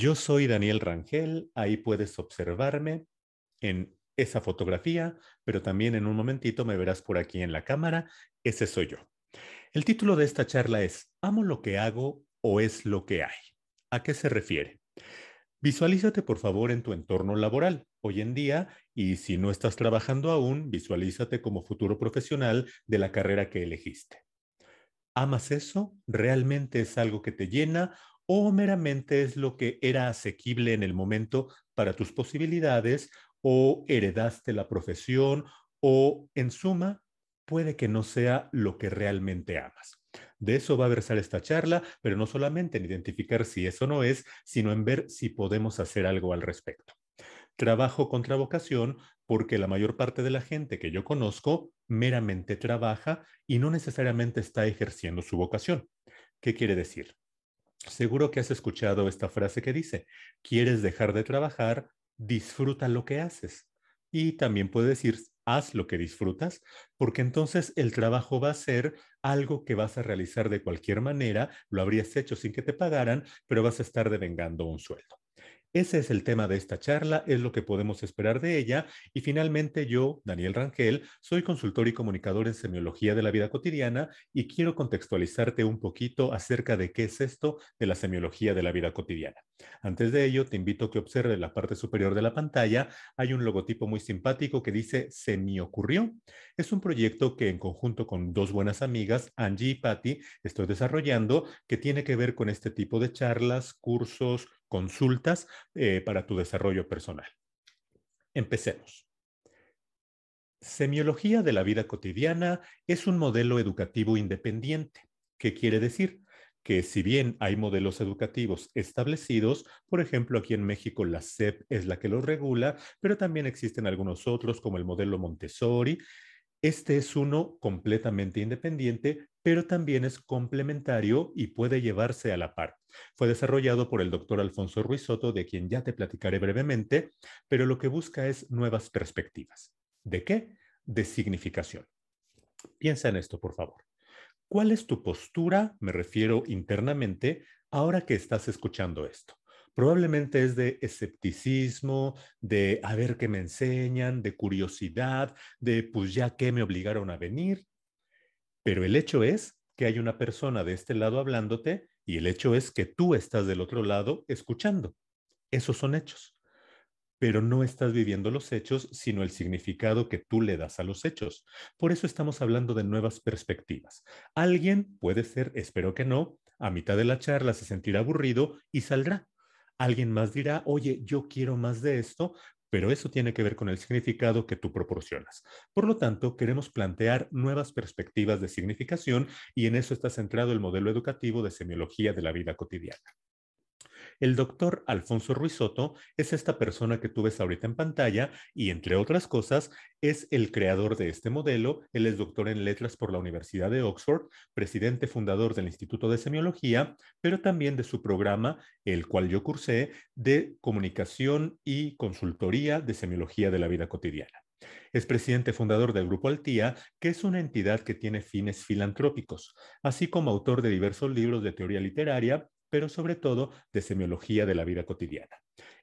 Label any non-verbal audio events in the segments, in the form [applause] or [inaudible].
Yo soy Daniel Rangel, ahí puedes observarme en esa fotografía, pero también en un momentito me verás por aquí en la cámara, ese soy yo. El título de esta charla es ¿Amo lo que hago o es lo que hay? ¿A qué se refiere? Visualízate por favor en tu entorno laboral hoy en día y si no estás trabajando aún, visualízate como futuro profesional de la carrera que elegiste. ¿Amas eso? ¿Realmente es algo que te llena o meramente es lo que era asequible en el momento para tus posibilidades o heredaste la profesión o, en suma, puede que no sea lo que realmente amas. De eso va a versar esta charla, pero no solamente en identificar si eso no es, sino en ver si podemos hacer algo al respecto. Trabajo contra vocación porque la mayor parte de la gente que yo conozco meramente trabaja y no necesariamente está ejerciendo su vocación. ¿Qué quiere decir? Seguro que has escuchado esta frase que dice, quieres dejar de trabajar, disfruta lo que haces. Y también puede decir, haz lo que disfrutas, porque entonces el trabajo va a ser algo que vas a realizar de cualquier manera, lo habrías hecho sin que te pagaran, pero vas a estar devengando un sueldo. Ese es el tema de esta charla, es lo que podemos esperar de ella. Y finalmente yo, Daniel Rangel, soy consultor y comunicador en semiología de la vida cotidiana y quiero contextualizarte un poquito acerca de qué es esto de la semiología de la vida cotidiana. Antes de ello, te invito a que observes la parte superior de la pantalla. Hay un logotipo muy simpático que dice Se me ocurrió. Es un proyecto que en conjunto con dos buenas amigas, Angie y Patty, estoy desarrollando que tiene que ver con este tipo de charlas, cursos, consultas eh, para tu desarrollo personal. Empecemos. Semiología de la vida cotidiana es un modelo educativo independiente. ¿Qué quiere decir? que si bien hay modelos educativos establecidos, por ejemplo, aquí en México la SEP es la que lo regula, pero también existen algunos otros como el modelo Montessori este es uno completamente independiente, pero también es complementario y puede llevarse a la par. Fue desarrollado por el doctor Alfonso Ruiz Soto, de quien ya te platicaré brevemente, pero lo que busca es nuevas perspectivas. ¿De qué? De significación. Piensa en esto, por favor. ¿Cuál es tu postura, me refiero internamente, ahora que estás escuchando esto? probablemente es de escepticismo, de a ver qué me enseñan, de curiosidad, de pues ya que me obligaron a venir. Pero el hecho es que hay una persona de este lado hablándote y el hecho es que tú estás del otro lado escuchando. Esos son hechos. Pero no estás viviendo los hechos, sino el significado que tú le das a los hechos. Por eso estamos hablando de nuevas perspectivas. Alguien puede ser, espero que no, a mitad de la charla se sentirá aburrido y saldrá Alguien más dirá, oye, yo quiero más de esto, pero eso tiene que ver con el significado que tú proporcionas. Por lo tanto, queremos plantear nuevas perspectivas de significación y en eso está centrado el modelo educativo de semiología de la vida cotidiana. El doctor Alfonso Ruiz es esta persona que tú ves ahorita en pantalla y, entre otras cosas, es el creador de este modelo. Él es doctor en letras por la Universidad de Oxford, presidente fundador del Instituto de Semiología, pero también de su programa, el cual yo cursé, de comunicación y consultoría de semiología de la vida cotidiana. Es presidente fundador del Grupo Altía, que es una entidad que tiene fines filantrópicos, así como autor de diversos libros de teoría literaria pero sobre todo de semiología de la vida cotidiana.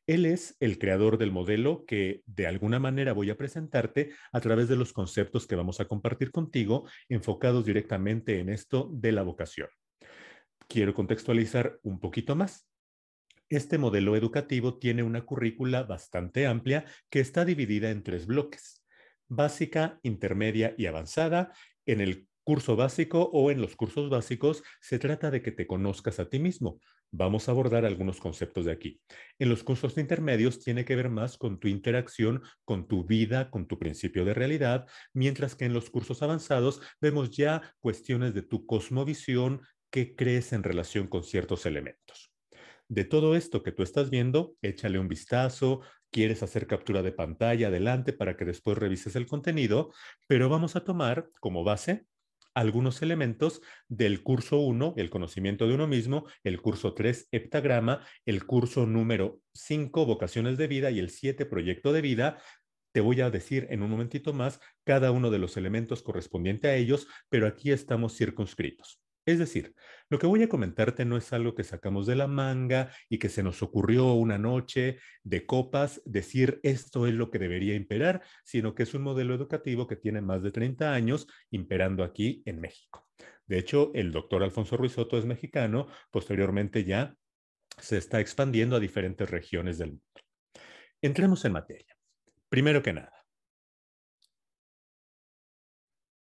Él es el creador del modelo que de alguna manera voy a presentarte a través de los conceptos que vamos a compartir contigo enfocados directamente en esto de la vocación. Quiero contextualizar un poquito más. Este modelo educativo tiene una currícula bastante amplia que está dividida en tres bloques, básica, intermedia y avanzada, en el curso básico o en los cursos básicos se trata de que te conozcas a ti mismo. Vamos a abordar algunos conceptos de aquí. En los cursos intermedios tiene que ver más con tu interacción, con tu vida, con tu principio de realidad, mientras que en los cursos avanzados vemos ya cuestiones de tu cosmovisión, qué crees en relación con ciertos elementos. De todo esto que tú estás viendo, échale un vistazo, quieres hacer captura de pantalla, adelante para que después revises el contenido, pero vamos a tomar como base algunos elementos del curso 1, el conocimiento de uno mismo, el curso 3, heptagrama, el curso número 5, vocaciones de vida y el 7, proyecto de vida. Te voy a decir en un momentito más cada uno de los elementos correspondiente a ellos, pero aquí estamos circunscritos. Es decir, lo que voy a comentarte no es algo que sacamos de la manga y que se nos ocurrió una noche de copas decir esto es lo que debería imperar, sino que es un modelo educativo que tiene más de 30 años imperando aquí en México. De hecho, el doctor Alfonso Ruizoto es mexicano, posteriormente ya se está expandiendo a diferentes regiones del mundo. Entremos en materia. Primero que nada,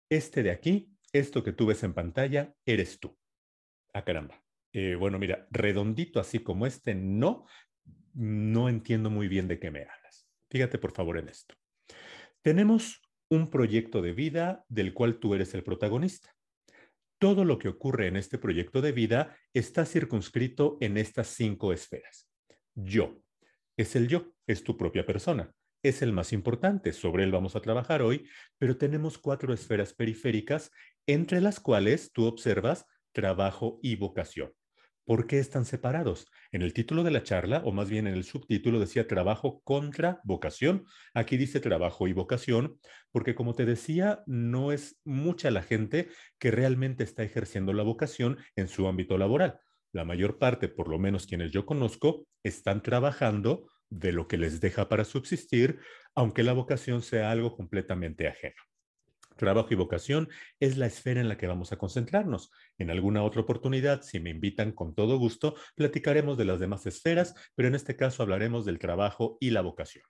este de aquí esto que tú ves en pantalla eres tú. Ah, caramba. Eh, bueno, mira, redondito así como este, no, no entiendo muy bien de qué me hablas. Fíjate por favor en esto. Tenemos un proyecto de vida del cual tú eres el protagonista. Todo lo que ocurre en este proyecto de vida está circunscrito en estas cinco esferas. Yo es el yo, es tu propia persona, es el más importante, sobre él vamos a trabajar hoy, pero tenemos cuatro esferas periféricas entre las cuales tú observas trabajo y vocación. ¿Por qué están separados? En el título de la charla, o más bien en el subtítulo, decía trabajo contra vocación. Aquí dice trabajo y vocación, porque como te decía, no es mucha la gente que realmente está ejerciendo la vocación en su ámbito laboral. La mayor parte, por lo menos quienes yo conozco, están trabajando de lo que les deja para subsistir, aunque la vocación sea algo completamente ajeno. Trabajo y vocación es la esfera en la que vamos a concentrarnos. En alguna otra oportunidad, si me invitan con todo gusto, platicaremos de las demás esferas, pero en este caso hablaremos del trabajo y la vocación.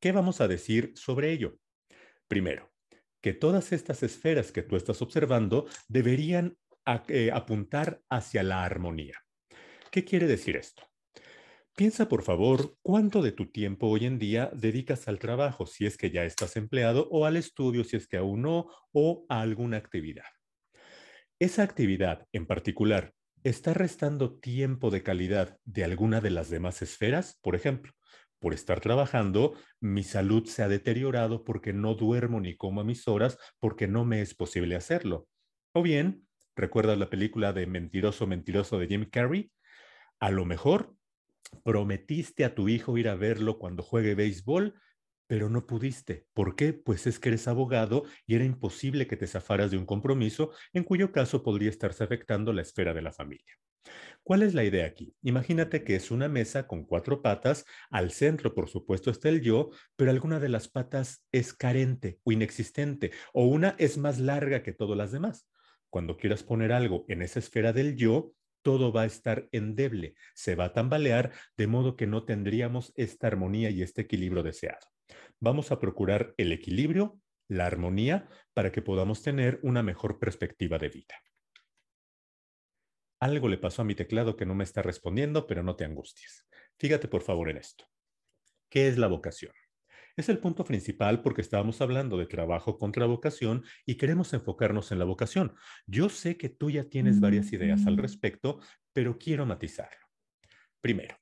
¿Qué vamos a decir sobre ello? Primero, que todas estas esferas que tú estás observando deberían eh, apuntar hacia la armonía. ¿Qué quiere decir esto? Piensa, por favor, cuánto de tu tiempo hoy en día dedicas al trabajo, si es que ya estás empleado, o al estudio, si es que aún no, o a alguna actividad. Esa actividad en particular está restando tiempo de calidad de alguna de las demás esferas, por ejemplo. Por estar trabajando, mi salud se ha deteriorado porque no duermo ni como a mis horas porque no me es posible hacerlo. O bien, ¿recuerdas la película de Mentiroso, Mentiroso de Jim Carrey? A lo mejor prometiste a tu hijo ir a verlo cuando juegue béisbol, pero no pudiste. ¿Por qué? Pues es que eres abogado y era imposible que te zafaras de un compromiso, en cuyo caso podría estarse afectando la esfera de la familia. ¿Cuál es la idea aquí? Imagínate que es una mesa con cuatro patas, al centro por supuesto está el yo, pero alguna de las patas es carente o inexistente, o una es más larga que todas las demás. Cuando quieras poner algo en esa esfera del yo, todo va a estar endeble, se va a tambalear, de modo que no tendríamos esta armonía y este equilibrio deseado. Vamos a procurar el equilibrio, la armonía, para que podamos tener una mejor perspectiva de vida. Algo le pasó a mi teclado que no me está respondiendo, pero no te angusties. Fíjate por favor en esto. ¿Qué es la vocación? Es el punto principal porque estábamos hablando de trabajo contra vocación y queremos enfocarnos en la vocación. Yo sé que tú ya tienes varias ideas al mm. respecto, pero quiero matizarlo. Primero,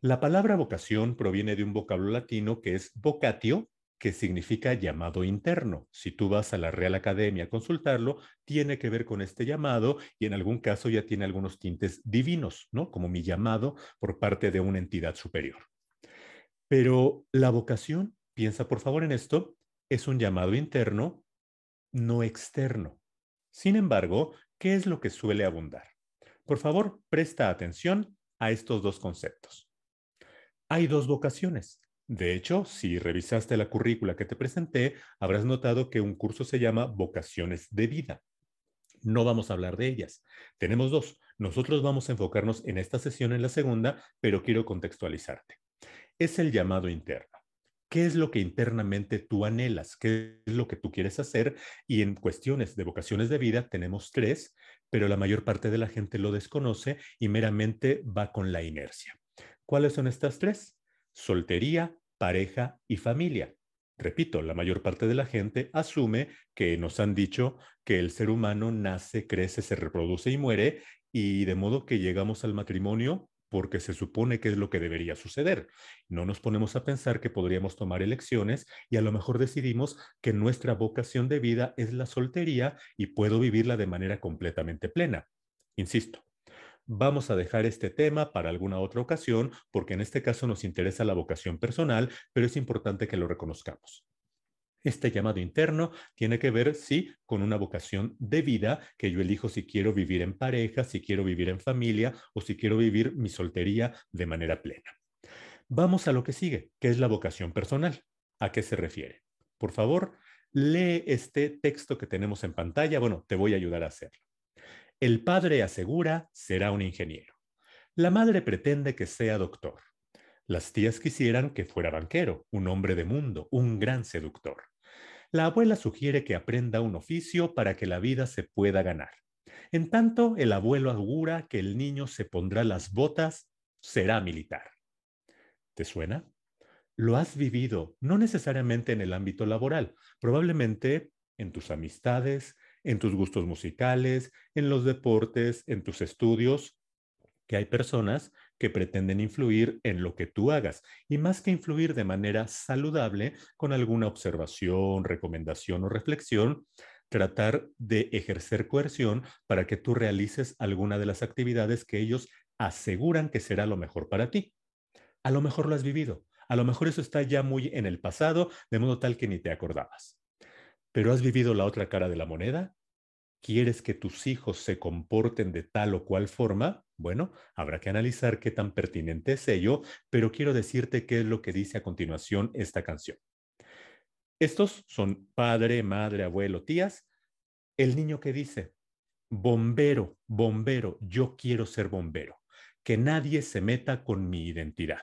la palabra vocación proviene de un vocablo latino que es vocatio, que significa llamado interno. Si tú vas a la Real Academia a consultarlo, tiene que ver con este llamado y en algún caso ya tiene algunos tintes divinos, ¿no? Como mi llamado por parte de una entidad superior. Pero la vocación, piensa por favor en esto, es un llamado interno, no externo. Sin embargo, ¿qué es lo que suele abundar? Por favor, presta atención a estos dos conceptos. Hay dos vocaciones. De hecho, si revisaste la currícula que te presenté, habrás notado que un curso se llama Vocaciones de Vida. No vamos a hablar de ellas. Tenemos dos. Nosotros vamos a enfocarnos en esta sesión en la segunda, pero quiero contextualizarte es el llamado interno. ¿Qué es lo que internamente tú anhelas? ¿Qué es lo que tú quieres hacer? Y en cuestiones de vocaciones de vida tenemos tres, pero la mayor parte de la gente lo desconoce y meramente va con la inercia. ¿Cuáles son estas tres? Soltería, pareja y familia. Repito, la mayor parte de la gente asume que nos han dicho que el ser humano nace, crece, se reproduce y muere, y de modo que llegamos al matrimonio porque se supone que es lo que debería suceder. No nos ponemos a pensar que podríamos tomar elecciones y a lo mejor decidimos que nuestra vocación de vida es la soltería y puedo vivirla de manera completamente plena. Insisto, vamos a dejar este tema para alguna otra ocasión porque en este caso nos interesa la vocación personal, pero es importante que lo reconozcamos. Este llamado interno tiene que ver, sí, con una vocación de vida, que yo elijo si quiero vivir en pareja, si quiero vivir en familia o si quiero vivir mi soltería de manera plena. Vamos a lo que sigue, que es la vocación personal. ¿A qué se refiere? Por favor, lee este texto que tenemos en pantalla. Bueno, te voy a ayudar a hacerlo. El padre asegura será un ingeniero. La madre pretende que sea doctor. Las tías quisieran que fuera banquero, un hombre de mundo, un gran seductor. La abuela sugiere que aprenda un oficio para que la vida se pueda ganar. En tanto, el abuelo augura que el niño se pondrá las botas, será militar. ¿Te suena? Lo has vivido, no necesariamente en el ámbito laboral, probablemente en tus amistades, en tus gustos musicales, en los deportes, en tus estudios, que hay personas que pretenden influir en lo que tú hagas y más que influir de manera saludable con alguna observación, recomendación o reflexión, tratar de ejercer coerción para que tú realices alguna de las actividades que ellos aseguran que será lo mejor para ti. A lo mejor lo has vivido, a lo mejor eso está ya muy en el pasado, de modo tal que ni te acordabas. Pero has vivido la otra cara de la moneda, quieres que tus hijos se comporten de tal o cual forma, bueno, habrá que analizar qué tan pertinente es ello, pero quiero decirte qué es lo que dice a continuación esta canción. Estos son padre, madre, abuelo, tías. El niño que dice, bombero, bombero, yo quiero ser bombero, que nadie se meta con mi identidad.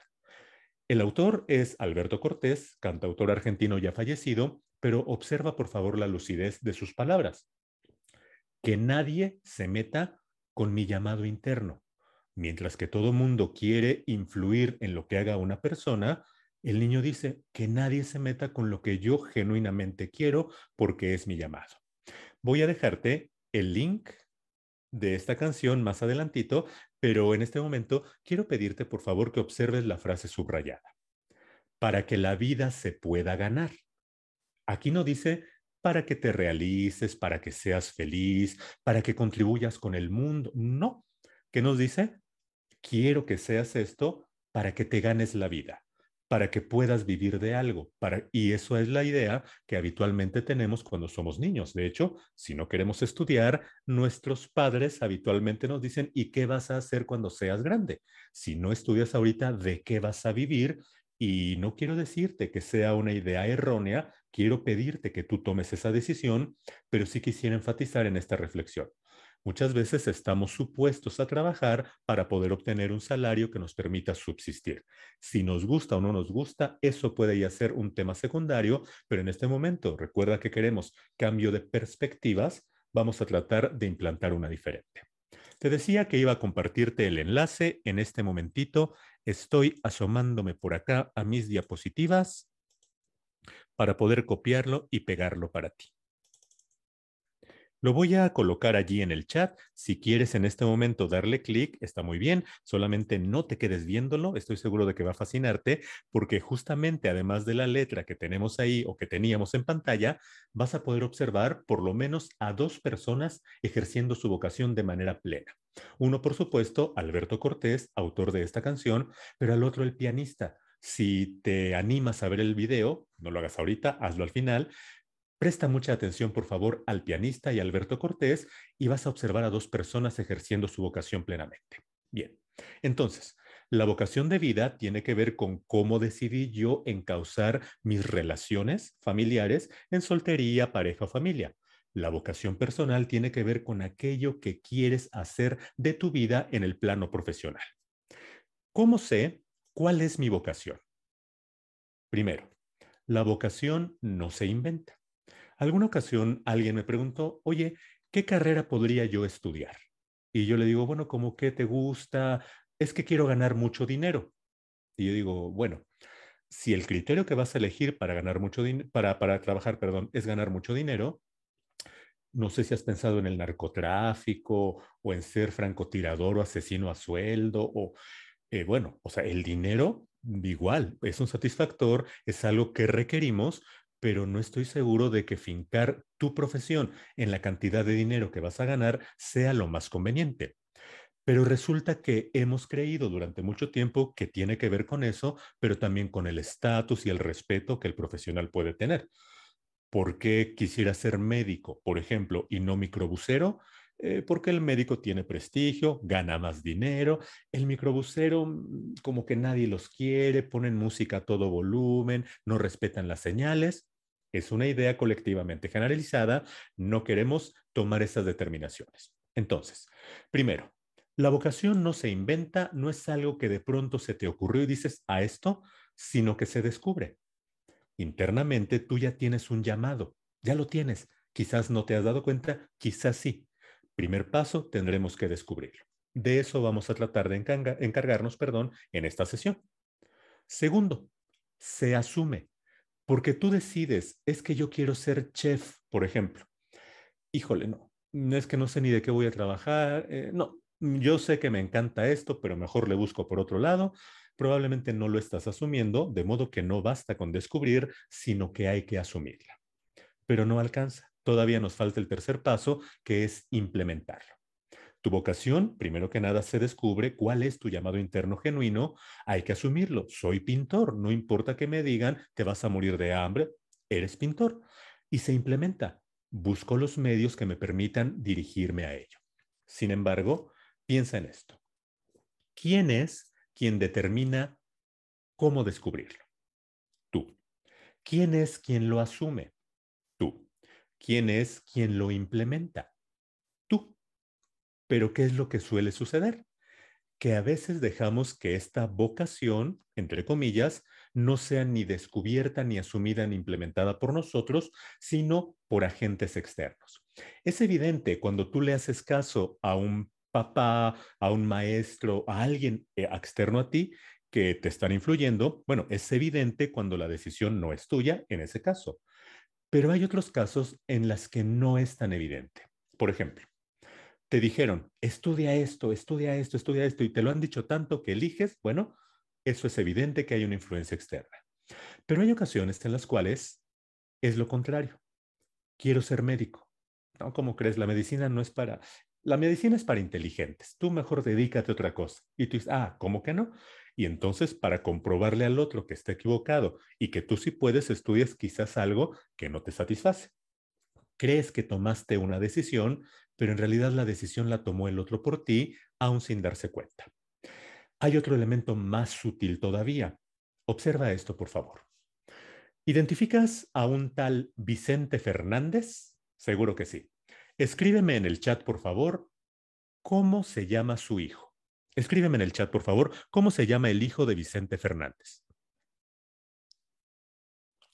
El autor es Alberto Cortés, cantautor argentino ya fallecido, pero observa por favor la lucidez de sus palabras. Que nadie se meta con mi llamado interno. Mientras que todo mundo quiere influir en lo que haga una persona, el niño dice que nadie se meta con lo que yo genuinamente quiero porque es mi llamado. Voy a dejarte el link de esta canción más adelantito, pero en este momento quiero pedirte por favor que observes la frase subrayada. Para que la vida se pueda ganar. Aquí no dice para que te realices, para que seas feliz, para que contribuyas con el mundo. No. ¿Qué nos dice? quiero que seas esto para que te ganes la vida, para que puedas vivir de algo. Y eso es la idea que habitualmente tenemos cuando somos niños. De hecho, si no queremos estudiar, nuestros padres habitualmente nos dicen, ¿y qué vas a hacer cuando seas grande? Si no estudias ahorita, ¿de qué vas a vivir? Y no quiero decirte que sea una idea errónea, quiero pedirte que tú tomes esa decisión, pero sí quisiera enfatizar en esta reflexión. Muchas veces estamos supuestos a trabajar para poder obtener un salario que nos permita subsistir. Si nos gusta o no nos gusta, eso puede ya ser un tema secundario, pero en este momento, recuerda que queremos cambio de perspectivas, vamos a tratar de implantar una diferente. Te decía que iba a compartirte el enlace en este momentito. Estoy asomándome por acá a mis diapositivas para poder copiarlo y pegarlo para ti. Lo voy a colocar allí en el chat. Si quieres en este momento darle clic, está muy bien. Solamente no te quedes viéndolo. Estoy seguro de que va a fascinarte porque justamente además de la letra que tenemos ahí o que teníamos en pantalla, vas a poder observar por lo menos a dos personas ejerciendo su vocación de manera plena. Uno, por supuesto, Alberto Cortés, autor de esta canción, pero al otro el pianista. Si te animas a ver el video, no lo hagas ahorita, hazlo al final, Presta mucha atención, por favor, al pianista y Alberto Cortés y vas a observar a dos personas ejerciendo su vocación plenamente. Bien, entonces, la vocación de vida tiene que ver con cómo decidí yo encauzar mis relaciones familiares en soltería, pareja o familia. La vocación personal tiene que ver con aquello que quieres hacer de tu vida en el plano profesional. ¿Cómo sé cuál es mi vocación? Primero, la vocación no se inventa. Alguna ocasión alguien me preguntó, oye, ¿qué carrera podría yo estudiar? Y yo le digo, bueno, ¿cómo qué te gusta? Es que quiero ganar mucho dinero. Y yo digo, bueno, si el criterio que vas a elegir para ganar mucho para, trabajar, perdón, es ganar mucho dinero, no sé si has pensado en el narcotráfico o en ser francotirador o asesino a sueldo o, eh, bueno, o sea, el dinero igual es un satisfactor, es algo que requerimos, pero no estoy seguro de que fincar tu profesión en la cantidad de dinero que vas a ganar sea lo más conveniente. Pero resulta que hemos creído durante mucho tiempo que tiene que ver con eso, pero también con el estatus y el respeto que el profesional puede tener. ¿Por qué quisiera ser médico, por ejemplo, y no microbucero? Eh, porque el médico tiene prestigio, gana más dinero, el microbucero mm, como que nadie los quiere, ponen música a todo volumen, no respetan las señales es una idea colectivamente generalizada, no queremos tomar esas determinaciones. Entonces, primero, la vocación no se inventa, no es algo que de pronto se te ocurrió y dices a esto, sino que se descubre. Internamente tú ya tienes un llamado, ya lo tienes. Quizás no te has dado cuenta, quizás sí. Primer paso, tendremos que descubrirlo. De eso vamos a tratar de encargarnos, perdón, en esta sesión. Segundo, se asume porque tú decides, es que yo quiero ser chef, por ejemplo. Híjole, no, es que no sé ni de qué voy a trabajar, eh, no, yo sé que me encanta esto, pero mejor le busco por otro lado. Probablemente no lo estás asumiendo, de modo que no basta con descubrir, sino que hay que asumirla. Pero no alcanza. Todavía nos falta el tercer paso, que es implementarlo. Tu vocación, primero que nada, se descubre cuál es tu llamado interno genuino, hay que asumirlo. Soy pintor, no importa que me digan, te vas a morir de hambre, eres pintor. Y se implementa. Busco los medios que me permitan dirigirme a ello. Sin embargo, piensa en esto. ¿Quién es quien determina cómo descubrirlo? Tú. ¿Quién es quien lo asume? Tú. ¿Quién es quien lo implementa? Pero ¿qué es lo que suele suceder? Que a veces dejamos que esta vocación, entre comillas, no sea ni descubierta, ni asumida, ni implementada por nosotros, sino por agentes externos. Es evidente cuando tú le haces caso a un papá, a un maestro, a alguien eh, externo a ti que te están influyendo, bueno, es evidente cuando la decisión no es tuya en ese caso. Pero hay otros casos en las que no es tan evidente. Por ejemplo, te dijeron, estudia esto, estudia esto, estudia esto, y te lo han dicho tanto que eliges, bueno, eso es evidente que hay una influencia externa. Pero hay ocasiones en las cuales es lo contrario. Quiero ser médico. ¿no? ¿Cómo crees? La medicina no es para... La medicina es para inteligentes. Tú mejor dedícate a otra cosa. Y tú dices, ah, ¿cómo que no? Y entonces, para comprobarle al otro que está equivocado y que tú sí puedes, estudias quizás algo que no te satisface. Crees que tomaste una decisión pero en realidad la decisión la tomó el otro por ti, aún sin darse cuenta. Hay otro elemento más sutil todavía. Observa esto, por favor. ¿Identificas a un tal Vicente Fernández? Seguro que sí. Escríbeme en el chat, por favor, cómo se llama su hijo. Escríbeme en el chat, por favor, cómo se llama el hijo de Vicente Fernández.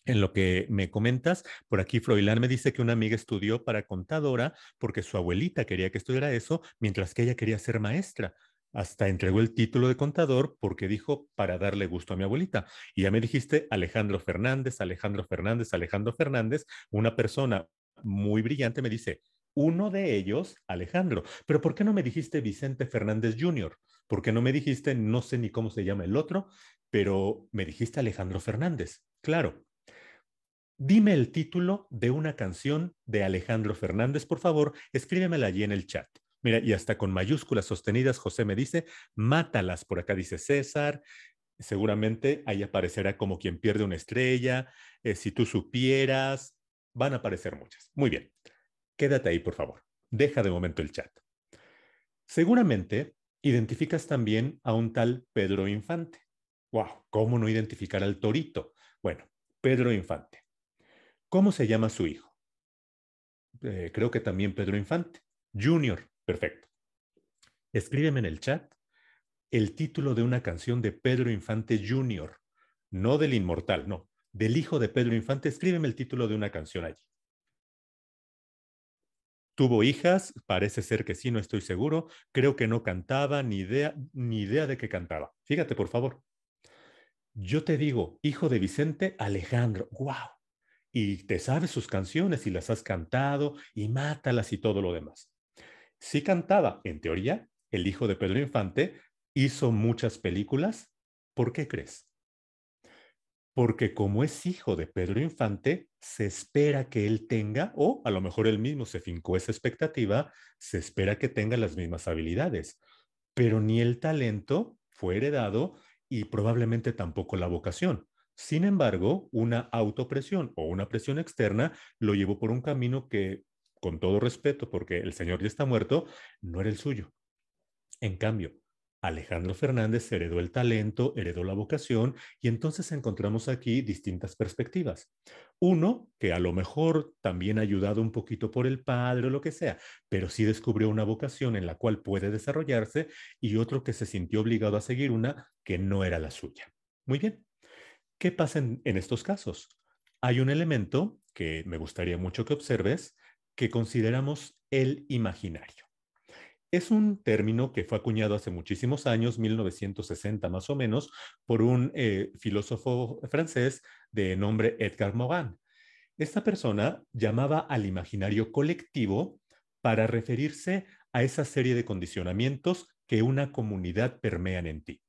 En lo que me comentas, por aquí Froilán me dice que una amiga estudió para contadora porque su abuelita quería que estudiara eso, mientras que ella quería ser maestra. Hasta entregó el título de contador porque dijo para darle gusto a mi abuelita. Y ya me dijiste Alejandro Fernández, Alejandro Fernández, Alejandro Fernández, una persona muy brillante me dice, uno de ellos, Alejandro. Pero ¿por qué no me dijiste Vicente Fernández Jr.? ¿Por qué no me dijiste, no sé ni cómo se llama el otro, pero me dijiste Alejandro Fernández? Claro, Dime el título de una canción de Alejandro Fernández, por favor, escríbemela allí en el chat. Mira, y hasta con mayúsculas sostenidas, José me dice, mátalas. Por acá dice César, seguramente ahí aparecerá como quien pierde una estrella, eh, si tú supieras, van a aparecer muchas. Muy bien, quédate ahí, por favor. Deja de momento el chat. Seguramente identificas también a un tal Pedro Infante. ¡Wow! ¿Cómo no identificar al torito? Bueno, Pedro Infante. ¿Cómo se llama su hijo? Eh, creo que también Pedro Infante. Junior, perfecto. Escríbeme en el chat el título de una canción de Pedro Infante Junior, no del inmortal, no, del hijo de Pedro Infante. Escríbeme el título de una canción allí. Tuvo hijas, parece ser que sí, no estoy seguro. Creo que no cantaba, ni idea, ni idea de que cantaba. Fíjate, por favor. Yo te digo, hijo de Vicente Alejandro. ¡Wow! y te sabes sus canciones y las has cantado y mátalas y todo lo demás. Si cantaba, en teoría, el hijo de Pedro Infante hizo muchas películas. ¿Por qué crees? Porque como es hijo de Pedro Infante, se espera que él tenga, o a lo mejor él mismo se fincó esa expectativa, se espera que tenga las mismas habilidades, pero ni el talento fue heredado y probablemente tampoco la vocación. Sin embargo, una autopresión o una presión externa lo llevó por un camino que, con todo respeto, porque el señor ya está muerto, no era el suyo. En cambio, Alejandro Fernández heredó el talento, heredó la vocación y entonces encontramos aquí distintas perspectivas. Uno, que a lo mejor también ha ayudado un poquito por el padre o lo que sea, pero sí descubrió una vocación en la cual puede desarrollarse y otro que se sintió obligado a seguir una que no era la suya. Muy bien. ¿Qué pasa en, estos casos? Hay un elemento que me gustaría mucho que observes que consideramos el imaginario. Es un término que fue acuñado hace muchísimos años, 1960 más o menos, por un eh, filósofo francés de nombre Edgar Morin. Esta persona llamaba al imaginario colectivo para referirse a esa serie de condicionamientos que una comunidad permean en ti.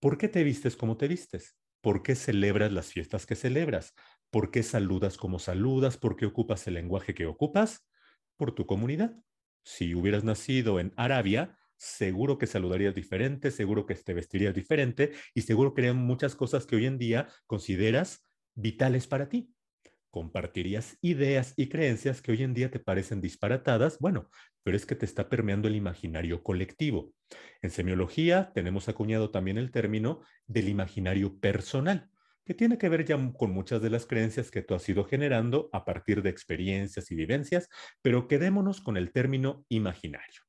¿Por qué te vistes como te vistes? ¿Por qué celebras las fiestas que celebras? ¿Por qué saludas como saludas? ¿Por qué ocupas el lenguaje que ocupas? Por tu comunidad. Si hubieras nacido en Arabia, seguro que saludarías diferente, seguro que te vestirías diferente y seguro que eran muchas cosas que hoy en día consideras vitales para ti compartirías ideas y creencias que hoy en día te parecen disparatadas, bueno, pero es que te está permeando el imaginario colectivo. En semiología tenemos acuñado también el término del imaginario personal, que tiene que ver ya con muchas de las creencias que tú has ido generando a partir de experiencias y vivencias, pero quedémonos con el término imaginario.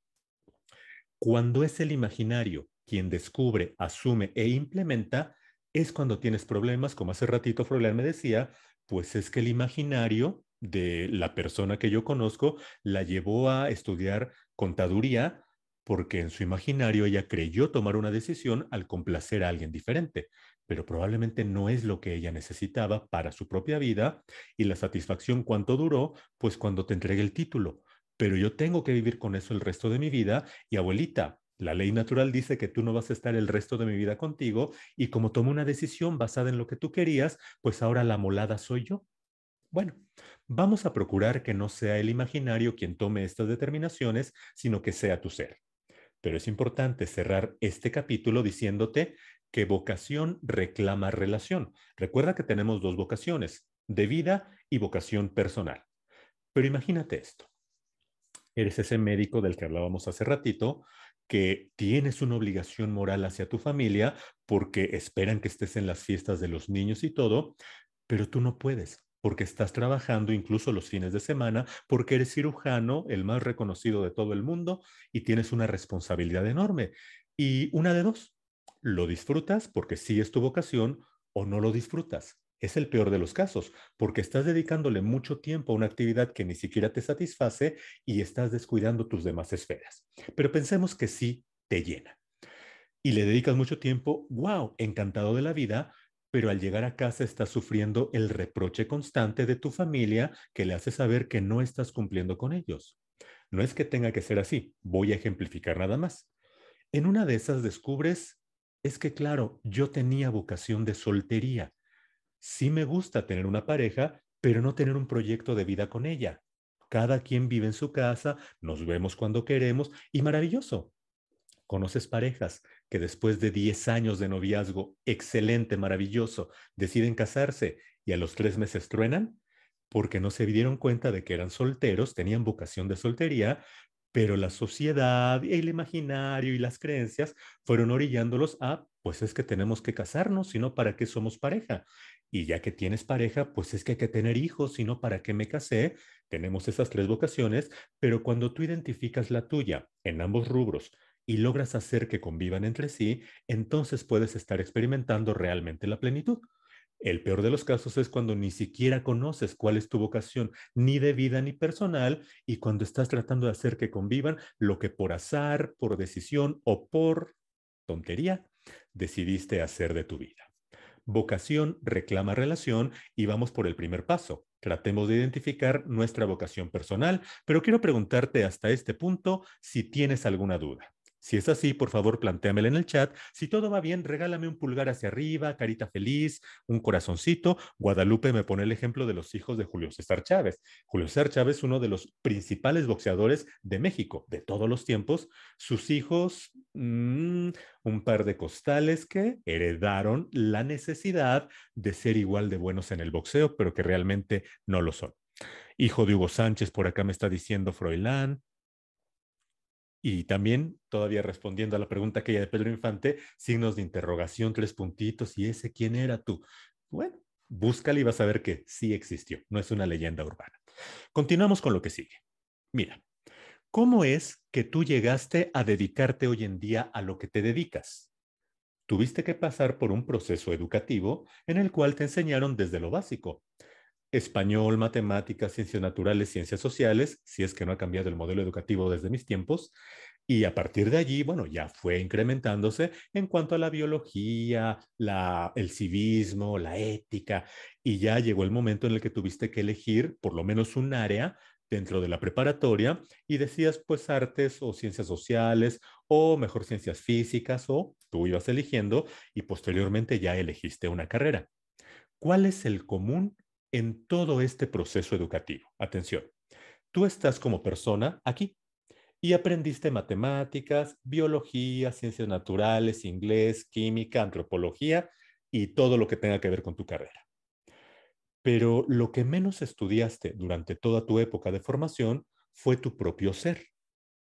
Cuando es el imaginario quien descubre, asume e implementa, es cuando tienes problemas, como hace ratito Froilán me decía, pues es que el imaginario de la persona que yo conozco la llevó a estudiar contaduría porque en su imaginario ella creyó tomar una decisión al complacer a alguien diferente, pero probablemente no es lo que ella necesitaba para su propia vida y la satisfacción cuánto duró, pues cuando te entregue el título. Pero yo tengo que vivir con eso el resto de mi vida y abuelita, la ley natural dice que tú no vas a estar el resto de mi vida contigo y como tomo una decisión basada en lo que tú querías, pues ahora la molada soy yo. Bueno, vamos a procurar que no sea el imaginario quien tome estas determinaciones, sino que sea tu ser. Pero es importante cerrar este capítulo diciéndote que vocación reclama relación. Recuerda que tenemos dos vocaciones, de vida y vocación personal. Pero imagínate esto. Eres ese médico del que hablábamos hace ratito, que tienes una obligación moral hacia tu familia porque esperan que estés en las fiestas de los niños y todo, pero tú no puedes porque estás trabajando incluso los fines de semana, porque eres cirujano, el más reconocido de todo el mundo, y tienes una responsabilidad enorme. Y una de dos, lo disfrutas porque sí es tu vocación o no lo disfrutas es el peor de los casos, porque estás dedicándole mucho tiempo a una actividad que ni siquiera te satisface y estás descuidando tus demás esferas. Pero pensemos que sí te llena. Y le dedicas mucho tiempo, wow, encantado de la vida, pero al llegar a casa estás sufriendo el reproche constante de tu familia que le hace saber que no estás cumpliendo con ellos. No es que tenga que ser así, voy a ejemplificar nada más. En una de esas descubres, es que claro, yo tenía vocación de soltería sí me gusta tener una pareja, pero no tener un proyecto de vida con ella. Cada quien vive en su casa, nos vemos cuando queremos y maravilloso. Conoces parejas que después de 10 años de noviazgo, excelente, maravilloso, deciden casarse y a los tres meses truenan porque no se dieron cuenta de que eran solteros, tenían vocación de soltería, pero la sociedad, el imaginario y las creencias fueron orillándolos a, pues es que tenemos que casarnos, sino para qué somos pareja. Y ya que tienes pareja, pues es que hay que tener hijos, sino para qué me casé. Tenemos esas tres vocaciones, pero cuando tú identificas la tuya en ambos rubros y logras hacer que convivan entre sí, entonces puedes estar experimentando realmente la plenitud. El peor de los casos es cuando ni siquiera conoces cuál es tu vocación, ni de vida ni personal, y cuando estás tratando de hacer que convivan lo que por azar, por decisión o por tontería decidiste hacer de tu vida. Vocación reclama relación y vamos por el primer paso. Tratemos de identificar nuestra vocación personal, pero quiero preguntarte hasta este punto si tienes alguna duda. Si es así, por favor, planteámele en el chat. Si todo va bien, regálame un pulgar hacia arriba, carita feliz, un corazoncito. Guadalupe me pone el ejemplo de los hijos de Julio César Chávez. Julio César Chávez uno de los principales boxeadores de México de todos los tiempos. Sus hijos, mm, un par de costales que heredaron la necesidad de ser igual de buenos en el boxeo, pero que realmente no lo son. Hijo de Hugo Sánchez, por acá me está diciendo Froilán. Y también, todavía respondiendo a la pregunta aquella de Pedro Infante, signos de interrogación, tres puntitos, y ese quién era tú. Bueno, búscale y vas a ver que sí existió, no es una leyenda urbana. Continuamos con lo que sigue. Mira, ¿cómo es que tú llegaste a dedicarte hoy en día a lo que te dedicas? Tuviste que pasar por un proceso educativo en el cual te enseñaron desde lo básico, español, matemáticas, ciencias naturales, ciencias sociales, si es que no ha cambiado el modelo educativo desde mis tiempos. Y a partir de allí, bueno, ya fue incrementándose en cuanto a la biología, la, el civismo, la ética, y ya llegó el momento en el que tuviste que elegir por lo menos un área dentro de la preparatoria y decías pues artes o ciencias sociales o mejor ciencias físicas o tú ibas eligiendo y posteriormente ya elegiste una carrera. ¿Cuál es el común en todo este proceso educativo. Atención, tú estás como persona aquí y aprendiste matemáticas, biología, ciencias naturales, inglés, química, antropología y todo lo que tenga que ver con tu carrera. Pero lo que menos estudiaste durante toda tu época de formación fue tu propio ser.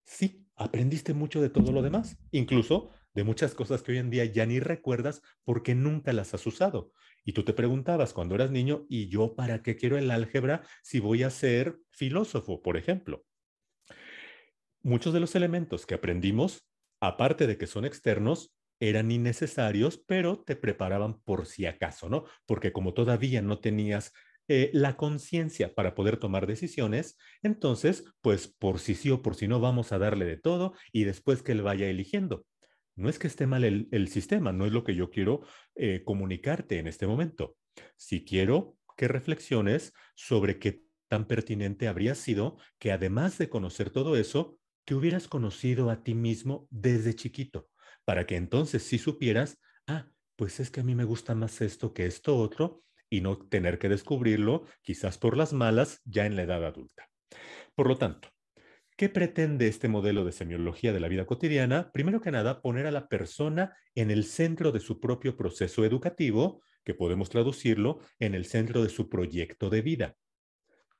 Sí, aprendiste mucho de todo lo demás, incluso de muchas cosas que hoy en día ya ni recuerdas porque nunca las has usado. Y tú te preguntabas cuando eras niño, ¿y yo para qué quiero el álgebra si voy a ser filósofo, por ejemplo? Muchos de los elementos que aprendimos, aparte de que son externos, eran innecesarios, pero te preparaban por si acaso, ¿no? Porque como todavía no tenías eh, la conciencia para poder tomar decisiones, entonces, pues por si sí o por si no vamos a darle de todo y después que él vaya eligiendo. No es que esté mal el, sistema, no es lo que yo quiero eh, comunicarte en este momento. Si quiero que reflexiones sobre qué tan pertinente habría sido que además de conocer todo eso, te hubieras conocido a ti mismo desde chiquito, para que entonces si sí supieras, ah, pues es que a mí me gusta más esto que esto otro, y no tener que descubrirlo, quizás por las malas, ya en la edad adulta. Por lo tanto, ¿Qué pretende este modelo de semiología de la vida cotidiana? Primero que nada, poner a la persona en el centro de su propio proceso educativo, que podemos traducirlo en el centro de su proyecto de vida.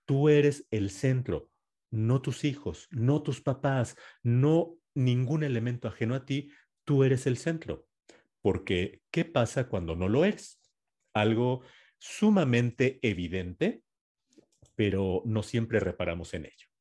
Tú eres el centro, no tus hijos, no tus papás, no ningún elemento ajeno a ti, tú eres el centro. Porque, ¿qué pasa cuando no lo eres? Algo sumamente evidente, pero no siempre reparamos en ello.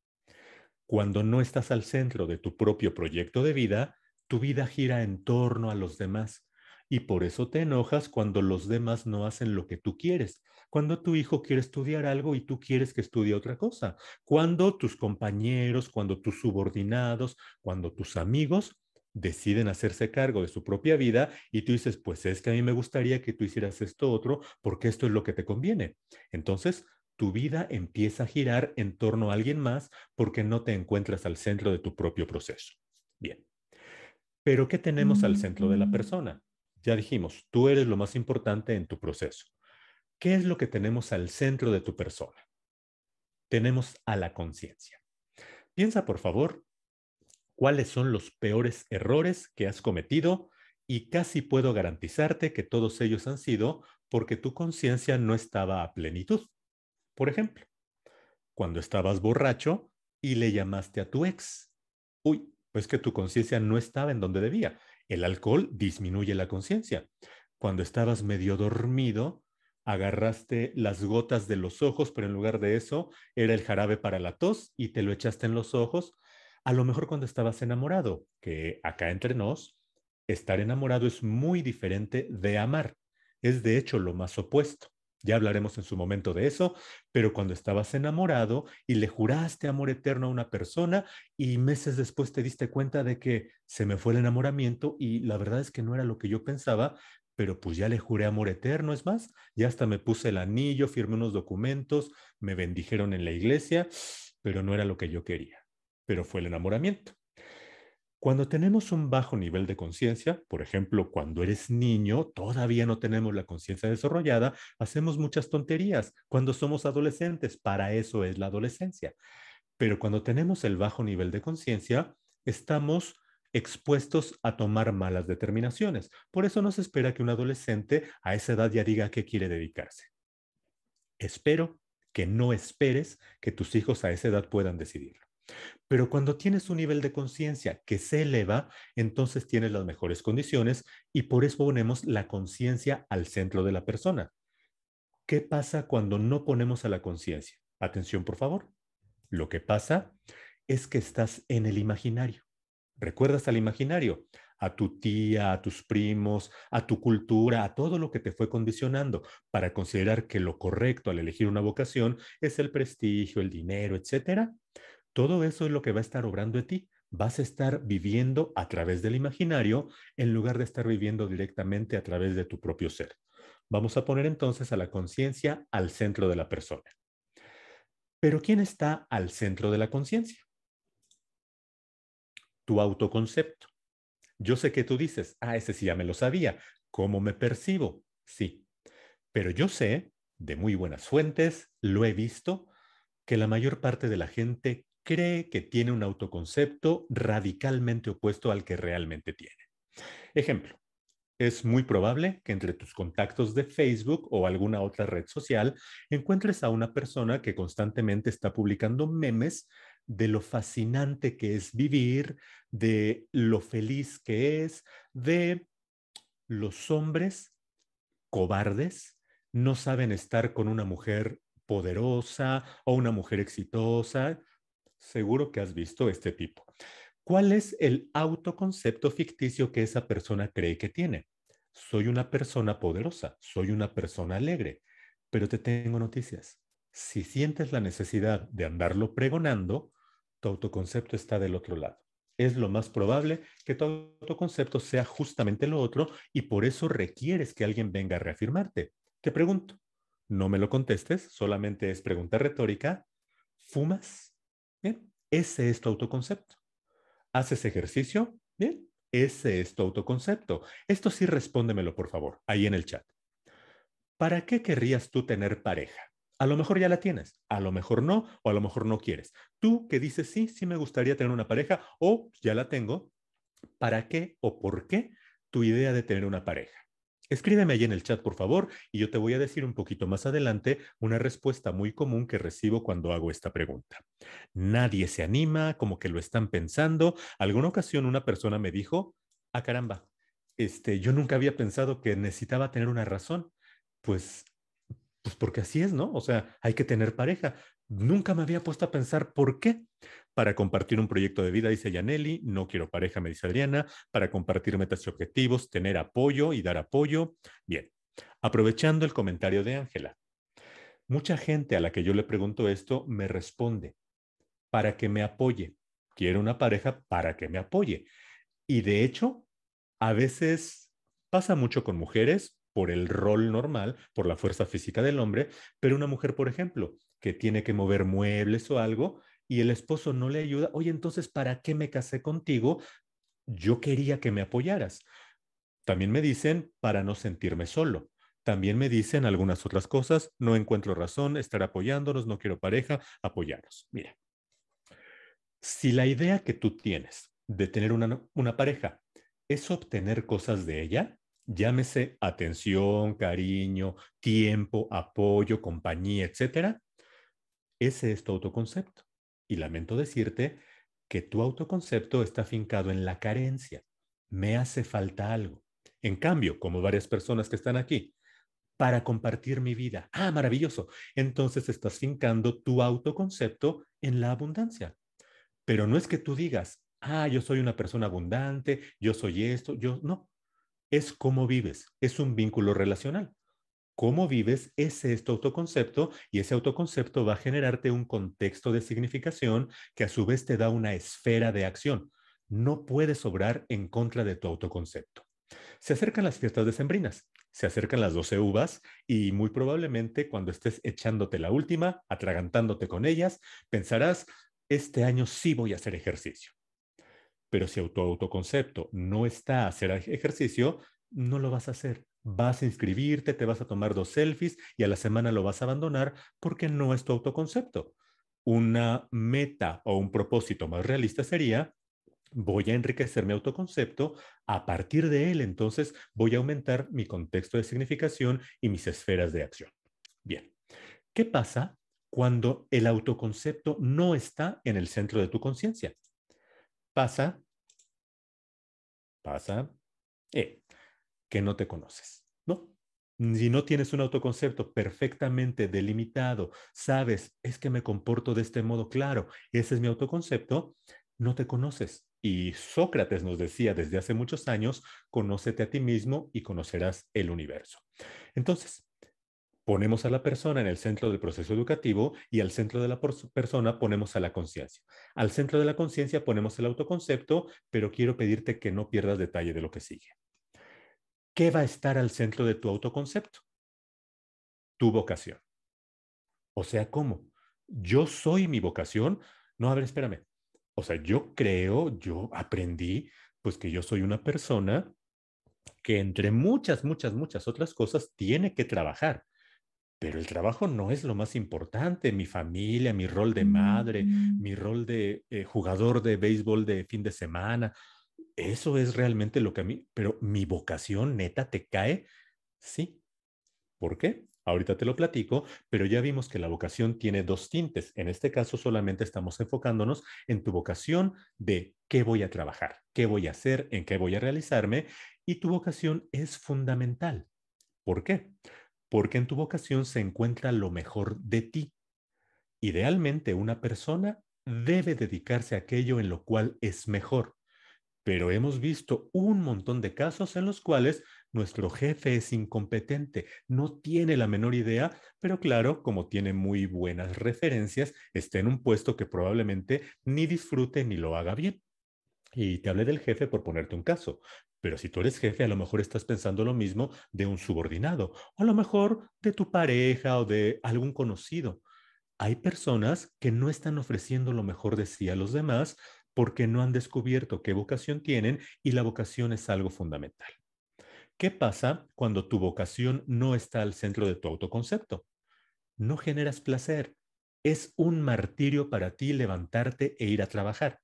Cuando no estás al centro de tu propio proyecto de vida, tu vida gira en torno a los demás. Y por eso te enojas cuando los demás no hacen lo que tú quieres. Cuando tu hijo quiere estudiar algo y tú quieres que estudie otra cosa. Cuando tus compañeros, cuando tus subordinados, cuando tus amigos deciden hacerse cargo de su propia vida y tú dices, pues es que a mí me gustaría que tú hicieras esto otro porque esto es lo que te conviene. Entonces, tu vida empieza a girar en torno a alguien más porque no te encuentras al centro de tu propio proceso. Bien. Pero ¿qué tenemos al centro de la mm. persona? Ya dijimos, tú eres lo más importante en tu proceso. ¿Qué es lo que tenemos al centro de tu persona? Tenemos a la conciencia. Piensa, por favor, cuáles son los peores errores que has cometido y casi puedo garantizarte que todos ellos han sido porque tu conciencia no estaba a plenitud. Por ejemplo, cuando estabas borracho y le llamaste a tu ex. Uy, pues que tu conciencia no estaba en donde debía. El alcohol disminuye la conciencia. Cuando estabas medio dormido, agarraste las gotas de los ojos, pero en lugar de eso era el jarabe para la tos y te lo echaste en los ojos. A lo mejor cuando estabas enamorado, que acá entre nos, estar enamorado es muy diferente de amar. Es de hecho lo más opuesto. Ya hablaremos en su momento de eso, pero cuando estabas enamorado y le juraste amor eterno a una persona y meses después te diste cuenta de que se me fue el enamoramiento y la verdad es que no era lo que yo pensaba, pero pues ya le juré amor eterno, es más, ya hasta me puse el anillo, firmé unos documentos, me bendijeron en la iglesia, pero no era lo que yo quería, pero fue el enamoramiento. Cuando tenemos un bajo nivel de conciencia, por ejemplo, cuando eres niño, todavía no tenemos la conciencia desarrollada, hacemos muchas tonterías. Cuando somos adolescentes, para eso es la adolescencia. Pero cuando tenemos el bajo nivel de conciencia, estamos expuestos a tomar malas determinaciones. Por eso no se espera que un adolescente a esa edad ya diga a qué quiere dedicarse. Espero que no esperes que tus hijos a esa edad puedan decidirlo. Pero cuando tienes un nivel de conciencia que se eleva, entonces tienes las mejores condiciones y por eso ponemos la conciencia al centro de la persona. ¿Qué pasa cuando no ponemos a la conciencia? Atención, por favor. Lo que pasa es que estás en el imaginario. ¿Recuerdas al imaginario? A tu tía, a tus primos, a tu cultura, a todo lo que te fue condicionando para considerar que lo correcto al elegir una vocación es el prestigio, el dinero, etcétera todo eso es lo que va a estar obrando en ti. Vas a estar viviendo a través del imaginario en lugar de estar viviendo directamente a través de tu propio ser. Vamos a poner entonces a la conciencia al centro de la persona. Pero ¿quién está al centro de la conciencia? Tu autoconcepto. Yo sé que tú dices, ah, ese sí ya me lo sabía. ¿Cómo me percibo? Sí. Pero yo sé, de muy buenas fuentes, lo he visto, que la mayor parte de la gente cree que tiene un autoconcepto radicalmente opuesto al que realmente tiene. Ejemplo, es muy probable que entre tus contactos de Facebook o alguna otra red social encuentres a una persona que constantemente está publicando memes de lo fascinante que es vivir, de lo feliz que es, de los hombres cobardes no saben estar con una mujer poderosa o una mujer exitosa, Seguro que has visto este tipo. ¿Cuál es el autoconcepto ficticio que esa persona cree que tiene? Soy una persona poderosa, soy una persona alegre, pero te tengo noticias. Si sientes la necesidad de andarlo pregonando, tu autoconcepto está del otro lado. Es lo más probable que tu autoconcepto sea justamente lo otro y por eso requieres que alguien venga a reafirmarte. Te pregunto, no me lo contestes, solamente es pregunta retórica. ¿Fumas? Bien, ese es tu autoconcepto. ¿Haces ejercicio? Bien, ese es tu autoconcepto. Esto sí respóndemelo, por favor, ahí en el chat. ¿Para qué querrías tú tener pareja? A lo mejor ya la tienes, a lo mejor no, o a lo mejor no quieres. Tú que dices, sí, sí me gustaría tener una pareja, o ya la tengo, ¿para qué o por qué tu idea de tener una pareja? Escríbeme ahí en el chat, por favor, y yo te voy a decir un poquito más adelante una respuesta muy común que recibo cuando hago esta pregunta. Nadie se anima, como que lo están pensando. Alguna ocasión una persona me dijo, ah, caramba, este, yo nunca había pensado que necesitaba tener una razón. Pues pues porque así es, ¿no? O sea, hay que tener pareja. Nunca me había puesto a pensar por qué. Para compartir un proyecto de vida, dice Yaneli, no quiero pareja, me dice Adriana, para compartir metas y objetivos, tener apoyo y dar apoyo. Bien, aprovechando el comentario de Ángela, mucha gente a la que yo le pregunto esto me responde, para que me apoye. Quiero una pareja para que me apoye. Y de hecho, a veces pasa mucho con mujeres por el rol normal, por la fuerza física del hombre, pero una mujer, por ejemplo, que tiene que mover muebles o algo, y el esposo no le ayuda, oye, entonces, ¿para qué me casé contigo? Yo quería que me apoyaras. También me dicen para no sentirme solo. También me dicen algunas otras cosas, no encuentro razón, estar apoyándonos, no quiero pareja, apoyarnos. Mira, si la idea que tú tienes de tener una, una pareja es obtener cosas de ella, llámese atención, cariño, tiempo, apoyo, compañía, etcétera, ese es tu autoconcepto. Y lamento decirte que tu autoconcepto está fincado en la carencia. Me hace falta algo. En cambio, como varias personas que están aquí, para compartir mi vida. Ah, maravilloso. Entonces estás fincando tu autoconcepto en la abundancia. Pero no es que tú digas, ah, yo soy una persona abundante, yo soy esto, yo no. Es cómo vives, es un vínculo relacional cómo vives es este autoconcepto y ese autoconcepto va a generarte un contexto de significación que a su vez te da una esfera de acción. No puedes obrar en contra de tu autoconcepto. Se acercan las fiestas decembrinas, se acercan las 12 uvas y muy probablemente cuando estés echándote la última, atragantándote con ellas, pensarás, este año sí voy a hacer ejercicio. Pero si tu autoconcepto no está a hacer ejercicio, no lo vas a hacer. Vas a inscribirte, te vas a tomar dos selfies y a la semana lo vas a abandonar porque no es tu autoconcepto. Una meta o un propósito más realista sería, voy a enriquecer mi autoconcepto, a partir de él entonces voy a aumentar mi contexto de significación y mis esferas de acción. Bien, ¿qué pasa cuando el autoconcepto no está en el centro de tu conciencia? Pasa, pasa, eh, que no te conoces, ¿no? Si no tienes un autoconcepto perfectamente delimitado, sabes, es que me comporto de este modo, claro, ese es mi autoconcepto, no te conoces. Y Sócrates nos decía desde hace muchos años, conócete a ti mismo y conocerás el universo. Entonces, ponemos a la persona en el centro del proceso educativo y al centro de la persona ponemos a la conciencia. Al centro de la conciencia ponemos el autoconcepto, pero quiero pedirte que no pierdas detalle de lo que sigue. ¿Qué va a estar al centro de tu autoconcepto? Tu vocación. O sea, ¿cómo? Yo soy mi vocación. No, a ver, espérame. O sea, yo creo, yo aprendí, pues que yo soy una persona que entre muchas, muchas, muchas otras cosas tiene que trabajar. Pero el trabajo no es lo más importante. Mi familia, mi rol de madre, mm. mi rol de eh, jugador de béisbol de fin de semana eso es realmente lo que a mí, pero mi vocación neta te cae, sí. ¿Por qué? Ahorita te lo platico, pero ya vimos que la vocación tiene dos tintes. En este caso solamente estamos enfocándonos en tu vocación de qué voy a trabajar, qué voy a hacer, en qué voy a realizarme, y tu vocación es fundamental. ¿Por qué? Porque en tu vocación se encuentra lo mejor de ti. Idealmente una persona debe dedicarse a aquello en lo cual es mejor. Pero hemos visto un montón de casos en los cuales nuestro jefe es incompetente, no tiene la menor idea, pero claro, como tiene muy buenas referencias, está en un puesto que probablemente ni disfrute ni lo haga bien. Y te hablé del jefe por ponerte un caso, pero si tú eres jefe, a lo mejor estás pensando lo mismo de un subordinado, o a lo mejor de tu pareja o de algún conocido. Hay personas que no están ofreciendo lo mejor de sí a los demás porque no han descubierto qué vocación tienen y la vocación es algo fundamental. ¿Qué pasa cuando tu vocación no está al centro de tu autoconcepto? No generas placer. Es un martirio para ti levantarte e ir a trabajar.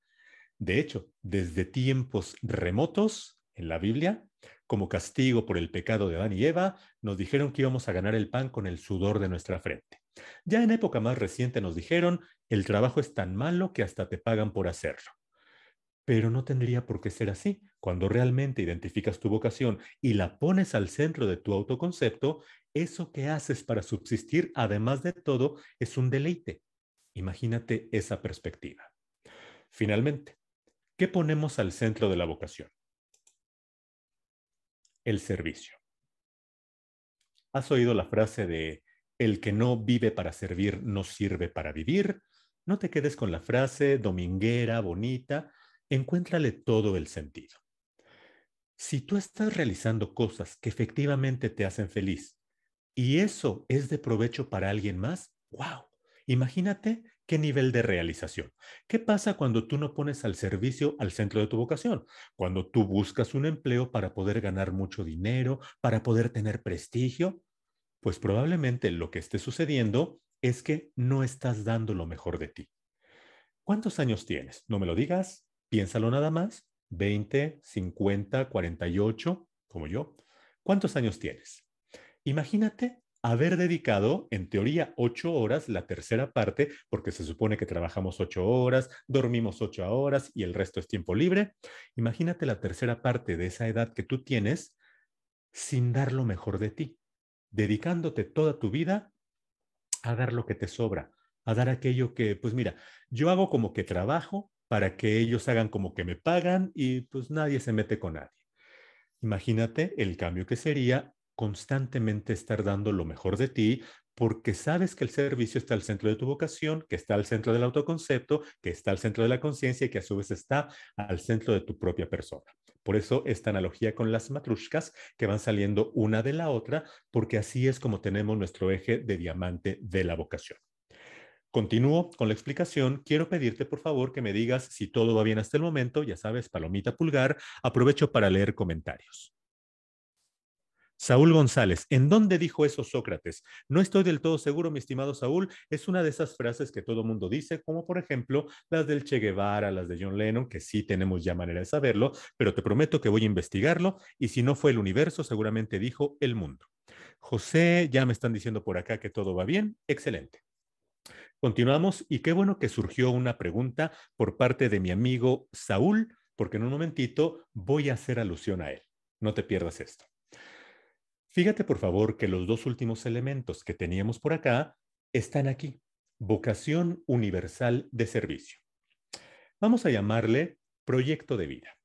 De hecho, desde tiempos remotos en la Biblia, como castigo por el pecado de Adán y Eva, nos dijeron que íbamos a ganar el pan con el sudor de nuestra frente. Ya en época más reciente nos dijeron, el trabajo es tan malo que hasta te pagan por hacerlo. Pero no tendría por qué ser así. Cuando realmente identificas tu vocación y la pones al centro de tu autoconcepto, eso que haces para subsistir, además de todo, es un deleite. Imagínate esa perspectiva. Finalmente, ¿qué ponemos al centro de la vocación? El servicio. ¿Has oído la frase de el que no vive para servir no sirve para vivir? No te quedes con la frase dominguera, bonita, encuéntrale todo el sentido. Si tú estás realizando cosas que efectivamente te hacen feliz y eso es de provecho para alguien más, wow, imagínate qué nivel de realización. ¿Qué pasa cuando tú no pones al servicio al centro de tu vocación? Cuando tú buscas un empleo para poder ganar mucho dinero, para poder tener prestigio, pues probablemente lo que esté sucediendo es que no estás dando lo mejor de ti. ¿Cuántos años tienes? No me lo digas, Piénsalo nada más, 20, 50, 48, como yo. ¿Cuántos años tienes? Imagínate haber dedicado, en teoría, ocho horas, la tercera parte, porque se supone que trabajamos ocho horas, dormimos ocho horas y el resto es tiempo libre. Imagínate la tercera parte de esa edad que tú tienes sin dar lo mejor de ti, dedicándote toda tu vida a dar lo que te sobra, a dar aquello que, pues mira, yo hago como que trabajo, para que ellos hagan como que me pagan y pues nadie se mete con nadie. Imagínate el cambio que sería constantemente estar dando lo mejor de ti porque sabes que el servicio está al centro de tu vocación, que está al centro del autoconcepto, que está al centro de la conciencia y que a su vez está al centro de tu propia persona. Por eso esta analogía con las matrushkas que van saliendo una de la otra, porque así es como tenemos nuestro eje de diamante de la vocación. Continúo con la explicación. Quiero pedirte, por favor, que me digas si todo va bien hasta el momento. Ya sabes, palomita pulgar. Aprovecho para leer comentarios. Saúl González, ¿en dónde dijo eso Sócrates? No estoy del todo seguro, mi estimado Saúl. Es una de esas frases que todo mundo dice, como por ejemplo las del Che Guevara, las de John Lennon, que sí tenemos ya manera de saberlo, pero te prometo que voy a investigarlo y si no fue el universo, seguramente dijo el mundo. José, ya me están diciendo por acá que todo va bien. Excelente. Continuamos y qué bueno que surgió una pregunta por parte de mi amigo Saúl, porque en un momentito voy a hacer alusión a él. No te pierdas esto. Fíjate por favor que los dos últimos elementos que teníamos por acá están aquí. Vocación universal de servicio. Vamos a llamarle proyecto de vida.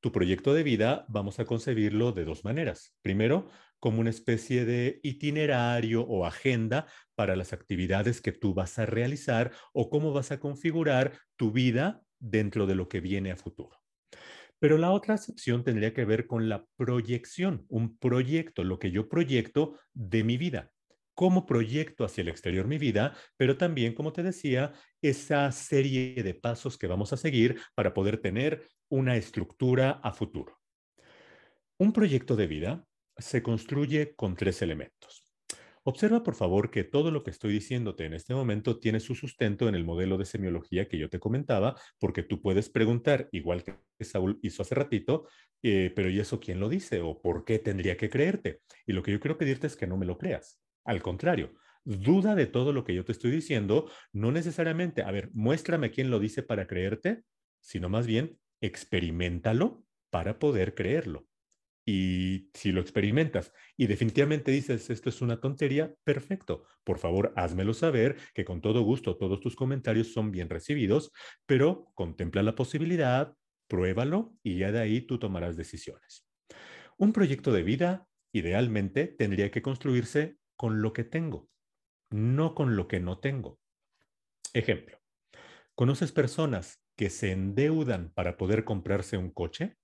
Tu proyecto de vida vamos a concebirlo de dos maneras. Primero, como una especie de itinerario o agenda para las actividades que tú vas a realizar o cómo vas a configurar tu vida dentro de lo que viene a futuro. Pero la otra excepción tendría que ver con la proyección, un proyecto, lo que yo proyecto de mi vida, cómo proyecto hacia el exterior mi vida, pero también, como te decía, esa serie de pasos que vamos a seguir para poder tener una estructura a futuro. Un proyecto de vida se construye con tres elementos. Observa, por favor, que todo lo que estoy diciéndote en este momento tiene su sustento en el modelo de semiología que yo te comentaba, porque tú puedes preguntar, igual que Saúl hizo hace ratito, eh, pero ¿y eso quién lo dice? ¿O por qué tendría que creerte? Y lo que yo quiero pedirte es que no me lo creas. Al contrario, duda de todo lo que yo te estoy diciendo, no necesariamente, a ver, muéstrame quién lo dice para creerte, sino más bien, experimentalo para poder creerlo y si lo experimentas y definitivamente dices esto es una tontería, perfecto. Por favor, házmelo saber, que con todo gusto todos tus comentarios son bien recibidos, pero contempla la posibilidad, pruébalo y ya de ahí tú tomarás decisiones. Un proyecto de vida, idealmente, tendría que construirse con lo que tengo, no con lo que no tengo. Ejemplo, ¿conoces personas que se endeudan para poder comprarse un coche?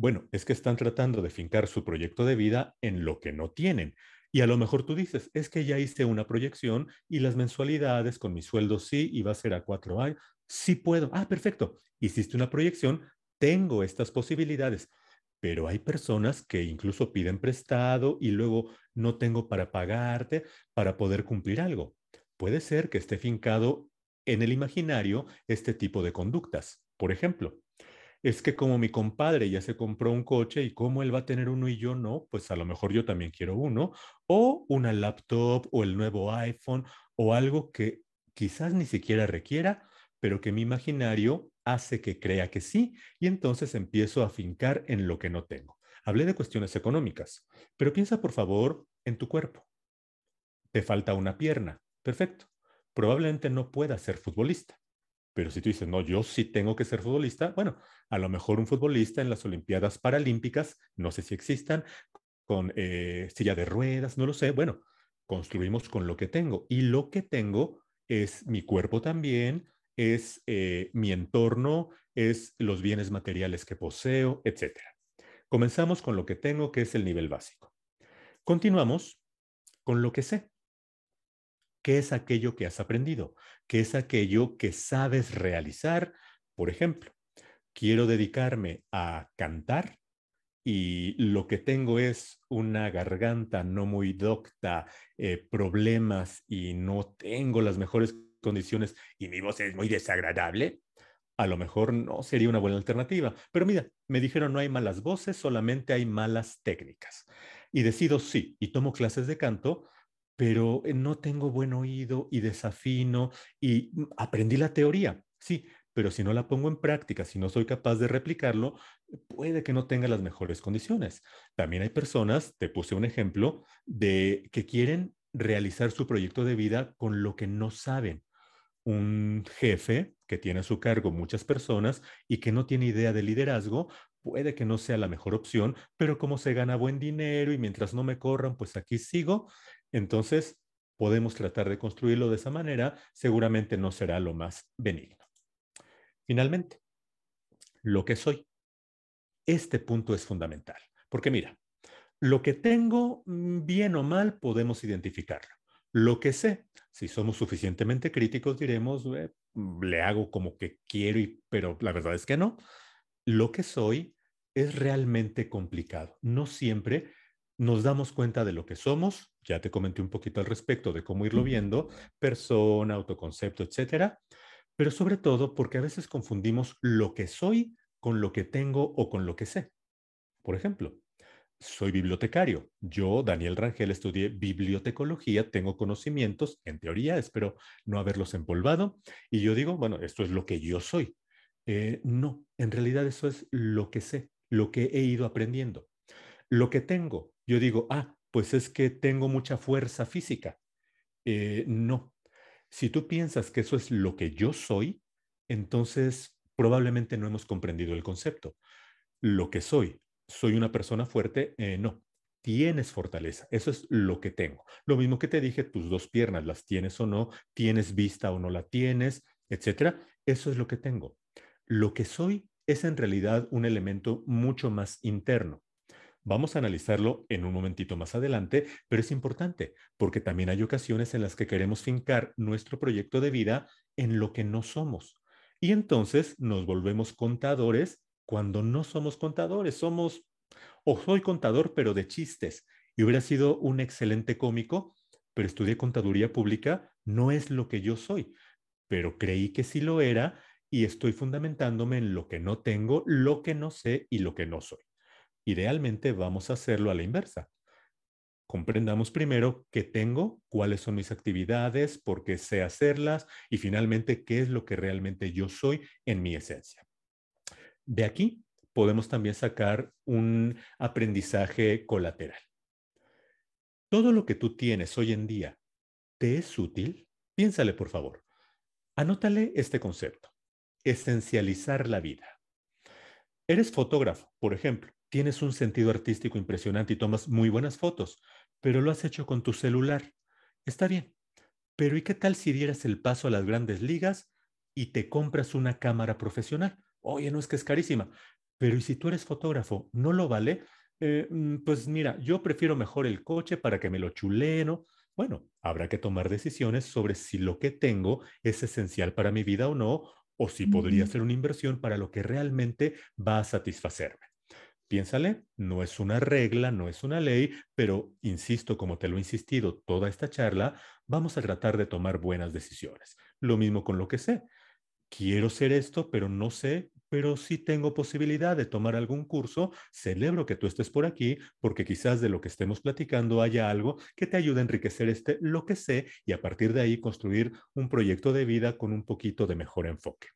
Bueno, es que están tratando de fincar su proyecto de vida en lo que no tienen. Y a lo mejor tú dices, es que ya hice una proyección y las mensualidades con mi sueldo sí, iba a ser a cuatro años. Sí puedo. Ah, perfecto. Hiciste una proyección, tengo estas posibilidades. Pero hay personas que incluso piden prestado y luego no tengo para pagarte para poder cumplir algo. Puede ser que esté fincado en el imaginario este tipo de conductas. Por ejemplo, es que como mi compadre ya se compró un coche y como él va a tener uno y yo no, pues a lo mejor yo también quiero uno, o una laptop o el nuevo iPhone o algo que quizás ni siquiera requiera, pero que mi imaginario hace que crea que sí, y entonces empiezo a fincar en lo que no tengo. Hablé de cuestiones económicas, pero piensa por favor en tu cuerpo. Te falta una pierna, perfecto. Probablemente no pueda ser futbolista. Pero si tú dices, no, yo sí tengo que ser futbolista, bueno, a lo mejor un futbolista en las Olimpiadas Paralímpicas, no sé si existan, con eh, silla de ruedas, no lo sé, bueno, construimos con lo que tengo. Y lo que tengo es mi cuerpo también, es eh, mi entorno, es los bienes materiales que poseo, etc. Comenzamos con lo que tengo, que es el nivel básico. Continuamos con lo que sé. ¿Qué es aquello que has aprendido? que es aquello que sabes realizar. Por ejemplo, quiero dedicarme a cantar y lo que tengo es una garganta no muy docta, eh, problemas y no tengo las mejores condiciones y mi voz es muy desagradable, a lo mejor no sería una buena alternativa. Pero mira, me dijeron no hay malas voces, solamente hay malas técnicas. Y decido sí, y tomo clases de canto, pero eh, no tengo buen oído y desafino y mm, aprendí la teoría, sí, pero si no la pongo en práctica, si no soy capaz de replicarlo, puede que no tenga las mejores condiciones. También hay personas, te puse un ejemplo, de que quieren realizar su proyecto de vida con lo que no saben. Un jefe que tiene a su cargo muchas personas y que no tiene idea de liderazgo, puede que no sea la mejor opción, pero como se gana buen dinero y mientras no me corran, pues aquí sigo, entonces podemos tratar de construirlo de esa manera, seguramente no será lo más benigno. Finalmente, lo que soy. Este punto es fundamental, porque mira, lo que tengo, mm, bien o mal, podemos identificarlo. Lo que sé, si somos suficientemente críticos, diremos, eh, mm, le hago como que quiero, y, pero la verdad es que no. Lo que soy es realmente complicado. No siempre nos damos cuenta de lo que somos, ya te comenté un poquito al respecto de cómo irlo viendo, persona, autoconcepto, etcétera, pero sobre todo porque a veces confundimos lo que soy con lo que tengo o con lo que sé. Por ejemplo, soy bibliotecario. Yo, Daniel Rangel, estudié bibliotecología, tengo conocimientos, en teoría, espero no haberlos empolvado, y yo digo, bueno, esto es lo que yo soy. Eh, no, en realidad eso es lo que sé, lo que he ido aprendiendo. Lo que tengo, yo digo, ah, pues es que tengo mucha fuerza física. Eh, no. Si tú piensas que eso es lo que yo soy, entonces probablemente no hemos comprendido el concepto. Lo que soy, soy una persona fuerte, eh, no. Tienes fortaleza, eso es lo que tengo. Lo mismo que te dije, tus dos piernas, las tienes o no, tienes vista o no la tienes, etcétera. Eso es lo que tengo. Lo que soy es en realidad un elemento mucho más interno. Vamos a analizarlo en un momentito más adelante, pero es importante porque también hay ocasiones en las que queremos fincar nuestro proyecto de vida en lo que no somos. Y entonces nos volvemos contadores cuando no somos contadores, somos o soy contador pero de chistes y hubiera sido un excelente cómico, pero estudié contaduría pública, no es lo que yo soy, pero creí que sí lo era y estoy fundamentándome en lo que no tengo, lo que no sé y lo que no soy. Idealmente vamos a hacerlo a la inversa. Comprendamos primero qué tengo, cuáles son mis actividades, por qué sé hacerlas y finalmente qué es lo que realmente yo soy en mi esencia. De aquí podemos también sacar un aprendizaje colateral. Todo lo que tú tienes hoy en día, ¿te es útil? Piénsale, por favor. Anótale este concepto. Esencializar la vida. Eres fotógrafo, por ejemplo. Tienes un sentido artístico impresionante y tomas muy buenas fotos, pero lo has hecho con tu celular. Está bien, pero ¿y qué tal si dieras el paso a las grandes ligas y te compras una cámara profesional? Oye, no es que es carísima, pero ¿y si tú eres fotógrafo? ¿No lo vale? Eh, mm, pues mira, yo prefiero mejor el coche para que me lo chuleno. Bueno, habrá que tomar decisiones sobre si lo que tengo es esencial para mi vida o no, o si podría ser una inversión para lo que realmente va a satisfacerme. Piénsale, no es una regla, no es una ley, pero insisto, como te lo he insistido toda esta charla, vamos a tratar de tomar buenas decisiones. Lo mismo con lo que sé. Quiero ser esto, pero no sé, pero si tengo posibilidad de tomar algún curso, celebro que tú estés por aquí, porque quizás de lo que estemos platicando haya algo que te ayude a enriquecer este lo que sé y a partir de ahí construir un proyecto de vida con un poquito de mejor enfoque.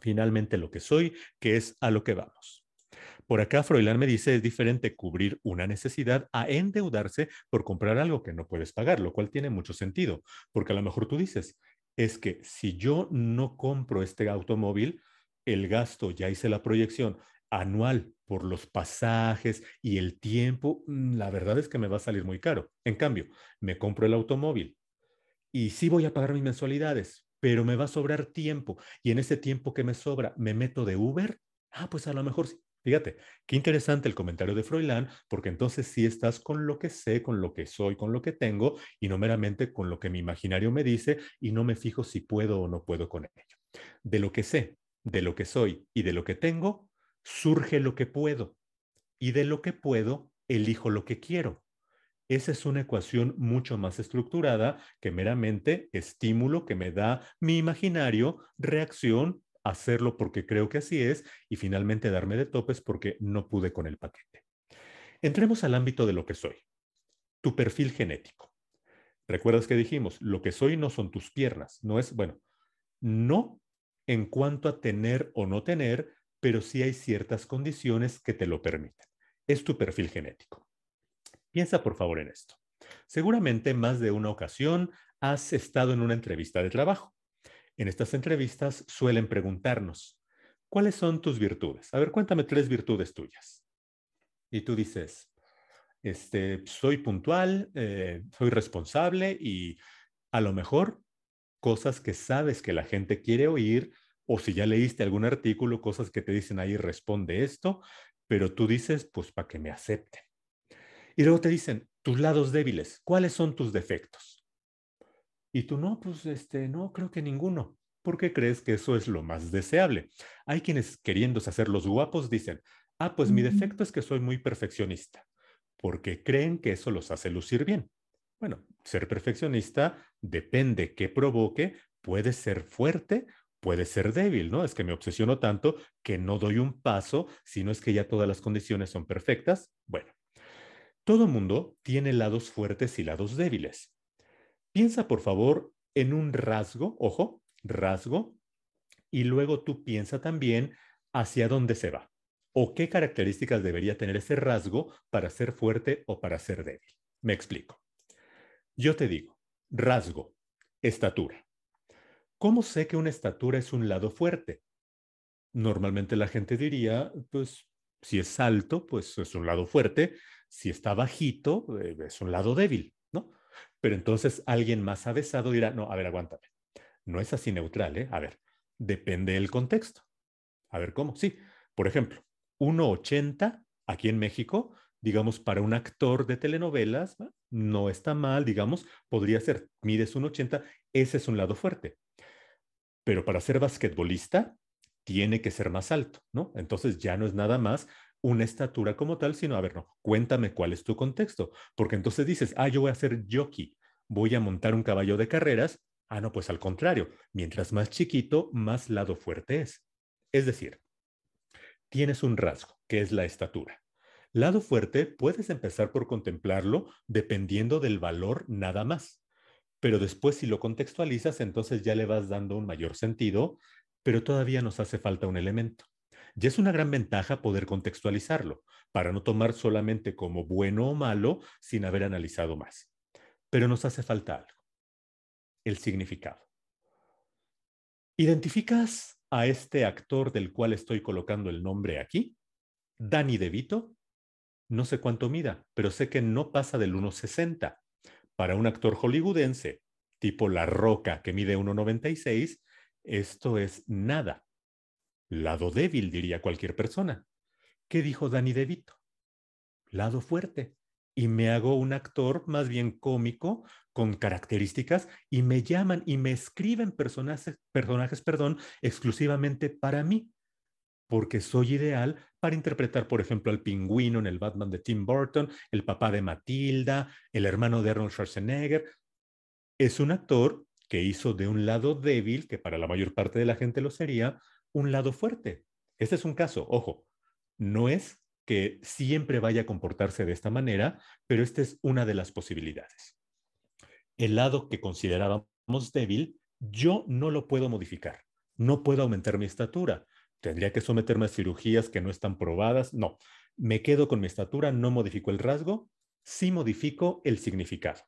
Finalmente, lo que soy, que es a lo que vamos. Por acá Froilán me dice, es diferente cubrir una necesidad a endeudarse por comprar algo que no puedes pagar, lo cual tiene mucho sentido, porque a lo mejor tú dices, es que si yo no compro este automóvil, el gasto, ya hice la proyección anual por los pasajes y el tiempo, mm, la verdad es que me va a salir muy caro. En cambio, me compro el automóvil y sí voy a pagar mis mensualidades, pero me va a sobrar tiempo y en ese tiempo que me sobra, me meto de Uber. Ah, pues a lo mejor Fíjate, qué interesante el comentario de Froilán, porque entonces sí estás con lo que sé, con lo que soy, con lo que tengo, y no meramente con lo que mi imaginario me dice, y no me fijo si puedo o no puedo con ello. De lo que sé, de lo que soy y de lo que tengo, surge lo que puedo, y de lo que puedo, elijo lo que quiero. Esa es una ecuación mucho más estructurada que meramente estímulo que me da mi imaginario, reacción hacerlo porque creo que así es y finalmente darme de topes porque no pude con el paquete. Entremos al ámbito de lo que soy. Tu perfil genético. ¿Recuerdas que dijimos? Lo que soy no son tus piernas, no es, bueno, no en cuanto a tener o no tener, pero sí hay ciertas condiciones que te lo permiten. Es tu perfil genético. Piensa por favor en esto. Seguramente más de una ocasión has estado en una entrevista de trabajo en estas entrevistas suelen preguntarnos, ¿cuáles son tus virtudes? A ver, cuéntame tres virtudes tuyas. Y tú dices, este, soy puntual, eh, soy responsable y a lo mejor cosas que sabes que la gente quiere oír o si ya leíste algún artículo, cosas que te dicen ahí, responde esto, pero tú dices, pues para que me acepten. Y luego te dicen, tus lados débiles, ¿cuáles son tus defectos? Y tú, no, pues este, no, creo que ninguno, porque crees que eso es lo más deseable. Hay quienes queriéndose hacer los guapos dicen, ah, pues mi defecto es que soy muy perfeccionista, porque creen que eso los hace lucir bien. Bueno, ser perfeccionista depende qué provoque, puede ser fuerte, puede ser débil, ¿no? Es que me obsesiono tanto que no doy un paso, si no es que ya todas las condiciones son perfectas. Bueno, todo mundo tiene lados fuertes y lados débiles. Piensa, por favor, en un rasgo, ojo, rasgo, y luego tú piensa también hacia dónde se va o qué características debería tener ese rasgo para ser fuerte o para ser débil. Me explico. Yo te digo, rasgo, estatura. ¿Cómo sé que una estatura es un lado fuerte? Normalmente la gente diría, pues si es alto, pues es un lado fuerte, si está bajito, eh, es un lado débil. Pero entonces alguien más avesado dirá, no, a ver, aguántame. No es así neutral, ¿eh? A ver, depende del contexto. A ver, ¿cómo? Sí. Por ejemplo, 1.80 aquí en México, digamos, para un actor de telenovelas, ¿no? está mal, digamos, podría ser, mides 1.80, ese es un lado fuerte. Pero para ser basquetbolista, tiene que ser más alto, ¿no? Entonces ya no es nada más una estatura como tal, sino, a ver, no, cuéntame cuál es tu contexto, porque entonces dices, ah, yo voy a ser jockey, voy a montar un caballo de carreras, ah, no, pues al contrario, mientras más chiquito, más lado fuerte es. Es decir, tienes un rasgo, que es la estatura. Lado fuerte puedes empezar por contemplarlo dependiendo del valor nada más, pero después si lo contextualizas, entonces ya le vas dando un mayor sentido, pero todavía nos hace falta un elemento ya es una gran ventaja poder contextualizarlo, para no tomar solamente como bueno o malo sin haber analizado más. Pero nos hace falta algo, el significado. ¿Identificas a este actor del cual estoy colocando el nombre aquí? Danny DeVito. No sé cuánto mida, pero sé que no pasa del 1,60. Para un actor hollywoodense, tipo La Roca, que mide 1,96, esto es nada. Lado débil, diría cualquier persona. ¿Qué dijo Danny DeVito? Lado fuerte. Y me hago un actor más bien cómico, con características, y me llaman y me escriben personajes, personajes perdón, exclusivamente para mí, porque soy ideal para interpretar, por ejemplo, al pingüino en el Batman de Tim Burton, el papá de Matilda, el hermano de Arnold Schwarzenegger. Es un actor que hizo de un lado débil, que para la mayor parte de la gente lo sería, un lado fuerte. Este es un caso, ojo, no es que siempre vaya a comportarse de esta manera, pero esta es una de las posibilidades. El lado que considerábamos débil, yo no lo puedo modificar, no puedo aumentar mi estatura, tendría que someterme a cirugías que no están probadas, no, me quedo con mi estatura, no modifico el rasgo, sí modifico el significado.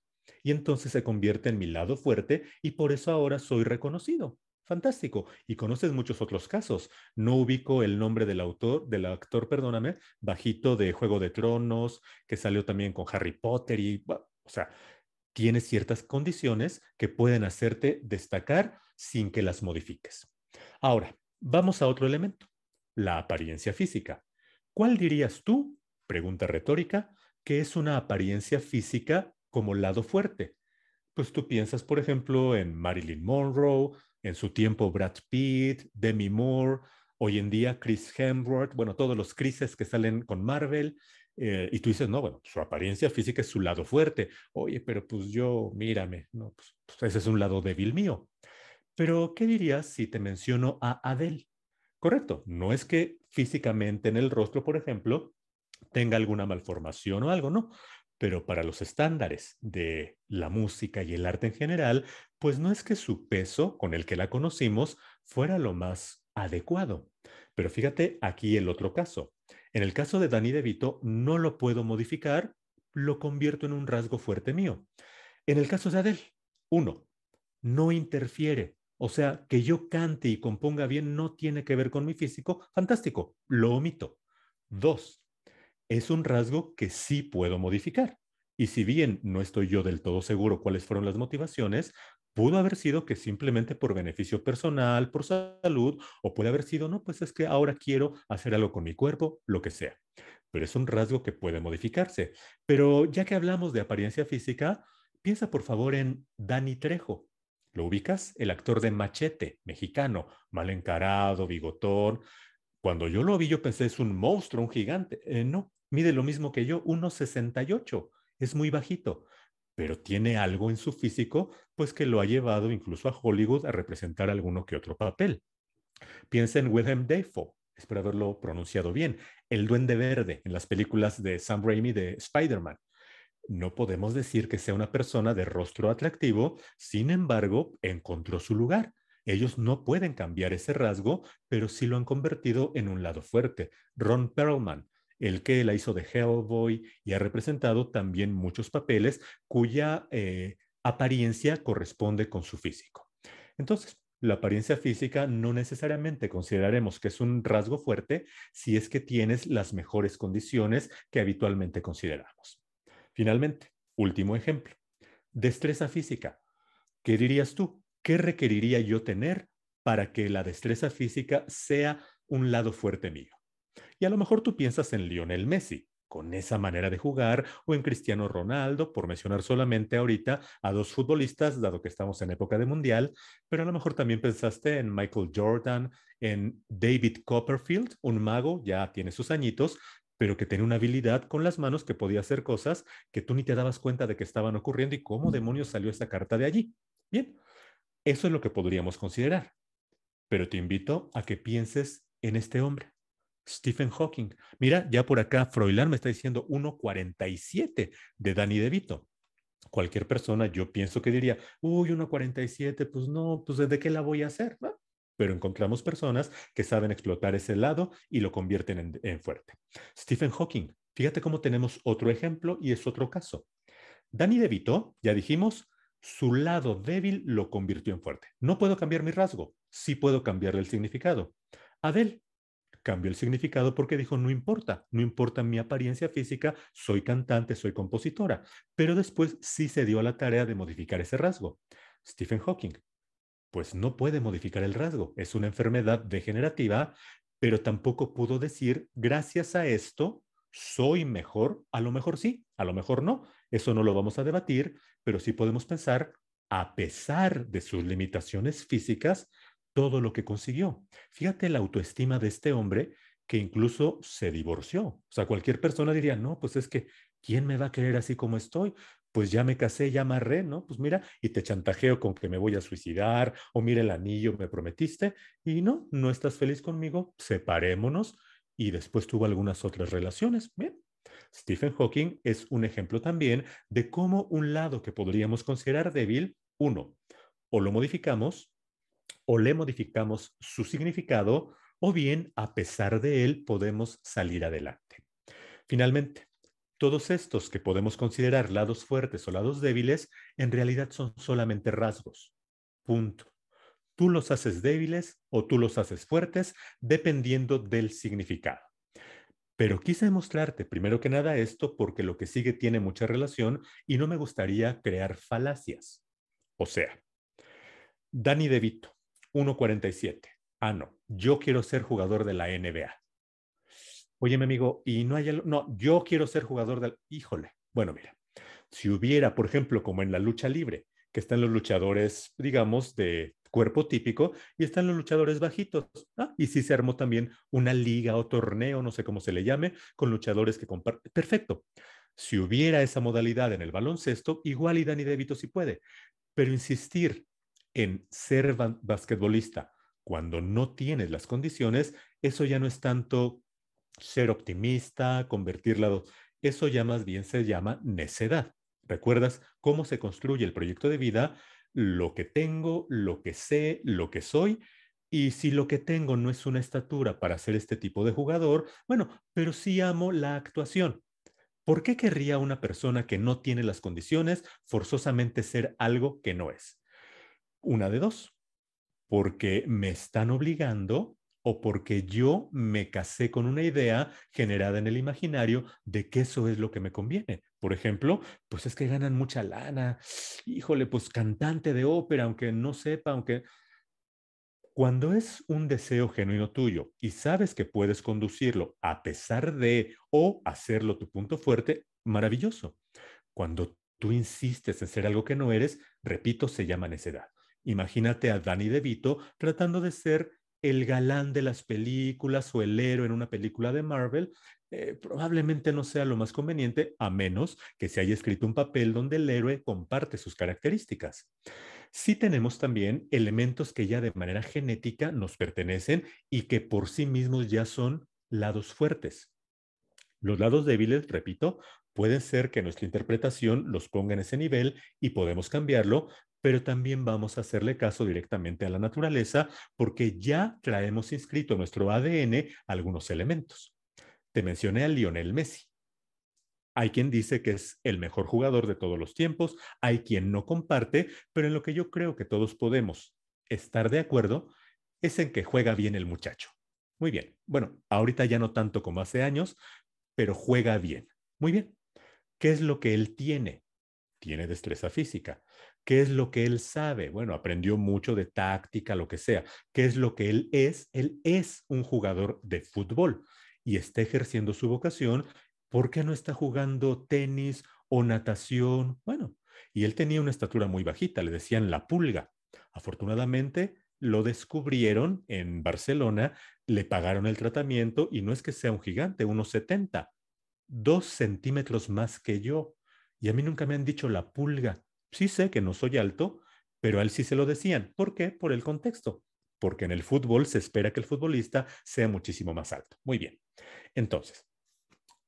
Y entonces se convierte en mi lado fuerte y por eso ahora soy reconocido. Fantástico. Y conoces muchos otros casos. No ubico el nombre del autor, del actor, perdóname, bajito de Juego de Tronos, que salió también con Harry Potter y, o sea, tienes ciertas condiciones que pueden hacerte destacar sin que las modifiques. Ahora, vamos a otro elemento, la apariencia física. ¿Cuál dirías tú, pregunta retórica, que es una apariencia física como lado fuerte? Pues tú piensas, por ejemplo, en Marilyn Monroe, en su tiempo Brad Pitt, Demi Moore, hoy en día Chris Hemsworth, bueno, todos los Chrises que salen con Marvel. Eh, y tú dices, no, bueno, su apariencia física es su lado fuerte. Oye, pero pues yo, mírame, no, pues, pues, ese es un lado débil mío. Pero, ¿qué dirías si te menciono a Adele? Correcto, no es que físicamente en el rostro, por ejemplo, tenga alguna malformación o algo, no pero para los estándares de la música y el arte en general, pues no es que su peso con el que la conocimos fuera lo más adecuado. Pero fíjate aquí el otro caso. En el caso de de Vito no lo puedo modificar, lo convierto en un rasgo fuerte mío. En el caso de Adele, uno, no interfiere. O sea, que yo cante y componga bien no tiene que ver con mi físico, fantástico, lo omito. Dos, es un rasgo que sí puedo modificar. Y si bien no estoy yo del todo seguro cuáles fueron las motivaciones, pudo haber sido que simplemente por beneficio personal, por salud, o puede haber sido, no, pues es que ahora quiero hacer algo con mi cuerpo, lo que sea. Pero es un rasgo que puede modificarse. Pero ya que hablamos de apariencia física, piensa por favor en Dani Trejo. ¿Lo ubicas? El actor de Machete, mexicano, mal encarado, bigotón, cuando yo lo vi, yo pensé, es un monstruo, un gigante. Eh, no, mide lo mismo que yo, 1,68. Es muy bajito, pero tiene algo en su físico, pues que lo ha llevado incluso a Hollywood a representar alguno que otro papel. Piensa en Wilhelm Dafoe, espero haberlo pronunciado bien, el duende verde en las películas de Sam Raimi de Spider-Man. No podemos decir que sea una persona de rostro atractivo, sin embargo, encontró su lugar ellos no pueden cambiar ese rasgo, pero sí lo han convertido en un lado fuerte. Ron Perlman, el que la hizo de Hellboy y ha representado también muchos papeles cuya eh, apariencia corresponde con su físico. Entonces, la apariencia física no necesariamente consideraremos que es un rasgo fuerte si es que tienes las mejores condiciones que habitualmente consideramos. Finalmente, último ejemplo, destreza física. ¿Qué dirías tú? ¿qué requeriría yo tener para que la destreza física sea un lado fuerte mío? Y a lo mejor tú piensas en Lionel Messi, con esa manera de jugar, o en Cristiano Ronaldo, por mencionar solamente ahorita a dos futbolistas, dado que estamos en época de mundial, pero a lo mejor también pensaste en Michael Jordan, en David Copperfield, un mago, ya tiene sus añitos, pero que tenía una habilidad con las manos que podía hacer cosas que tú ni te dabas cuenta de que estaban ocurriendo y cómo demonios salió esa carta de allí. Bien, eso es lo que podríamos considerar. Pero te invito a que pienses en este hombre, Stephen Hawking. Mira, ya por acá Froilán me está diciendo 1.47 de Danny DeVito. Cualquier persona, yo pienso que diría, uy, 1.47, pues no, pues de qué la voy a hacer? pero encontramos personas que saben explotar ese lado y lo convierten en, en, fuerte. Stephen Hawking, fíjate cómo tenemos otro ejemplo y es otro caso. Danny DeVito, ya dijimos, su lado débil lo convirtió en fuerte. No puedo cambiar mi rasgo, sí puedo cambiarle el significado. Adele cambió el significado porque dijo, no importa, no importa mi apariencia física, soy cantante, soy compositora, pero después sí se dio a la tarea de modificar ese rasgo. Stephen Hawking, pues no puede modificar el rasgo, es una enfermedad degenerativa, pero tampoco pudo decir, gracias a esto, soy mejor, a lo mejor sí, a lo mejor no, eso no lo vamos a debatir, pero sí podemos pensar, a pesar de sus limitaciones físicas, todo lo que consiguió. Fíjate la autoestima de este hombre que incluso se divorció. O sea, cualquier persona diría, no, pues es que, ¿quién me va a querer así como estoy? Pues ya me casé, ya amarré, ¿no? Pues mira, y te chantajeo con que me voy a suicidar, o mira el anillo, me prometiste, y no, no estás feliz conmigo, separémonos, y después tuvo algunas otras relaciones. Bien, Stephen Hawking es un ejemplo también de cómo un lado que podríamos considerar débil, uno, o lo modificamos, o le modificamos su significado, o bien, a pesar de él, podemos salir adelante. Finalmente, todos estos que podemos considerar lados fuertes o lados débiles, en realidad son solamente rasgos. Punto. Tú los haces débiles o tú los haces fuertes dependiendo del significado. Pero quise mostrarte primero que nada esto porque lo que sigue tiene mucha relación y no me gustaría crear falacias. O sea, Dani DeVito, 1.47. Ah, no, yo quiero ser jugador de la NBA. Oye, mi amigo, y no hay... No, yo quiero ser jugador del... Híjole. Bueno, mira, si hubiera, por ejemplo, como en la lucha libre, que están los luchadores, digamos, de cuerpo típico, y están los luchadores bajitos. Ah, y si se armó también una liga o torneo, no sé cómo se le llame, con luchadores que comparten. Perfecto. Si hubiera esa modalidad en el baloncesto, igual y Dani Devito sí puede. Pero insistir en ser basquetbolista cuando no tienes las condiciones, eso ya no es tanto ser optimista, convertirla Eso ya más bien se llama necedad. ¿Recuerdas cómo se construye el proyecto de vida? lo que tengo, lo que sé, lo que soy. Y si lo que tengo no es una estatura para ser este tipo de jugador, bueno, pero sí amo la actuación. ¿Por qué querría una persona que no tiene las condiciones forzosamente ser algo que no es? Una de dos, porque me están obligando o porque yo me casé con una idea generada en el imaginario de que eso es lo que me conviene. Por ejemplo, pues es que ganan mucha lana, híjole, pues cantante de ópera, aunque no sepa, aunque... Cuando es un deseo genuino tuyo y sabes que puedes conducirlo a pesar de o hacerlo tu punto fuerte, maravilloso. Cuando tú insistes en ser algo que no eres, repito, se llama necedad. Imagínate a Danny DeVito tratando de ser el galán de las películas o el héroe en una película de Marvel, eh, probablemente no sea lo más conveniente, a menos que se haya escrito un papel donde el héroe comparte sus características. si tenemos también elementos que ya de manera genética nos pertenecen y que por sí mismos ya son lados fuertes. Los lados débiles, repito, pueden ser que nuestra interpretación los ponga en ese nivel y podemos cambiarlo, pero también vamos a hacerle caso directamente a la naturaleza porque ya traemos inscrito en nuestro ADN algunos elementos. Te mencioné a Lionel Messi. Hay quien dice que es el mejor jugador de todos los tiempos, hay quien no comparte, pero en lo que yo creo que todos podemos estar de acuerdo es en que juega bien el muchacho. Muy bien. Bueno, ahorita ya no tanto como hace años, pero juega bien. Muy bien. ¿Qué es lo que él tiene? Tiene destreza física. ¿Qué es lo que él sabe? Bueno, aprendió mucho de táctica, lo que sea. ¿Qué es lo que él es? Él es un jugador de fútbol y está ejerciendo su vocación. ¿Por qué no está jugando tenis o natación? Bueno, y él tenía una estatura muy bajita, le decían la pulga. Afortunadamente, lo descubrieron en Barcelona, le pagaron el tratamiento y no es que sea un gigante, unos 70, dos centímetros más que yo. Y a mí nunca me han dicho la pulga. Sí sé que no soy alto, pero a él sí se lo decían. ¿Por qué? Por el contexto. Porque en el fútbol se espera que el futbolista sea muchísimo más alto. Muy bien. Entonces,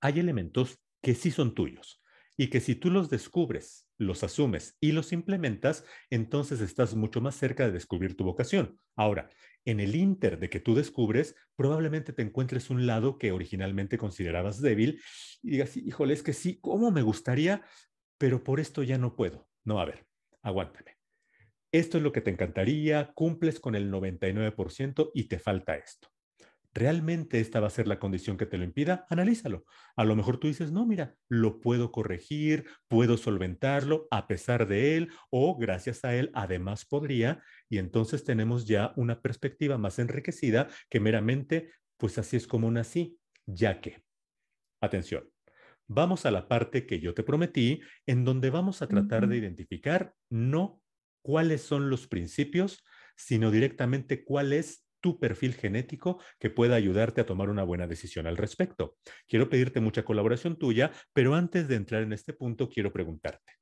hay elementos que sí son tuyos y que si tú los descubres, los asumes y los implementas, entonces estás mucho más cerca de descubrir tu vocación. Ahora, en el inter de que tú descubres, probablemente te encuentres un lado que originalmente considerabas débil y digas, híjole, es que sí, ¿cómo me gustaría? Pero por esto ya no puedo no, a ver, aguántame. Esto es lo que te encantaría, cumples con el 99% y te falta esto. ¿Realmente esta va a ser la condición que te lo impida? Analízalo. A lo mejor tú dices, no, mira, lo puedo corregir, puedo solventarlo a pesar de él o gracias a él además podría. Y entonces tenemos ya una perspectiva más enriquecida que meramente, pues así es como nací, ya que. Atención, vamos a la parte que yo te prometí, en donde vamos a tratar de identificar no cuáles son los principios, sino directamente cuál es tu perfil genético que pueda ayudarte a tomar una buena decisión al respecto. Quiero pedirte mucha colaboración tuya, pero antes de entrar en este punto, quiero preguntarte.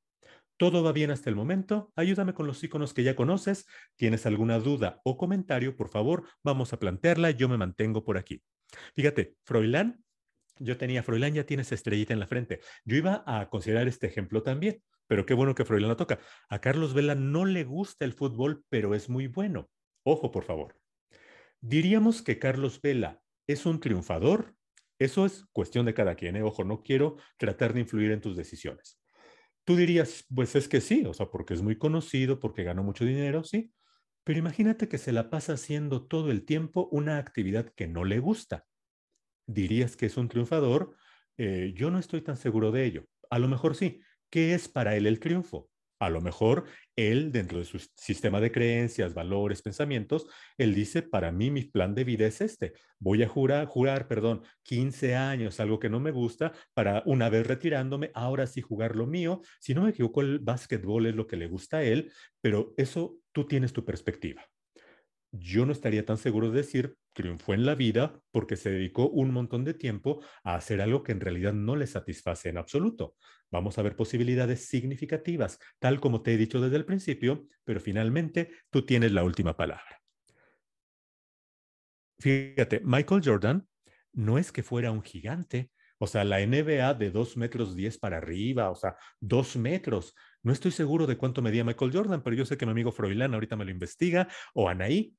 ¿Todo va bien hasta el momento? Ayúdame con los iconos que ya conoces. ¿Tienes alguna duda o comentario? Por favor, vamos a plantearla. Yo me mantengo por aquí. Fíjate, Froilán yo tenía, Froilán, ya tienes estrellita en la frente. Yo iba a considerar este ejemplo también, pero qué bueno que Froilán la toca. A Carlos Vela no le gusta el fútbol, pero es muy bueno. Ojo, por favor. Diríamos que Carlos Vela es un triunfador. Eso es cuestión de cada quien, ¿eh? ojo, no quiero tratar de influir en tus decisiones. Tú dirías, pues es que sí, o sea, porque es muy conocido, porque ganó mucho dinero, sí, pero imagínate que se la pasa haciendo todo el tiempo una actividad que no le gusta dirías que es un triunfador, eh, yo no estoy tan seguro de ello. A lo mejor sí. ¿Qué es para él el triunfo? A lo mejor él, dentro de su sistema de creencias, valores, pensamientos, él dice, para mí mi plan de vida es este. Voy a jurar, jurar, perdón, 15 años, algo que no me gusta, para una vez retirándome, ahora sí jugar lo mío. Si no me equivoco, el básquetbol es lo que le gusta a él, pero eso tú tienes tu perspectiva yo no estaría tan seguro de decir triunfó en la vida porque se dedicó un montón de tiempo a hacer algo que en realidad no le satisface en absoluto. Vamos a ver posibilidades significativas, tal como te he dicho desde el principio, pero finalmente tú tienes la última palabra. Fíjate, Michael Jordan no es que fuera un gigante, o sea, la NBA de 2 metros 10 para arriba, o sea, 2 metros. No estoy seguro de cuánto medía Michael Jordan, pero yo sé que mi amigo Froilán ahorita me lo investiga, o Anaí,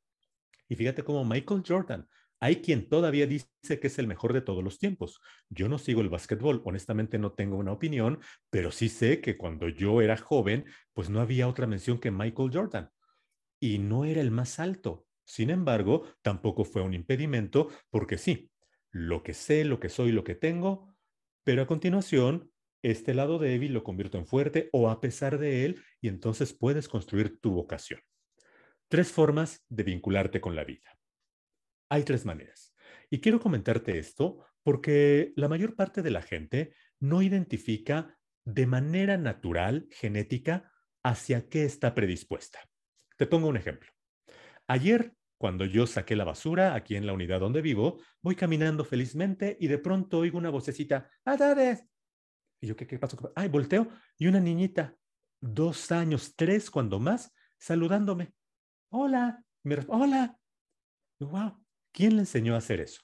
y fíjate cómo Michael Jordan, hay quien todavía dice que es el mejor de todos los tiempos. Yo no sigo el básquetbol, honestamente no tengo una opinión, pero sí sé que cuando yo era joven, pues no había otra mención que Michael Jordan. Y no era el más alto. Sin embargo, tampoco fue un impedimento, porque sí, lo que sé, lo que soy, lo que tengo, pero a continuación, este lado débil lo convierto en fuerte o a pesar de él, y entonces puedes construir tu vocación. Tres formas de vincularte con la vida. Hay tres maneras. Y quiero comentarte esto porque la mayor parte de la gente no identifica de manera natural, genética, hacia qué está predispuesta. Te pongo un ejemplo. Ayer, cuando yo saqué la basura aquí en la unidad donde vivo, voy caminando felizmente y de pronto oigo una vocecita, ¡Adades! Y yo, ¿qué, qué pasó? Ay, volteo y una niñita, dos años, tres cuando más, saludándome hola, mira, hola. wow, ¿quién le enseñó a hacer eso?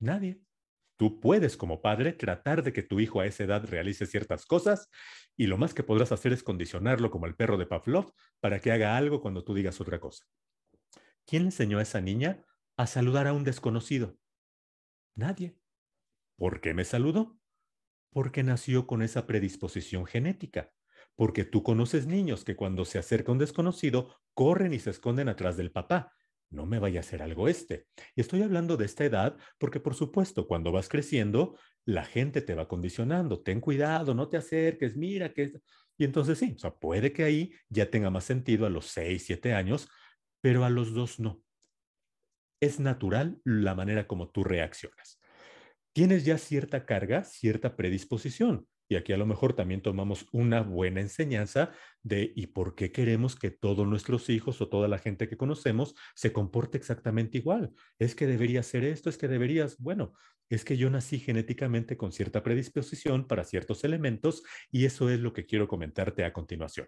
Nadie. Tú puedes como padre tratar de que tu hijo a esa edad realice ciertas cosas y lo más que podrás hacer es condicionarlo como el perro de Pavlov para que haga algo cuando tú digas otra cosa. ¿Quién le enseñó a esa niña a saludar a un desconocido? Nadie. ¿Por qué me saludó? Porque nació con esa predisposición genética porque tú conoces niños que cuando se acerca un desconocido corren y se esconden atrás del papá. No me vaya a hacer algo este. Y estoy hablando de esta edad porque, por supuesto, cuando vas creciendo, la gente te va condicionando. Ten cuidado, no te acerques, mira que... Y entonces sí, o sea, puede que ahí ya tenga más sentido a los 6, siete años, pero a los dos no. Es natural la manera como tú reaccionas. Tienes ya cierta carga, cierta predisposición. Y aquí a lo mejor también tomamos una buena enseñanza de y por qué queremos que todos nuestros hijos o toda la gente que conocemos se comporte exactamente igual. Es que debería ser esto, es que deberías, bueno, es que yo nací genéticamente con cierta predisposición para ciertos elementos y eso es lo que quiero comentarte a continuación.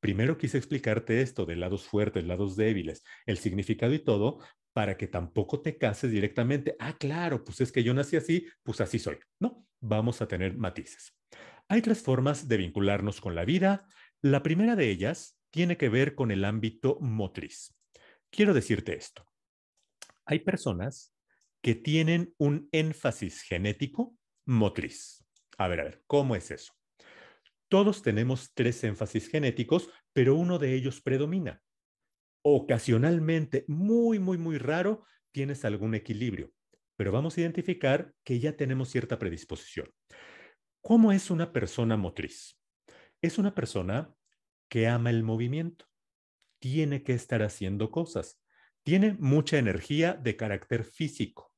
Primero quise explicarte esto de lados fuertes, lados débiles, el significado y todo, para que tampoco te cases directamente. Ah, claro, pues es que yo nací así, pues así soy. No, vamos a tener matices. Hay tres formas de vincularnos con la vida. La primera de ellas tiene que ver con el ámbito motriz. Quiero decirte esto. Hay personas que tienen un énfasis genético motriz. A ver, a ver, ¿cómo es eso? Todos tenemos tres énfasis genéticos, pero uno de ellos predomina ocasionalmente, muy, muy, muy raro, tienes algún equilibrio, pero vamos a identificar que ya tenemos cierta predisposición. ¿Cómo es una persona motriz? Es una persona que ama el movimiento, tiene que estar haciendo cosas, tiene mucha energía de carácter físico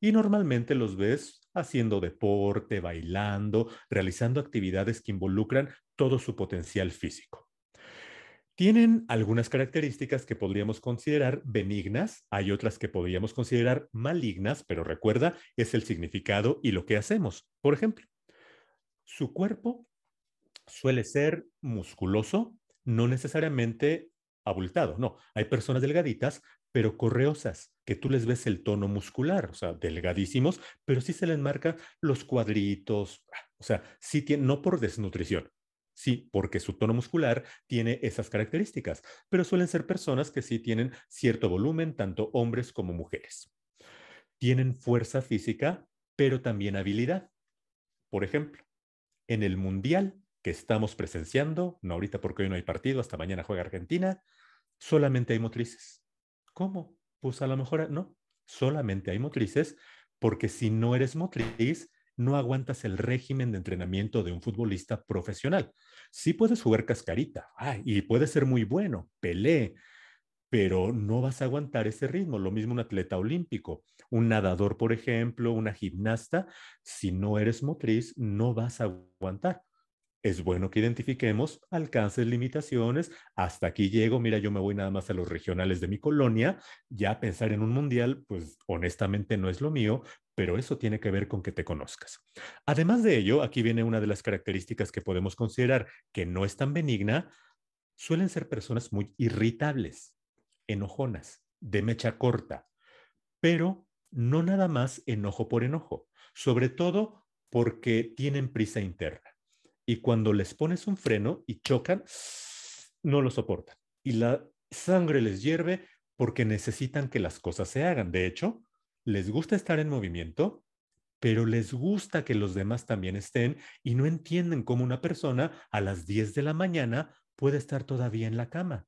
y normalmente los ves haciendo deporte, bailando, realizando actividades que involucran todo su potencial físico. Tienen algunas características que podríamos considerar benignas, hay otras que podríamos considerar malignas, pero recuerda, es el significado y lo que hacemos. Por ejemplo, su cuerpo suele ser musculoso, no necesariamente abultado, no. Hay personas delgaditas, pero correosas, que tú les ves el tono muscular, o sea, delgadísimos, pero sí se les marca los cuadritos, o sea, sí no por desnutrición, Sí, porque su tono muscular tiene esas características, pero suelen ser personas que sí tienen cierto volumen, tanto hombres como mujeres. Tienen fuerza física, pero también habilidad. Por ejemplo, en el Mundial que estamos presenciando, no ahorita porque hoy no hay partido, hasta mañana juega Argentina, solamente hay motrices. ¿Cómo? Pues a lo mejor no, solamente hay motrices porque si no eres motriz, no aguantas el régimen de entrenamiento de un futbolista profesional. Sí puedes jugar cascarita y puede ser muy bueno, Pelé, pero no vas a aguantar ese ritmo. Lo mismo un atleta olímpico, un nadador, por ejemplo, una gimnasta, si no eres motriz, no vas a aguantar. Es bueno que identifiquemos alcances, limitaciones, hasta aquí llego, mira, yo me voy nada más a los regionales de mi colonia, ya pensar en un mundial, pues honestamente no es lo mío, pero eso tiene que ver con que te conozcas. Además de ello, aquí viene una de las características que podemos considerar que no es tan benigna, suelen ser personas muy irritables, enojonas, de mecha corta, pero no nada más enojo por enojo, sobre todo porque tienen prisa interna. Y cuando les pones un freno y chocan, no lo soportan. Y la sangre les hierve porque necesitan que las cosas se hagan. De hecho, les gusta estar en movimiento, pero les gusta que los demás también estén y no entienden cómo una persona a las 10 de la mañana puede estar todavía en la cama.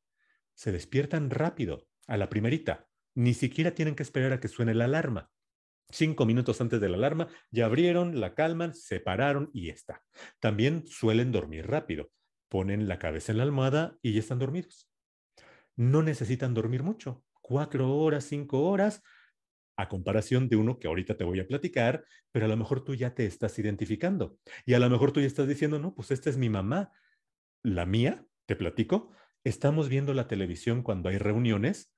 Se despiertan rápido, a la primerita. Ni siquiera tienen que esperar a que suene la alarma. Cinco minutos antes de la alarma ya abrieron, la calman, se pararon y está. También suelen dormir rápido. Ponen la cabeza en la almohada y ya están dormidos. No necesitan dormir mucho. Cuatro horas, cinco horas, a comparación de uno que ahorita te voy a platicar, pero a lo mejor tú ya te estás identificando y a lo mejor tú ya estás diciendo, no, pues esta es mi mamá, la mía, te platico, estamos viendo la televisión cuando hay reuniones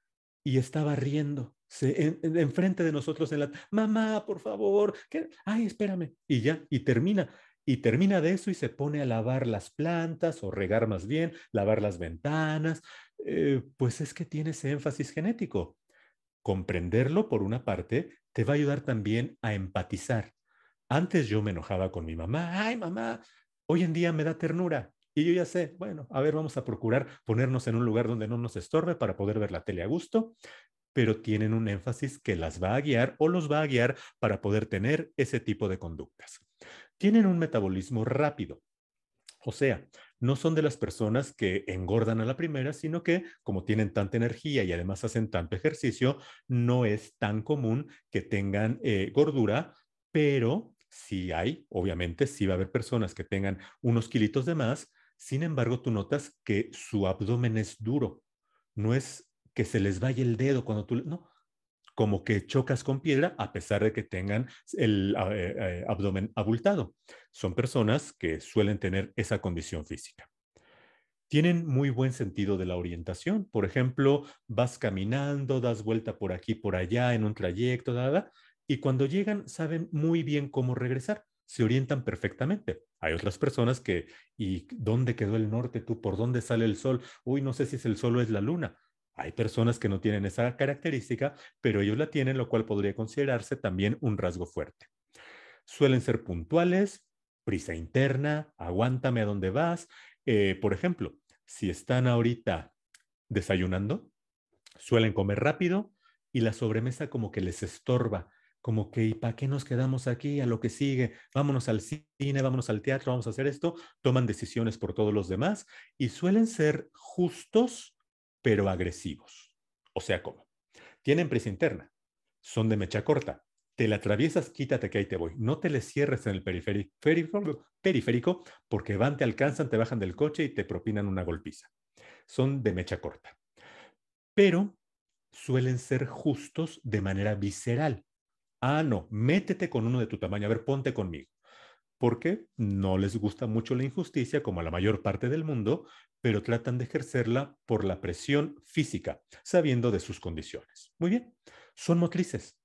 y estaba riendo enfrente en, de nosotros en la mamá, por favor, ay, espérame, y ya, y termina. Y termina de eso y se pone a lavar las plantas o regar más bien, lavar las ventanas. Eh, pues es que tiene ese énfasis genético comprenderlo, por una parte, te va a ayudar también a empatizar. Antes yo me enojaba con mi mamá, ay mamá, hoy en día me da ternura. Y yo ya sé, bueno, a ver, vamos a procurar ponernos en un lugar donde no nos estorbe para poder ver la tele a gusto, pero tienen un énfasis que las va a guiar o los va a guiar para poder tener ese tipo de conductas. Tienen un metabolismo rápido, o sea, no son de las personas que engordan a la primera, sino que como tienen tanta energía y además hacen tanto ejercicio, no es tan común que tengan eh, gordura, pero si hay, obviamente, sí va a haber personas que tengan unos kilitos de más, sin embargo, tú notas que su abdomen es duro, no es que se les vaya el dedo cuando tú, no, como que chocas con piedra a pesar de que tengan el eh, eh, abdomen abultado. Son personas que suelen tener esa condición física. Tienen muy buen sentido de la orientación. Por ejemplo, vas caminando, das vuelta por aquí, por allá, en un trayecto, y cuando llegan saben muy bien cómo regresar se orientan perfectamente. Hay otras personas que, ¿y dónde quedó el norte tú? ¿Por dónde sale el sol? Uy, no sé si es el sol o es la luna. Hay personas que no tienen esa característica, pero ellos la tienen, lo cual podría considerarse también un rasgo fuerte. Suelen ser puntuales, prisa interna, aguántame a dónde vas. Eh, por ejemplo, si están ahorita desayunando, suelen comer rápido y la sobremesa como que les estorba, como que, ¿y para qué nos quedamos aquí? A lo que sigue, vámonos al cine, vámonos al teatro, vamos a hacer esto. Toman decisiones por todos los demás y suelen ser justos pero agresivos. O sea, ¿cómo? Tienen prisa interna, son de mecha corta, te la atraviesas, quítate que ahí te voy. No te le cierres en el periférico, periférico porque van, te alcanzan, te bajan del coche y te propinan una golpiza. Son de mecha corta. Pero suelen ser justos de manera visceral. Ah, no, métete con uno de tu tamaño, a ver, ponte conmigo. Porque no les gusta mucho la injusticia, como a la mayor parte del mundo, pero tratan de ejercerla por la presión física, sabiendo de sus condiciones. Muy bien, son motrices.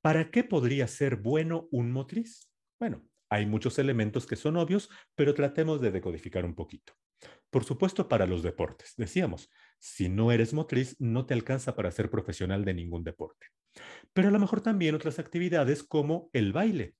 ¿Para qué podría ser bueno un motriz? Bueno, hay muchos elementos que son obvios, pero tratemos de decodificar un poquito. Por supuesto, para los deportes. Decíamos, si no eres motriz, no te alcanza para ser profesional de ningún deporte. Pero a lo mejor también otras actividades como el baile,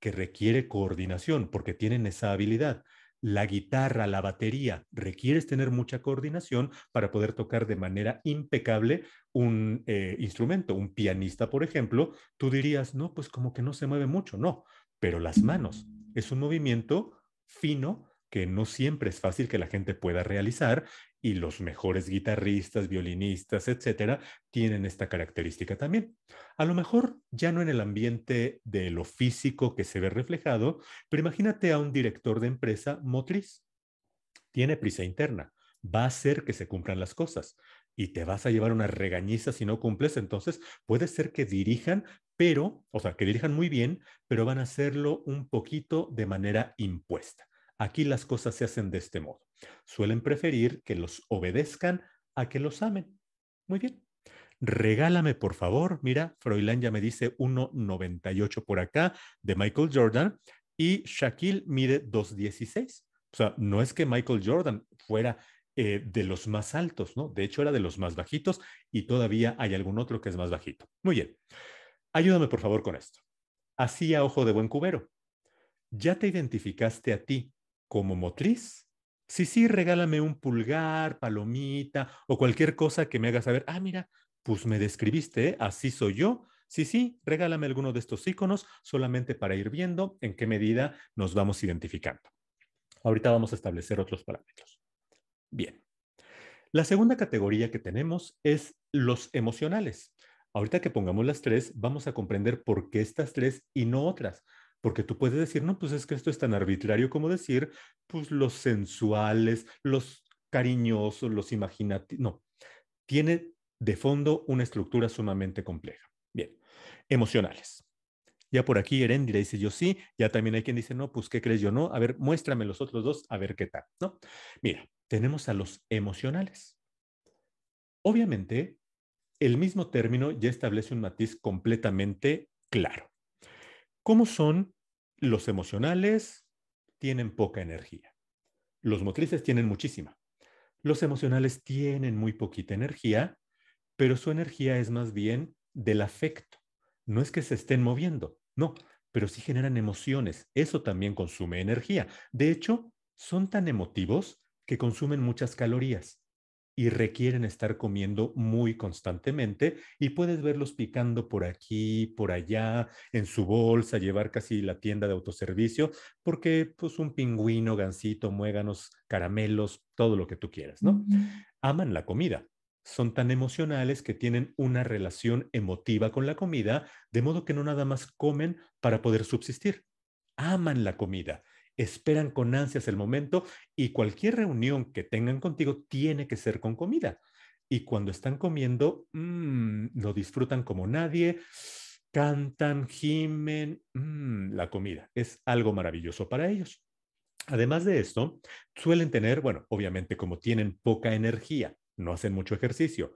que requiere coordinación porque tienen esa habilidad la guitarra, la batería. Requieres tener mucha coordinación para poder tocar de manera impecable un eh, instrumento. Un pianista, por ejemplo, tú dirías, no, pues como que no se mueve mucho, no, pero las manos es un movimiento fino que no siempre es fácil que la gente pueda realizar y los mejores guitarristas, violinistas, etcétera, tienen esta característica también. A lo mejor ya no en el ambiente de lo físico que se ve reflejado, pero imagínate a un director de empresa motriz. Tiene prisa interna, va a hacer que se cumplan las cosas y te vas a llevar una regañiza si no cumples, entonces puede ser que dirijan, pero, o sea, que dirijan muy bien, pero van a hacerlo un poquito de manera impuesta Aquí las cosas se hacen de este modo. Suelen preferir que los obedezcan a que los amen. Muy bien. Regálame, por favor. Mira, Froilán ya me dice 1.98 por acá de Michael Jordan y Shaquille mide 2.16. O sea, no es que Michael Jordan fuera eh, de los más altos, ¿no? De hecho, era de los más bajitos y todavía hay algún otro que es más bajito. Muy bien. Ayúdame, por favor, con esto. Así a ojo de buen cubero. Ya te identificaste a ti como motriz. Sí, sí, regálame un pulgar, palomita o cualquier cosa que me haga saber, ah, mira, pues me describiste, ¿eh? así soy yo. Sí, sí, regálame alguno de estos iconos solamente para ir viendo en qué medida nos vamos identificando. Ahorita vamos a establecer otros parámetros. Bien. La segunda categoría que tenemos es los emocionales. Ahorita que pongamos las tres, vamos a comprender por qué estas tres y no otras, porque tú puedes decir, no, pues es que esto es tan arbitrario como decir, pues los sensuales, los cariñosos, los imaginativos. No, tiene de fondo una estructura sumamente compleja. Bien, emocionales. Ya por aquí Erendira dice yo sí, ya también hay quien dice no, pues ¿qué crees yo no? A ver, muéstrame los otros dos, a ver qué tal, ¿no? Mira, tenemos a los emocionales. Obviamente, el mismo término ya establece un matiz completamente claro. ¿Cómo son los emocionales tienen poca energía. Los motrices tienen muchísima. Los emocionales tienen muy poquita energía, pero su energía es más bien del afecto. No es que se estén moviendo, no, pero sí generan emociones. Eso también consume energía. De hecho, son tan emotivos que consumen muchas calorías y requieren estar comiendo muy constantemente y puedes verlos picando por aquí, por allá, en su bolsa, llevar casi la tienda de autoservicio, porque pues un pingüino, gansito, muéganos, caramelos, todo lo que tú quieras, ¿no? Aman la comida. Son tan emocionales que tienen una relación emotiva con la comida, de modo que no nada más comen para poder subsistir. Aman la comida esperan con ansias el momento y cualquier reunión que tengan contigo tiene que ser con comida. Y cuando están comiendo, mm, lo disfrutan como nadie, cantan, gimen, mm, la comida. Es algo maravilloso para ellos. Además de esto, suelen tener, bueno, obviamente como tienen poca energía, no hacen mucho ejercicio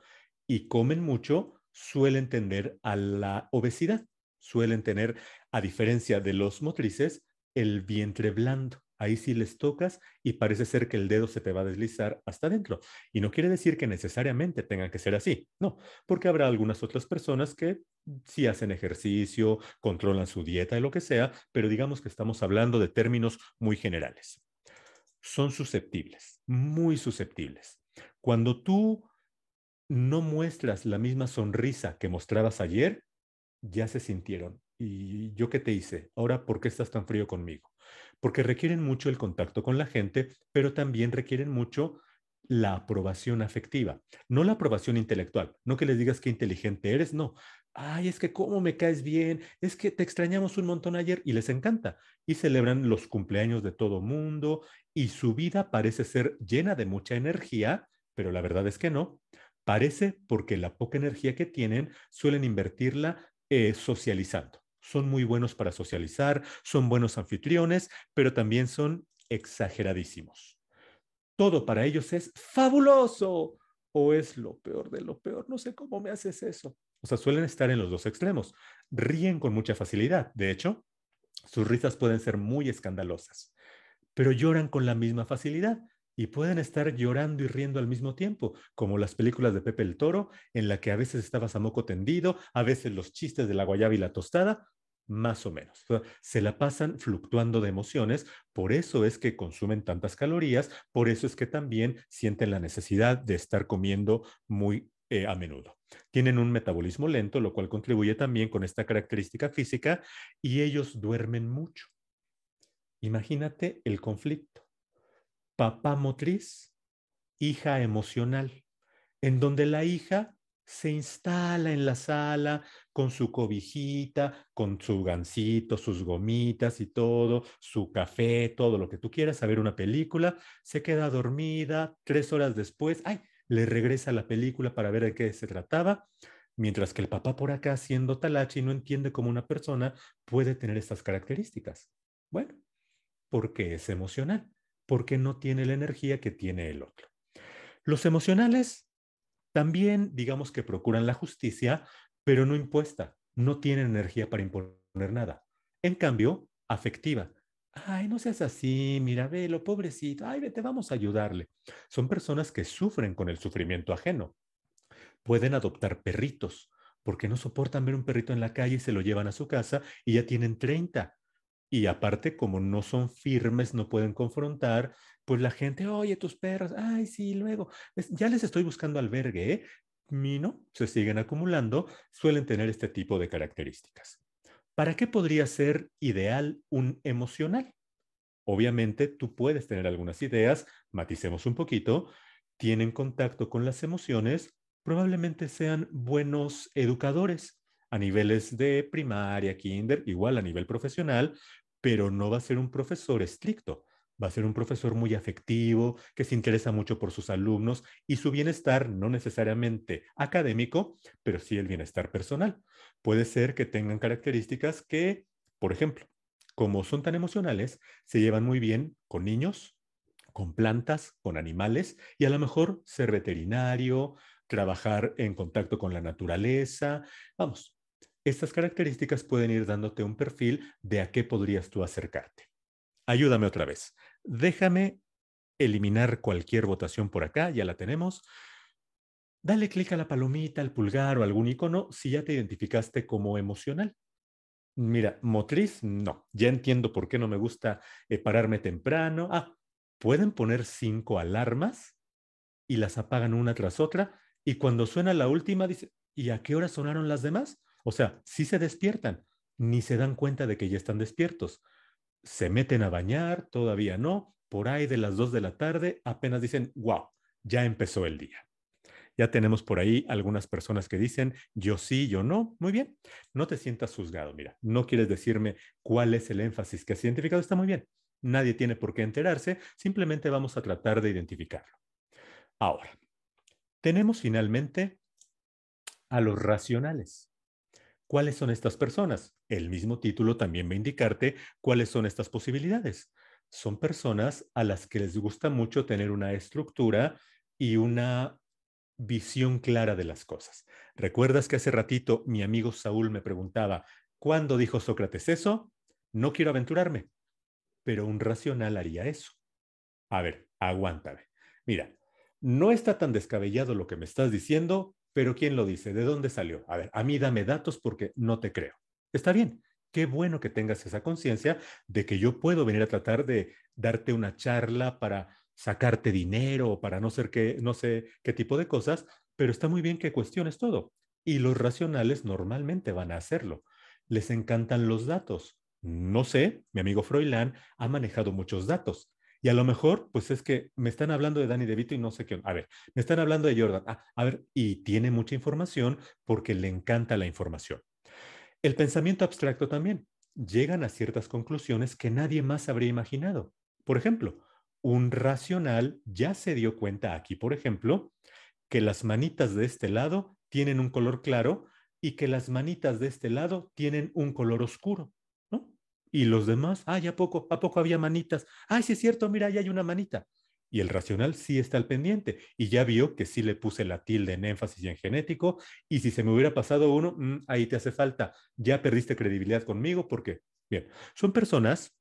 y comen mucho, suelen tender a la obesidad, suelen tener, a diferencia de los motrices, el vientre blando. Ahí sí les tocas y parece ser que el dedo se te va a deslizar hasta adentro. Y no quiere decir que necesariamente tenga que ser así, no, porque habrá algunas otras personas que sí hacen ejercicio, controlan su dieta y lo que sea, pero digamos que estamos hablando de términos muy generales. Son susceptibles, muy susceptibles. Cuando tú no muestras la misma sonrisa que mostrabas ayer, ya se sintieron ¿Y yo qué te hice? Ahora, ¿por qué estás tan frío conmigo? Porque requieren mucho el contacto con la gente, pero también requieren mucho la aprobación afectiva, no la aprobación intelectual, no que les digas qué inteligente eres, no. Ay, es que cómo me caes bien, es que te extrañamos un montón ayer y les encanta. Y celebran los cumpleaños de todo mundo y su vida parece ser llena de mucha energía, pero la verdad es que no. Parece porque la poca energía que tienen suelen invertirla eh, socializando son muy buenos para socializar, son buenos anfitriones, pero también son exageradísimos. Todo para ellos es fabuloso o es lo peor de lo peor. No sé cómo me haces eso. O sea, suelen estar en los dos extremos. Ríen con mucha facilidad. De hecho, sus risas pueden ser muy escandalosas, pero lloran con la misma facilidad y pueden estar llorando y riendo al mismo tiempo, como las películas de Pepe el Toro, en la que a veces estabas a moco tendido, a veces los chistes de la guayaba y la tostada, más o menos. se la pasan fluctuando de emociones, por eso es que consumen tantas calorías, por eso es que también sienten la necesidad de estar comiendo muy eh, a menudo. Tienen un metabolismo lento, lo cual contribuye también con esta característica física, y ellos duermen mucho. Imagínate el conflicto papá motriz, hija emocional, en donde la hija se instala en la sala con su cobijita, con su gancito, sus gomitas y todo, su café, todo lo que tú quieras, a ver una película, se queda dormida, tres horas después, ay, le regresa la película para ver de qué se trataba, mientras que el papá por acá haciendo talachi no entiende cómo una persona puede tener estas características. Bueno, porque es emocional porque no tiene la energía que tiene el otro. Los emocionales también, digamos que procuran la justicia, pero no impuesta, no tienen energía para imponer nada. En cambio, afectiva. Ay, no seas así, mira, velo, pobrecito, ay, vete, vamos a ayudarle. Son personas que sufren con el sufrimiento ajeno. Pueden adoptar perritos, porque no soportan ver un perrito en la calle y se lo llevan a su casa y ya tienen 30 y aparte, como no son firmes, no pueden confrontar, pues la gente, oye, tus perros, ay, sí, luego, ya les estoy buscando albergue, ¿eh? Mino, se siguen acumulando, suelen tener este tipo de características. ¿Para qué podría ser ideal un emocional? Obviamente, tú puedes tener algunas ideas, maticemos un poquito, tienen contacto con las emociones, probablemente sean buenos educadores, a niveles de primaria, kinder, igual a nivel profesional, pero no va a ser un profesor estricto. Va a ser un profesor muy afectivo, que se interesa mucho por sus alumnos y su bienestar, no necesariamente académico, pero sí el bienestar personal. Puede ser que tengan características que, por ejemplo, como son tan emocionales, se llevan muy bien con niños, con plantas, con animales y a lo mejor ser veterinario, trabajar en contacto con la naturaleza. Vamos, estas características pueden ir dándote un perfil de a qué podrías tú acercarte. Ayúdame otra vez. Déjame eliminar cualquier votación por acá, ya la tenemos. Dale clic a la palomita, al pulgar o algún icono si ya te identificaste como emocional. Mira, motriz, no. Ya entiendo por qué no me gusta eh, pararme temprano. Ah, pueden poner cinco alarmas y las apagan una tras otra y cuando suena la última dice, ¿y a qué hora sonaron las demás? O sea, si se despiertan, ni se dan cuenta de que ya están despiertos. Se meten a bañar, todavía no, por ahí de las dos de la tarde apenas dicen, wow, ya empezó el día. Ya tenemos por ahí algunas personas que dicen, yo sí, yo no. Muy bien, no te sientas juzgado. Mira, no quieres decirme cuál es el énfasis que has identificado, está muy bien. Nadie tiene por qué enterarse, simplemente vamos a tratar de identificarlo. Ahora, tenemos finalmente a los racionales. ¿Cuáles son estas personas? El mismo título también va a indicarte cuáles son estas posibilidades. Son personas a las que les gusta mucho tener una estructura y una visión clara de las cosas. ¿Recuerdas que hace ratito mi amigo Saúl me preguntaba, ¿cuándo dijo Sócrates eso? No quiero aventurarme, pero un racional haría eso. A ver, aguántame. Mira, no está tan descabellado lo que me estás diciendo, pero ¿quién lo dice? ¿De dónde salió? A ver, a mí dame datos porque no te creo. Está bien, qué bueno que tengas esa conciencia de que yo puedo venir a tratar de darte una charla para sacarte dinero o para no ser que no sé qué tipo de cosas, pero está muy bien que cuestiones todo. Y los racionales normalmente van a hacerlo. Les encantan los datos. No sé, mi amigo Froilán ha manejado muchos datos. Y a lo mejor, pues es que me están hablando de Danny DeVito y no sé qué. A ver, me están hablando de Jordan. Ah, a ver, y tiene mucha información porque le encanta la información. El pensamiento abstracto también. Llegan a ciertas conclusiones que nadie más habría imaginado. Por ejemplo, un racional ya se dio cuenta aquí, por ejemplo, que las manitas de este lado tienen un color claro y que las manitas de este lado tienen un color oscuro. Y los demás, ay, ¿a poco? ¿A poco había manitas? Ay, sí es cierto, mira, ahí hay una manita. Y el racional sí está al pendiente. Y ya vio que sí le puse la tilde en énfasis y en genético. Y si se me hubiera pasado uno, mm, ahí te hace falta. Ya perdiste credibilidad conmigo porque, bien, son personas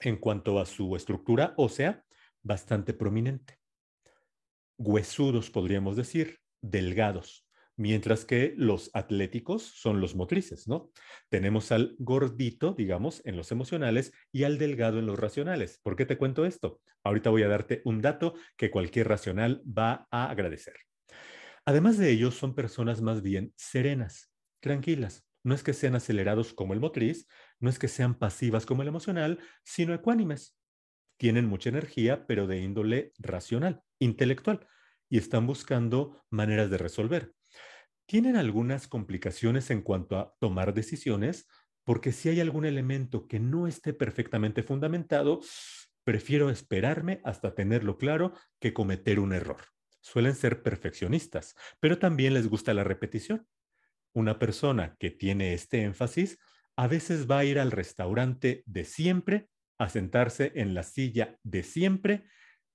en cuanto a su estructura ósea bastante prominente. Huesudos, podríamos decir, delgados mientras que los atléticos son los motrices, ¿no? Tenemos al gordito, digamos, en los emocionales y al delgado en los racionales. ¿Por qué te cuento esto? Ahorita voy a darte un dato que cualquier racional va a agradecer. Además de ello, son personas más bien serenas, tranquilas. No es que sean acelerados como el motriz, no es que sean pasivas como el emocional, sino ecuánimes. Tienen mucha energía, pero de índole racional, intelectual, y están buscando maneras de resolver tienen algunas complicaciones en cuanto a tomar decisiones, porque si hay algún elemento que no esté perfectamente fundamentado, prefiero esperarme hasta tenerlo claro que cometer un error. Suelen ser perfeccionistas, pero también les gusta la repetición. Una persona que tiene este énfasis a veces va a ir al restaurante de siempre, a sentarse en la silla de siempre,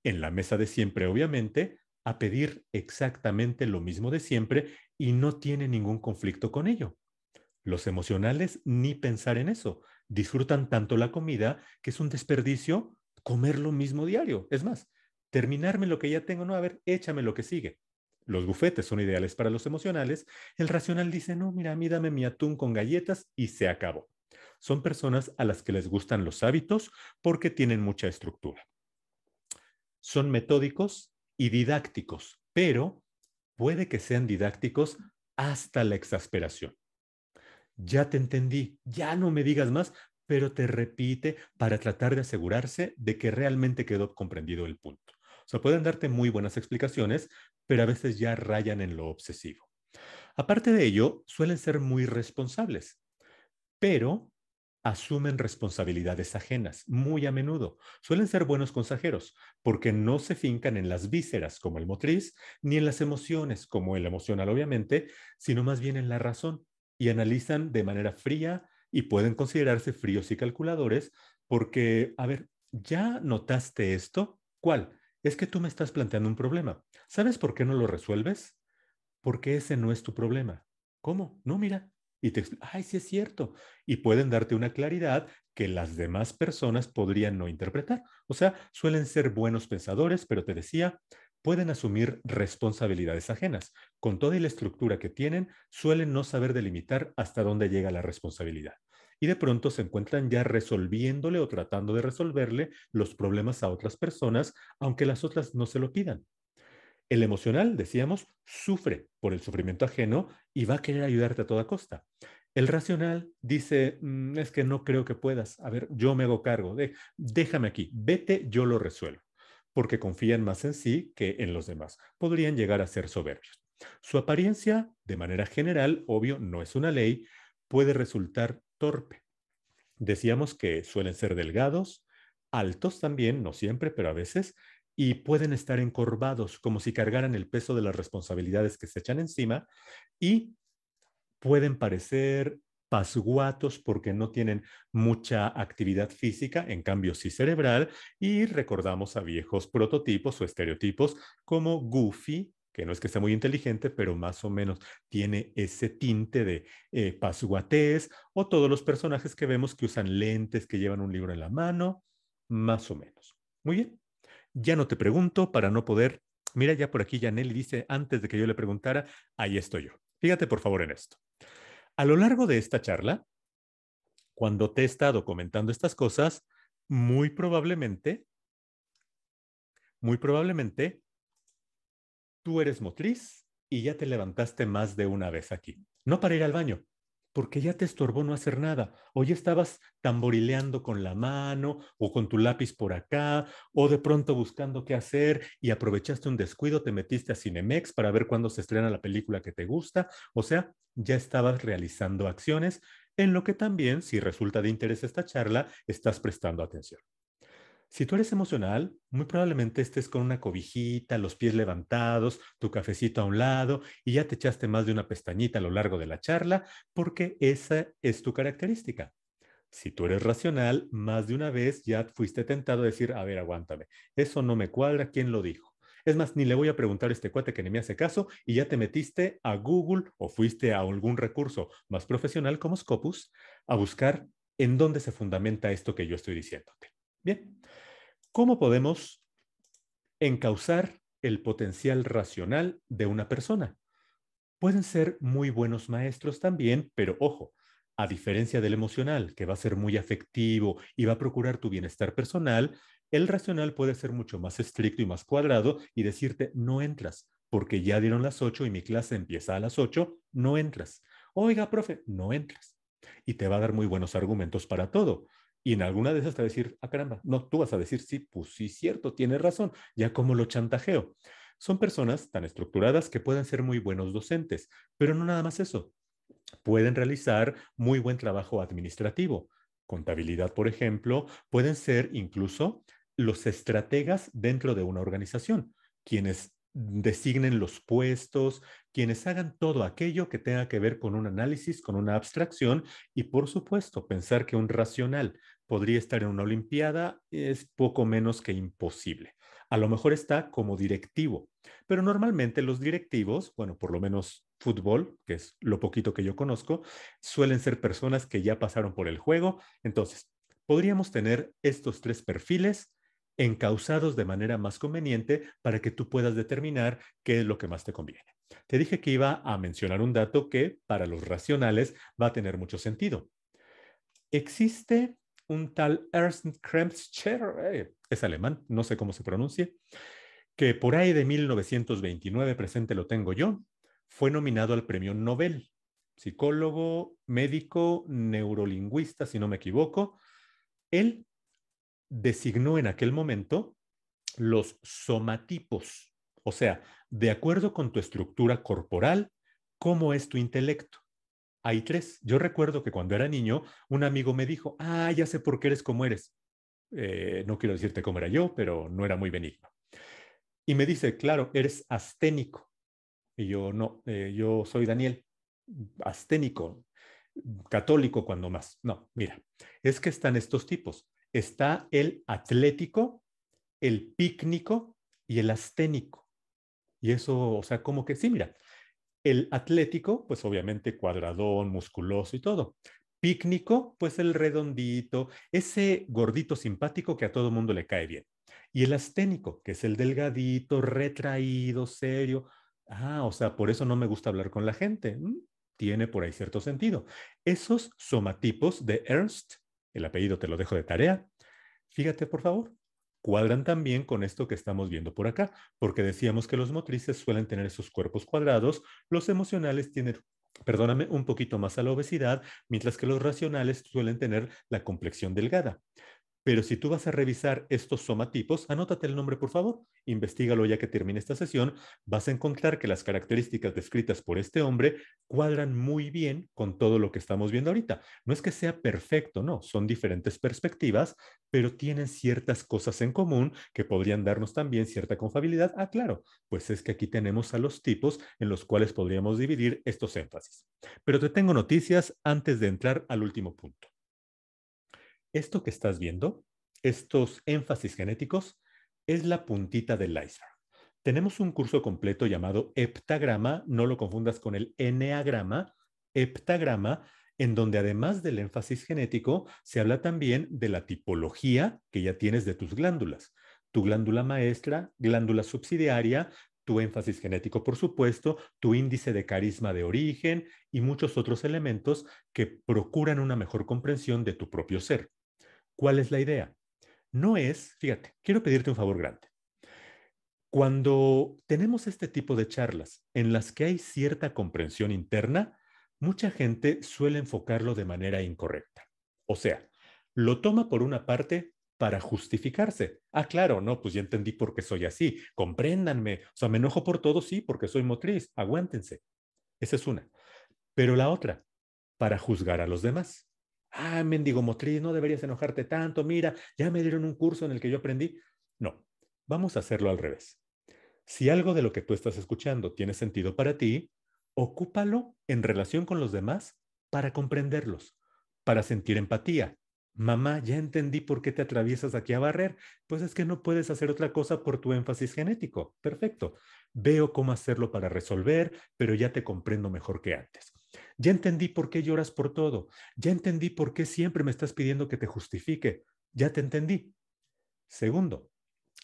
en la mesa de siempre, obviamente, a pedir exactamente lo mismo de siempre y no tiene ningún conflicto con ello. Los emocionales ni pensar en eso. Disfrutan tanto la comida que es un desperdicio comer lo mismo diario. Es más, terminarme lo que ya tengo, no, a ver, échame lo que sigue. Los bufetes son ideales para los emocionales. El racional dice, no, mira, mí dame mi atún con galletas y se acabó. Son personas a las que les gustan los hábitos porque tienen mucha estructura. Son metódicos y didácticos, pero puede que sean didácticos hasta la exasperación. Ya te entendí, ya no me digas más, pero te repite para tratar de asegurarse de que realmente quedó comprendido el punto. O sea, pueden darte muy buenas explicaciones, pero a veces ya rayan en lo obsesivo. Aparte de ello, suelen ser muy responsables, pero asumen responsabilidades ajenas, muy a menudo. Suelen ser buenos consejeros, porque no se fincan en las vísceras, como el motriz, ni en las emociones, como el emocional, obviamente, sino más bien en la razón, y analizan de manera fría y pueden considerarse fríos y calculadores, porque, a ver, ¿ya notaste esto? ¿Cuál? Es que tú me estás planteando un problema. ¿Sabes por qué no lo resuelves? Porque ese no es tu problema. ¿Cómo? No, mira, y te ay, sí es cierto, y pueden darte una claridad que las demás personas podrían no interpretar. O sea, suelen ser buenos pensadores, pero te decía, pueden asumir responsabilidades ajenas. Con toda la estructura que tienen, suelen no saber delimitar hasta dónde llega la responsabilidad. Y de pronto se encuentran ya resolviéndole o tratando de resolverle los problemas a otras personas, aunque las otras no se lo pidan. El emocional, decíamos, sufre por el sufrimiento ajeno y va a querer ayudarte a toda costa. El racional dice, mm, es que no creo que puedas. A ver, yo me hago cargo de, déjame aquí, vete, yo lo resuelvo, porque confían más en sí que en los demás. Podrían llegar a ser soberbios. Su apariencia, de manera general, obvio, no es una ley, puede resultar torpe. Decíamos que suelen ser delgados, altos también, no siempre, pero a veces, y pueden estar encorvados, como si cargaran el peso de las responsabilidades que se echan encima y pueden parecer pasguatos porque no tienen mucha actividad física, en cambio sí cerebral, y recordamos a viejos prototipos o estereotipos como Goofy, que no es que sea muy inteligente, pero más o menos tiene ese tinte de eh, o todos los personajes que vemos que usan lentes, que llevan un libro en la mano, más o menos. Muy bien ya no te pregunto para no poder. Mira, ya por aquí Janelli dice, antes de que yo le preguntara, ahí estoy yo. Fíjate por favor en esto. A lo largo de esta charla, cuando te he estado comentando estas cosas, muy probablemente, muy probablemente, tú eres motriz y ya te levantaste más de una vez aquí. No para ir al baño, porque ya te estorbó no hacer nada, o ya estabas tamborileando con la mano o con tu lápiz por acá, o de pronto buscando qué hacer y aprovechaste un descuido, te metiste a Cinemex para ver cuándo se estrena la película que te gusta, o sea, ya estabas realizando acciones en lo que también, si resulta de interés esta charla, estás prestando atención. Si tú eres emocional, muy probablemente estés con una cobijita, los pies levantados, tu cafecito a un lado y ya te echaste más de una pestañita a lo largo de la charla porque esa es tu característica. Si tú eres racional, más de una vez ya fuiste tentado a decir, a ver, aguántame, eso no me cuadra, ¿quién lo dijo? Es más, ni le voy a preguntar a este cuate que ni me hace caso y ya te metiste a Google o fuiste a algún recurso más profesional como Scopus a buscar en dónde se fundamenta esto que yo estoy diciéndote. Bien, ¿cómo podemos encauzar el potencial racional de una persona? Pueden ser muy buenos maestros también, pero ojo, a diferencia del emocional, que va a ser muy afectivo y va a procurar tu bienestar personal, el racional puede ser mucho más estricto y más cuadrado y decirte, no entras, porque ya dieron las 8 y mi clase empieza a las 8, no entras. Oiga, profe, no entras. Y te va a dar muy buenos argumentos para todo. Y en alguna de esas te va a decir, ah, caramba, no, tú vas a decir, sí, pues sí, cierto, tienes razón, ya como lo chantajeo. Son personas tan estructuradas que pueden ser muy buenos docentes, pero no nada más eso. Pueden realizar muy buen trabajo administrativo, contabilidad, por ejemplo, pueden ser incluso los estrategas dentro de una organización, quienes designen los puestos, quienes hagan todo aquello que tenga que ver con un análisis, con una abstracción y por supuesto pensar que un racional podría estar en una olimpiada es poco menos que imposible. A lo mejor está como directivo, pero normalmente los directivos, bueno, por lo menos fútbol, que es lo poquito que yo conozco, suelen ser personas que ya pasaron por el juego. Entonces, podríamos tener estos tres perfiles encausados de manera más conveniente para que tú puedas determinar qué es lo que más te conviene. Te dije que iba a mencionar un dato que para los racionales va a tener mucho sentido. Existe un tal Ernst Kremscher, eh, es alemán, no sé cómo se pronuncie, que por ahí de 1929, presente lo tengo yo, fue nominado al premio Nobel, psicólogo, médico, neurolingüista, si no me equivoco. Él designó en aquel momento los somatipos, o sea, de acuerdo con tu estructura corporal, cómo es tu intelecto. Hay tres. Yo recuerdo que cuando era niño, un amigo me dijo, ah, ya sé por qué eres como eres. Eh, no quiero decirte cómo era yo, pero no era muy benigno. Y me dice, claro, eres asténico. Y yo, no, eh, yo soy Daniel, asténico, católico cuando más. No, mira, es que están estos tipos está el atlético, el pícnico y el asténico. Y eso, o sea, como que sí, mira, el atlético, pues obviamente cuadradón, musculoso y todo. Pícnico, pues el redondito, ese gordito simpático que a todo mundo le cae bien. Y el asténico, que es el delgadito, retraído, serio. Ah, o sea, por eso no me gusta hablar con la gente. Mm, tiene por ahí cierto sentido. Esos somatipos de Ernst el apellido te lo dejo de tarea. Fíjate, por favor, cuadran también con esto que estamos viendo por acá, porque decíamos que los motrices suelen tener esos cuerpos cuadrados, los emocionales tienen, perdóname, un poquito más a la obesidad, mientras que los racionales suelen tener la complexión delgada. Pero si tú vas a revisar estos somatipos, anótate el nombre por favor, investigalo ya que termine esta sesión, vas a encontrar que las características descritas por este hombre cuadran muy bien con todo lo que estamos viendo ahorita. No es que sea perfecto, no, son diferentes perspectivas, pero tienen ciertas cosas en común que podrían darnos también cierta confabilidad. Ah, claro, pues es que aquí tenemos a los tipos en los cuales podríamos dividir estos énfasis. Pero te tengo noticias antes de entrar al último punto. Esto que estás viendo, estos énfasis genéticos, es la puntita del iceberg. Tenemos un curso completo llamado heptagrama, no lo confundas con el Enneagrama, heptagrama, en donde además del énfasis genético, se habla también de la tipología que ya tienes de tus glándulas. Tu glándula maestra, glándula subsidiaria, tu énfasis genético, por supuesto, tu índice de carisma de origen y muchos otros elementos que procuran una mejor comprensión de tu propio ser. ¿Cuál es la idea? No es, fíjate, quiero pedirte un favor grande. Cuando tenemos este tipo de charlas en las que hay cierta comprensión interna, mucha gente suele enfocarlo de manera incorrecta. O sea, lo toma por una parte para justificarse. Ah, claro, no, pues ya entendí por qué soy así. Compréndanme. O sea, me enojo por todo, sí, porque soy motriz. Aguántense. Esa es una. Pero la otra, para juzgar a los demás ah, mendigo motriz, no deberías enojarte tanto, mira, ya me dieron un curso en el que yo aprendí. No, vamos a hacerlo al revés. Si algo de lo que tú estás escuchando tiene sentido para ti, ocúpalo en relación con los demás para comprenderlos, para sentir empatía. Mamá, ya entendí por qué te atraviesas aquí a barrer. Pues es que no puedes hacer otra cosa por tu énfasis genético. Perfecto. Veo cómo hacerlo para resolver, pero ya te comprendo mejor que antes. Ya entendí por qué lloras por todo. Ya entendí por qué siempre me estás pidiendo que te justifique. Ya te entendí. Segundo,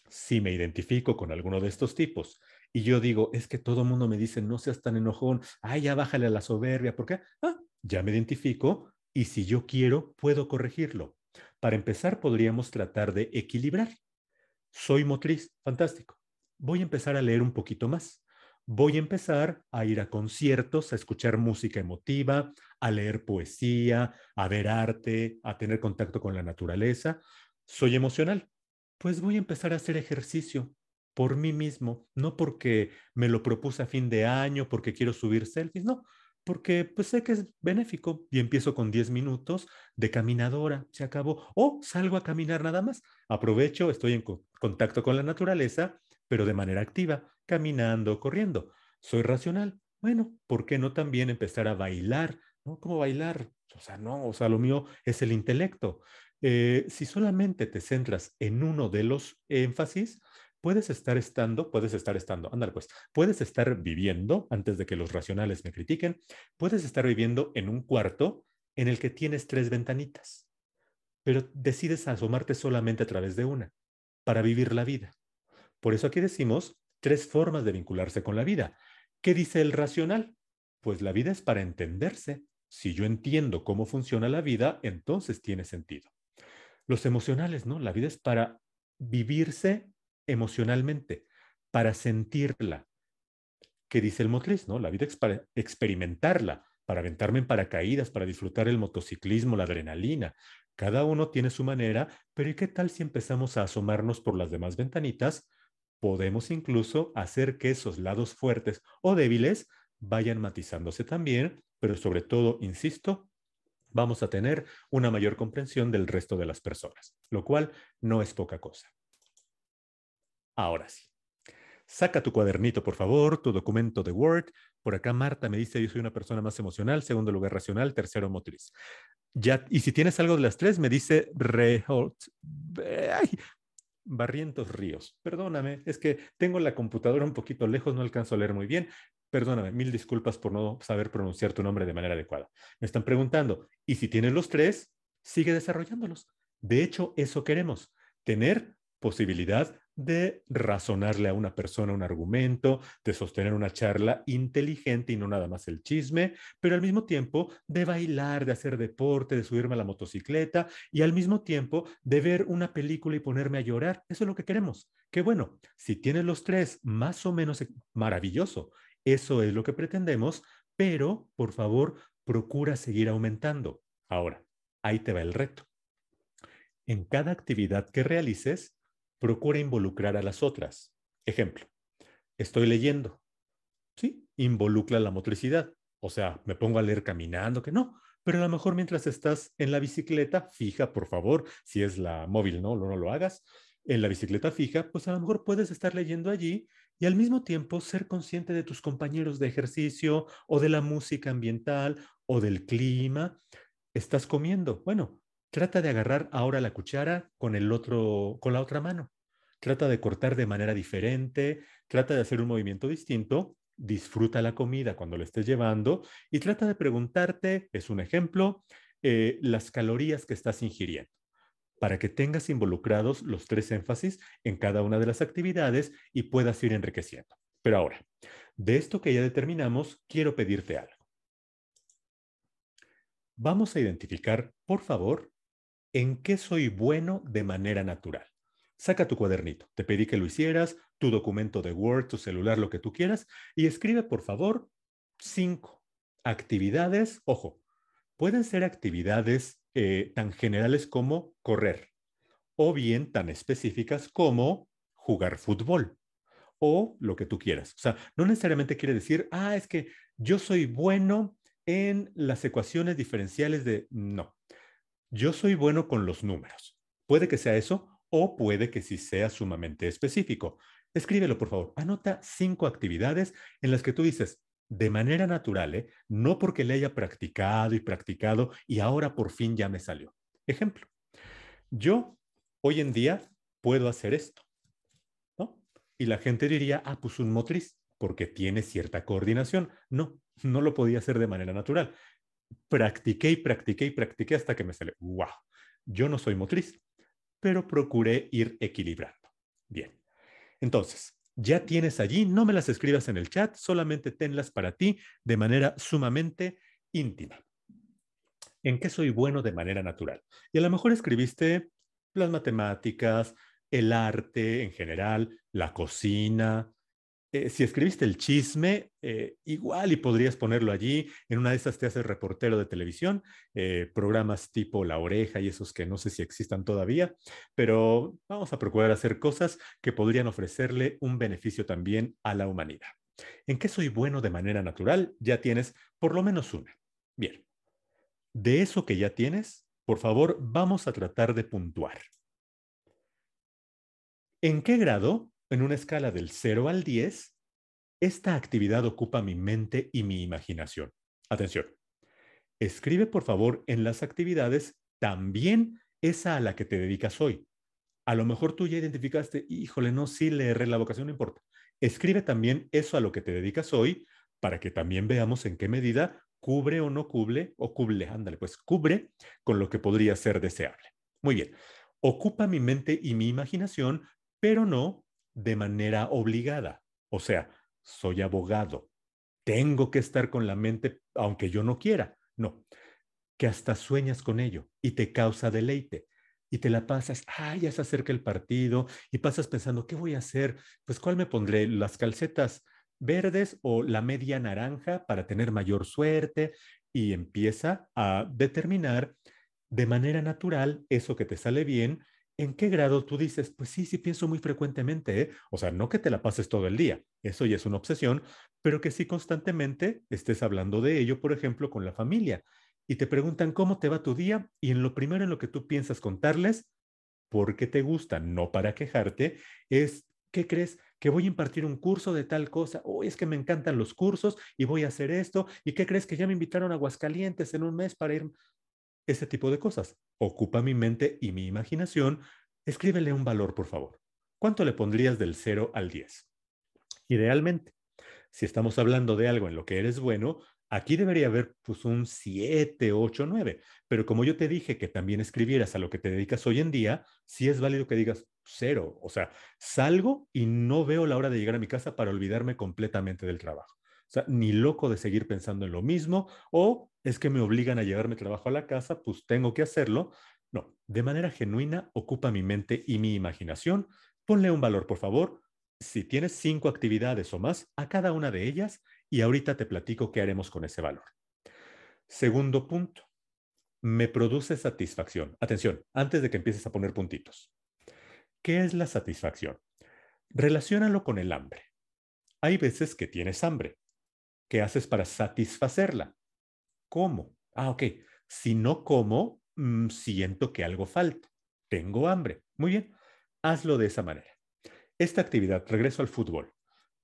si me identifico con alguno de estos tipos y yo digo, es que todo el mundo me dice, no seas tan enojón, ay, ya bájale a la soberbia, ¿Por qué? ah, ya me identifico y si yo quiero, puedo corregirlo. Para empezar, podríamos tratar de equilibrar. Soy motriz, fantástico. Voy a empezar a leer un poquito más voy a empezar a ir a conciertos, a escuchar música emotiva, a leer poesía, a ver arte, a tener contacto con la naturaleza. Soy emocional. Pues voy a empezar a hacer ejercicio por mí mismo, no porque me lo propuse a fin de año, porque quiero subir selfies, no, porque pues sé que es benéfico y empiezo con 10 minutos de caminadora, se acabó, o salgo a caminar nada más, aprovecho, estoy en contacto con la naturaleza pero de manera activa, caminando, corriendo. Soy racional. Bueno, ¿por qué no también empezar a bailar? ¿Cómo bailar? O sea, no, o sea, lo mío es el intelecto. Eh, si solamente te centras en uno de los énfasis, puedes estar estando, puedes estar estando, andar pues, puedes estar viviendo, antes de que los racionales me critiquen, puedes estar viviendo en un cuarto en el que tienes tres ventanitas, pero decides asomarte solamente a través de una para vivir la vida. Por eso aquí decimos tres formas de vincularse con la vida. ¿Qué dice el racional? Pues la vida es para entenderse. Si yo entiendo cómo funciona la vida, entonces tiene sentido. Los emocionales, ¿no? La vida es para vivirse emocionalmente, para sentirla. ¿Qué dice el motriz, no? La vida es para experimentarla, para aventarme en paracaídas, para disfrutar el motociclismo, la adrenalina. Cada uno tiene su manera, pero ¿y qué tal si empezamos a asomarnos por las demás ventanitas Podemos incluso hacer que esos lados fuertes o débiles vayan matizándose también, pero sobre todo, insisto, vamos a tener una mayor comprensión del resto de las personas, lo cual no es poca cosa. Ahora sí. Saca tu cuadernito, por favor, tu documento de Word. Por acá Marta me dice, yo soy una persona más emocional, segundo lugar racional, tercero motriz. Ya, y si tienes algo de las tres, me dice, Reholt. Eh, ay, Barrientos Ríos. Perdóname, es que tengo la computadora un poquito lejos, no alcanzo a leer muy bien. Perdóname, mil disculpas por no saber pronunciar tu nombre de manera adecuada. Me están preguntando, ¿y si tienes los tres? Sigue desarrollándolos. De hecho, eso queremos, tener posibilidad de razonarle a una persona un argumento, de sostener una charla inteligente y no nada más el chisme, pero al mismo tiempo de bailar, de hacer deporte, de subirme a la motocicleta y al mismo tiempo de ver una película y ponerme a llorar. Eso es lo que queremos. Que bueno, si tienes los tres, más o menos maravilloso. Eso es lo que pretendemos, pero por favor, procura seguir aumentando. Ahora, ahí te va el reto. En cada actividad que realices, procura involucrar a las otras. Ejemplo, estoy leyendo. Sí, involucra la motricidad. O sea, me pongo a leer caminando, que no. Pero a lo mejor mientras estás en la bicicleta, fija, por favor, si es la móvil, no, no, no lo hagas. En la bicicleta fija, pues a lo mejor puedes estar leyendo allí y al mismo tiempo ser consciente de tus compañeros de ejercicio o de la música ambiental o del clima. Estás comiendo. Bueno, Trata de agarrar ahora la cuchara con, el otro, con la otra mano. Trata de cortar de manera diferente, trata de hacer un movimiento distinto, disfruta la comida cuando la estés llevando y trata de preguntarte, es un ejemplo, eh, las calorías que estás ingiriendo para que tengas involucrados los tres énfasis en cada una de las actividades y puedas ir enriqueciendo. Pero ahora, de esto que ya determinamos, quiero pedirte algo. Vamos a identificar, por favor, ¿En qué soy bueno de manera natural? Saca tu cuadernito, te pedí que lo hicieras, tu documento de Word, tu celular, lo que tú quieras, y escribe, por favor, cinco actividades, ojo, pueden ser actividades eh, tan generales como correr, o bien tan específicas como jugar fútbol, o lo que tú quieras. O sea, no necesariamente quiere decir, ah, es que yo soy bueno en las ecuaciones diferenciales de... No, yo soy bueno con los números. Puede que sea eso o puede que sí sea sumamente específico. Escríbelo, por favor. Anota cinco actividades en las que tú dices, de manera natural, ¿eh? no porque le haya practicado y practicado y ahora por fin ya me salió. Ejemplo, yo hoy en día puedo hacer esto. ¿no? Y la gente diría, ah, pues un motriz, porque tiene cierta coordinación. No, no lo podía hacer de manera natural practiqué y practiqué y practiqué hasta que me sale, wow Yo no soy motriz, pero procuré ir equilibrando. Bien, entonces, ya tienes allí, no me las escribas en el chat, solamente tenlas para ti de manera sumamente íntima. ¿En qué soy bueno de manera natural? Y a lo mejor escribiste las matemáticas, el arte en general, la cocina, eh, si escribiste el chisme, eh, igual y podrías ponerlo allí. En una de esas te haces reportero de televisión, eh, programas tipo La Oreja y esos que no sé si existan todavía, pero vamos a procurar hacer cosas que podrían ofrecerle un beneficio también a la humanidad. ¿En qué soy bueno de manera natural? Ya tienes por lo menos una. Bien, de eso que ya tienes, por favor, vamos a tratar de puntuar. ¿En qué grado en una escala del 0 al 10, esta actividad ocupa mi mente y mi imaginación. Atención. Escribe, por favor, en las actividades también esa a la que te dedicas hoy. A lo mejor tú ya identificaste, híjole, no, sí le la vocación, no importa. Escribe también eso a lo que te dedicas hoy para que también veamos en qué medida cubre o no cubre, o cubre, ándale, pues cubre con lo que podría ser deseable. Muy bien. Ocupa mi mente y mi imaginación, pero no de manera obligada. O sea, soy abogado, tengo que estar con la mente aunque yo no quiera. No, que hasta sueñas con ello y te causa deleite. Y te la pasas, ah, ya se acerca el partido y pasas pensando, ¿qué voy a hacer? Pues cuál me pondré, las calcetas verdes o la media naranja para tener mayor suerte y empieza a determinar de manera natural eso que te sale bien ¿En qué grado tú dices, pues sí, sí pienso muy frecuentemente, ¿eh? o sea, no que te la pases todo el día, eso ya es una obsesión, pero que sí constantemente estés hablando de ello, por ejemplo, con la familia, y te preguntan cómo te va tu día, y en lo primero en lo que tú piensas contarles, porque te gusta, no para quejarte, es, ¿qué crees? Que voy a impartir un curso de tal cosa, o es que me encantan los cursos y voy a hacer esto, ¿y qué crees que ya me invitaron a Aguascalientes en un mes para ir? Ese tipo de cosas. Ocupa mi mente y mi imaginación. Escríbele un valor, por favor. ¿Cuánto le pondrías del 0 al 10? Idealmente, si estamos hablando de algo en lo que eres bueno, aquí debería haber pues, un 7, 8, 9. Pero como yo te dije que también escribieras a lo que te dedicas hoy en día, sí es válido que digas 0. O sea, salgo y no veo la hora de llegar a mi casa para olvidarme completamente del trabajo. O sea, ni loco de seguir pensando en lo mismo o es que me obligan a llevarme trabajo a la casa, pues tengo que hacerlo. No, de manera genuina ocupa mi mente y mi imaginación. Ponle un valor, por favor. Si tienes cinco actividades o más, a cada una de ellas, y ahorita te platico qué haremos con ese valor. Segundo punto, me produce satisfacción. Atención, antes de que empieces a poner puntitos. ¿Qué es la satisfacción? Relaciónalo con el hambre. Hay veces que tienes hambre. ¿Qué haces para satisfacerla? ¿Cómo? Ah, ok. Si no como, mm, siento que algo falta. Tengo hambre. Muy bien. Hazlo de esa manera. Esta actividad, regreso al fútbol.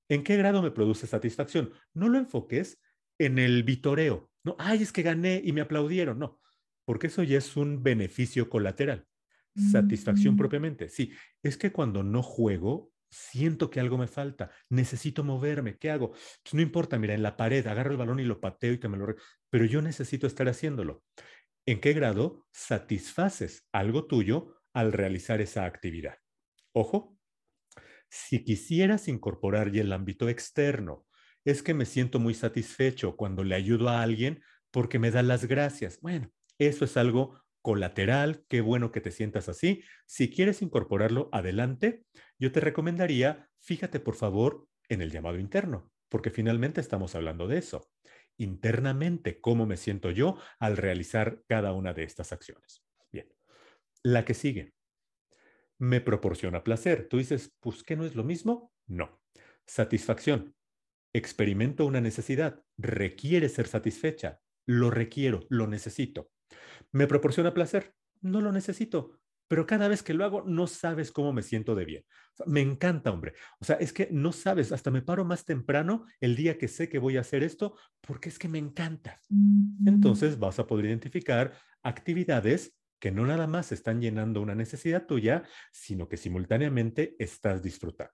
¿En qué grado me produce satisfacción? No lo enfoques en el vitoreo. No, ay, es que gané y me aplaudieron. No, porque eso ya es un beneficio colateral. Satisfacción mm. propiamente. Sí, es que cuando no juego, siento que algo me falta, necesito moverme, ¿qué hago? Pues no importa, mira, en la pared, agarro el balón y lo pateo y que me lo pero yo necesito estar haciéndolo. ¿En qué grado satisfaces algo tuyo al realizar esa actividad? Ojo, si quisieras incorporar ya el ámbito externo, es que me siento muy satisfecho cuando le ayudo a alguien porque me da las gracias. Bueno, eso es algo colateral, qué bueno que te sientas así. Si quieres incorporarlo adelante, yo te recomendaría, fíjate por favor en el llamado interno, porque finalmente estamos hablando de eso internamente cómo me siento yo al realizar cada una de estas acciones. Bien, la que sigue, me proporciona placer. Tú dices, pues ¿qué no es lo mismo? No. Satisfacción. Experimento una necesidad. Requiere ser satisfecha. Lo requiero, lo necesito. Me proporciona placer. No lo necesito pero cada vez que lo hago no sabes cómo me siento de bien. me encanta, hombre. O sea, es que no sabes, hasta me paro más temprano el día que sé que voy a hacer esto, porque es que me encanta. Mm. Entonces vas a poder identificar actividades que no nada más están llenando una necesidad tuya, sino que simultáneamente estás disfrutando.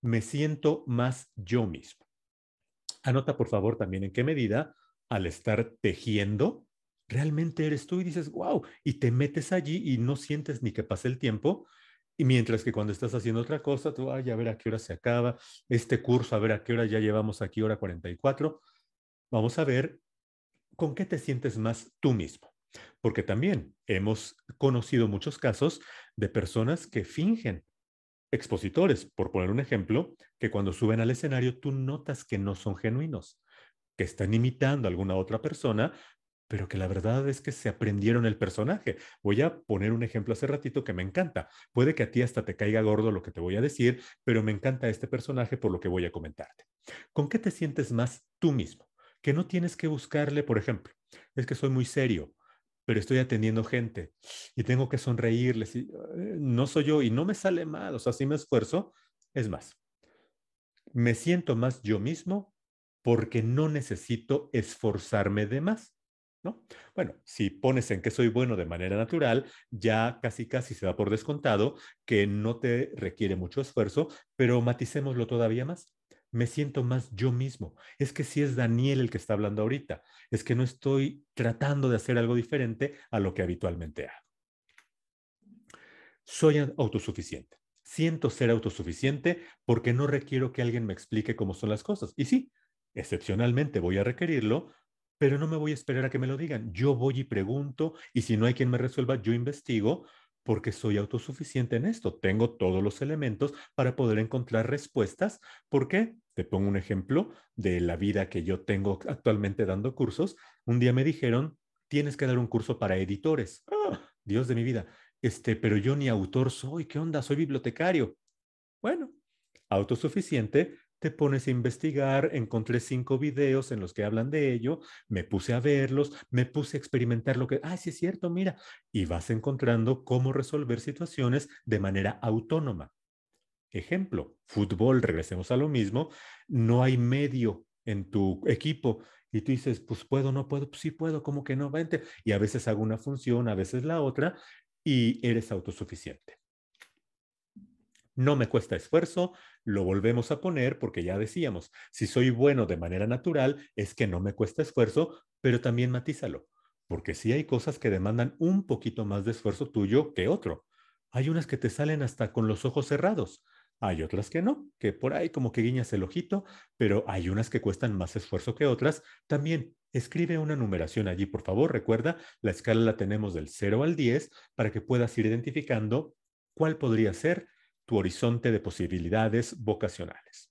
Me siento más yo mismo. Anota, por favor, también en qué medida al estar tejiendo realmente eres tú y dices, wow, y te metes allí y no sientes ni que pase el tiempo. Y mientras que cuando estás haciendo otra cosa, tú, ay, a ver a qué hora se acaba este curso, a ver a qué hora ya llevamos aquí, hora 44. Vamos a ver con qué te sientes más tú mismo. Porque también hemos conocido muchos casos de personas que fingen expositores, por poner un ejemplo, que cuando suben al escenario tú notas que no son genuinos, que están imitando a alguna otra persona pero que la verdad es que se aprendieron el personaje. Voy a poner un ejemplo hace ratito que me encanta. Puede que a ti hasta te caiga gordo lo que te voy a decir, pero me encanta este personaje por lo que voy a comentarte. ¿Con qué te sientes más tú mismo? Que no tienes que buscarle, por ejemplo, es que soy muy serio, pero estoy atendiendo gente y tengo que sonreírles y eh, no soy yo y no me sale mal, o sea, si me esfuerzo, es más. Me siento más yo mismo porque no necesito esforzarme de más ¿no? Bueno, si pones en que soy bueno de manera natural, ya casi casi se da por descontado que no te requiere mucho esfuerzo, pero maticémoslo todavía más me siento más yo mismo. Es que si es Daniel el que está hablando ahorita, es que no estoy tratando de hacer algo diferente a lo que habitualmente hago. Soy autosuficiente. Siento ser autosuficiente porque no requiero que alguien me explique cómo son las cosas. Y sí, excepcionalmente voy a requerirlo pero no me voy a esperar a que me lo digan. Yo voy y pregunto y si no hay quien me resuelva, yo investigo porque soy autosuficiente en esto. Tengo todos los elementos para poder encontrar respuestas. ¿Por qué? Te pongo un ejemplo de la vida que yo tengo actualmente dando cursos. Un día me dijeron, tienes que dar un curso para editores. ¡Ah! Dios de mi vida. Este, pero yo ni autor soy, ¿qué onda? Soy bibliotecario. Bueno, autosuficiente, te pones a investigar, encontré cinco videos en los que hablan de ello, me puse a verlos, me puse a experimentar lo que, ah, sí es cierto, mira, y vas encontrando cómo resolver situaciones de manera autónoma. Ejemplo, fútbol, regresemos a lo mismo, no hay medio en tu equipo y tú dices, pues puedo, no puedo, pues sí puedo, ¿cómo que no? Vente. Y a veces hago una función, a veces la otra, y eres autosuficiente no me cuesta esfuerzo, lo volvemos a poner porque ya decíamos, si soy bueno de manera natural, es que no me cuesta esfuerzo, pero también matízalo, porque sí hay cosas que demandan un poquito más de esfuerzo tuyo que otro. Hay unas que te salen hasta con los ojos cerrados. Hay otras que no, que por ahí como que guiñas el ojito, pero hay unas que cuestan más esfuerzo que otras. También escribe una numeración allí, por favor. Recuerda, la escala la tenemos del 0 al 10 para que puedas ir identificando cuál podría ser tu horizonte de posibilidades vocacionales.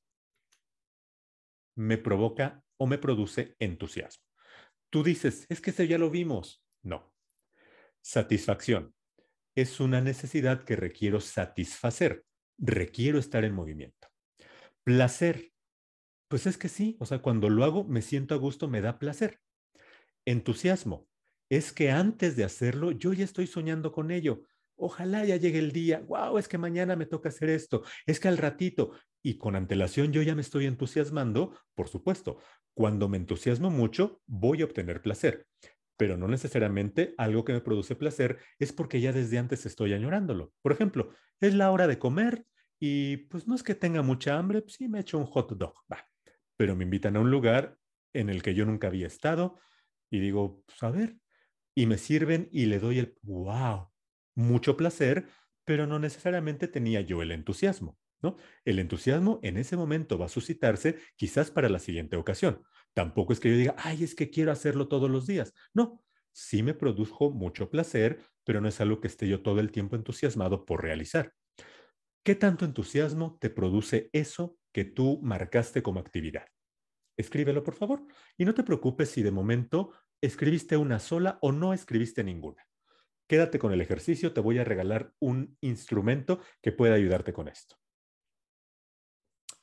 Me provoca o me produce entusiasmo. Tú dices, es que eso ya lo vimos. No. Satisfacción. Es una necesidad que requiero satisfacer. Requiero estar en movimiento. Placer. Pues es que sí, o sea, cuando lo hago me siento a gusto, me da placer. Entusiasmo. Es que antes de hacerlo yo ya estoy soñando con ello. Ojalá ya llegue el día. Wow, es que mañana me toca hacer esto. Es que al ratito. Y con antelación yo ya me estoy entusiasmando, por supuesto. Cuando me entusiasmo mucho, voy a obtener placer. Pero no necesariamente algo que me produce placer es porque ya desde antes estoy añorándolo. Por ejemplo, es la hora de comer y pues no es que tenga mucha hambre, pues sí me echo un hot dog, va. Pero me invitan a un lugar en el que yo nunca había estado y digo, pues a ver, y me sirven y le doy el wow mucho placer, pero no necesariamente tenía yo el entusiasmo. ¿no? El entusiasmo en ese momento va a suscitarse quizás para la siguiente ocasión. Tampoco es que yo diga, ay, es que quiero hacerlo todos los días. No, sí me produjo mucho placer, pero no es algo que esté yo todo el tiempo entusiasmado por realizar. ¿Qué tanto entusiasmo te produce eso que tú marcaste como actividad? Escríbelo, por favor. Y no te preocupes si de momento escribiste una sola o no escribiste ninguna quédate con el ejercicio, te voy a regalar un instrumento que pueda ayudarte con esto.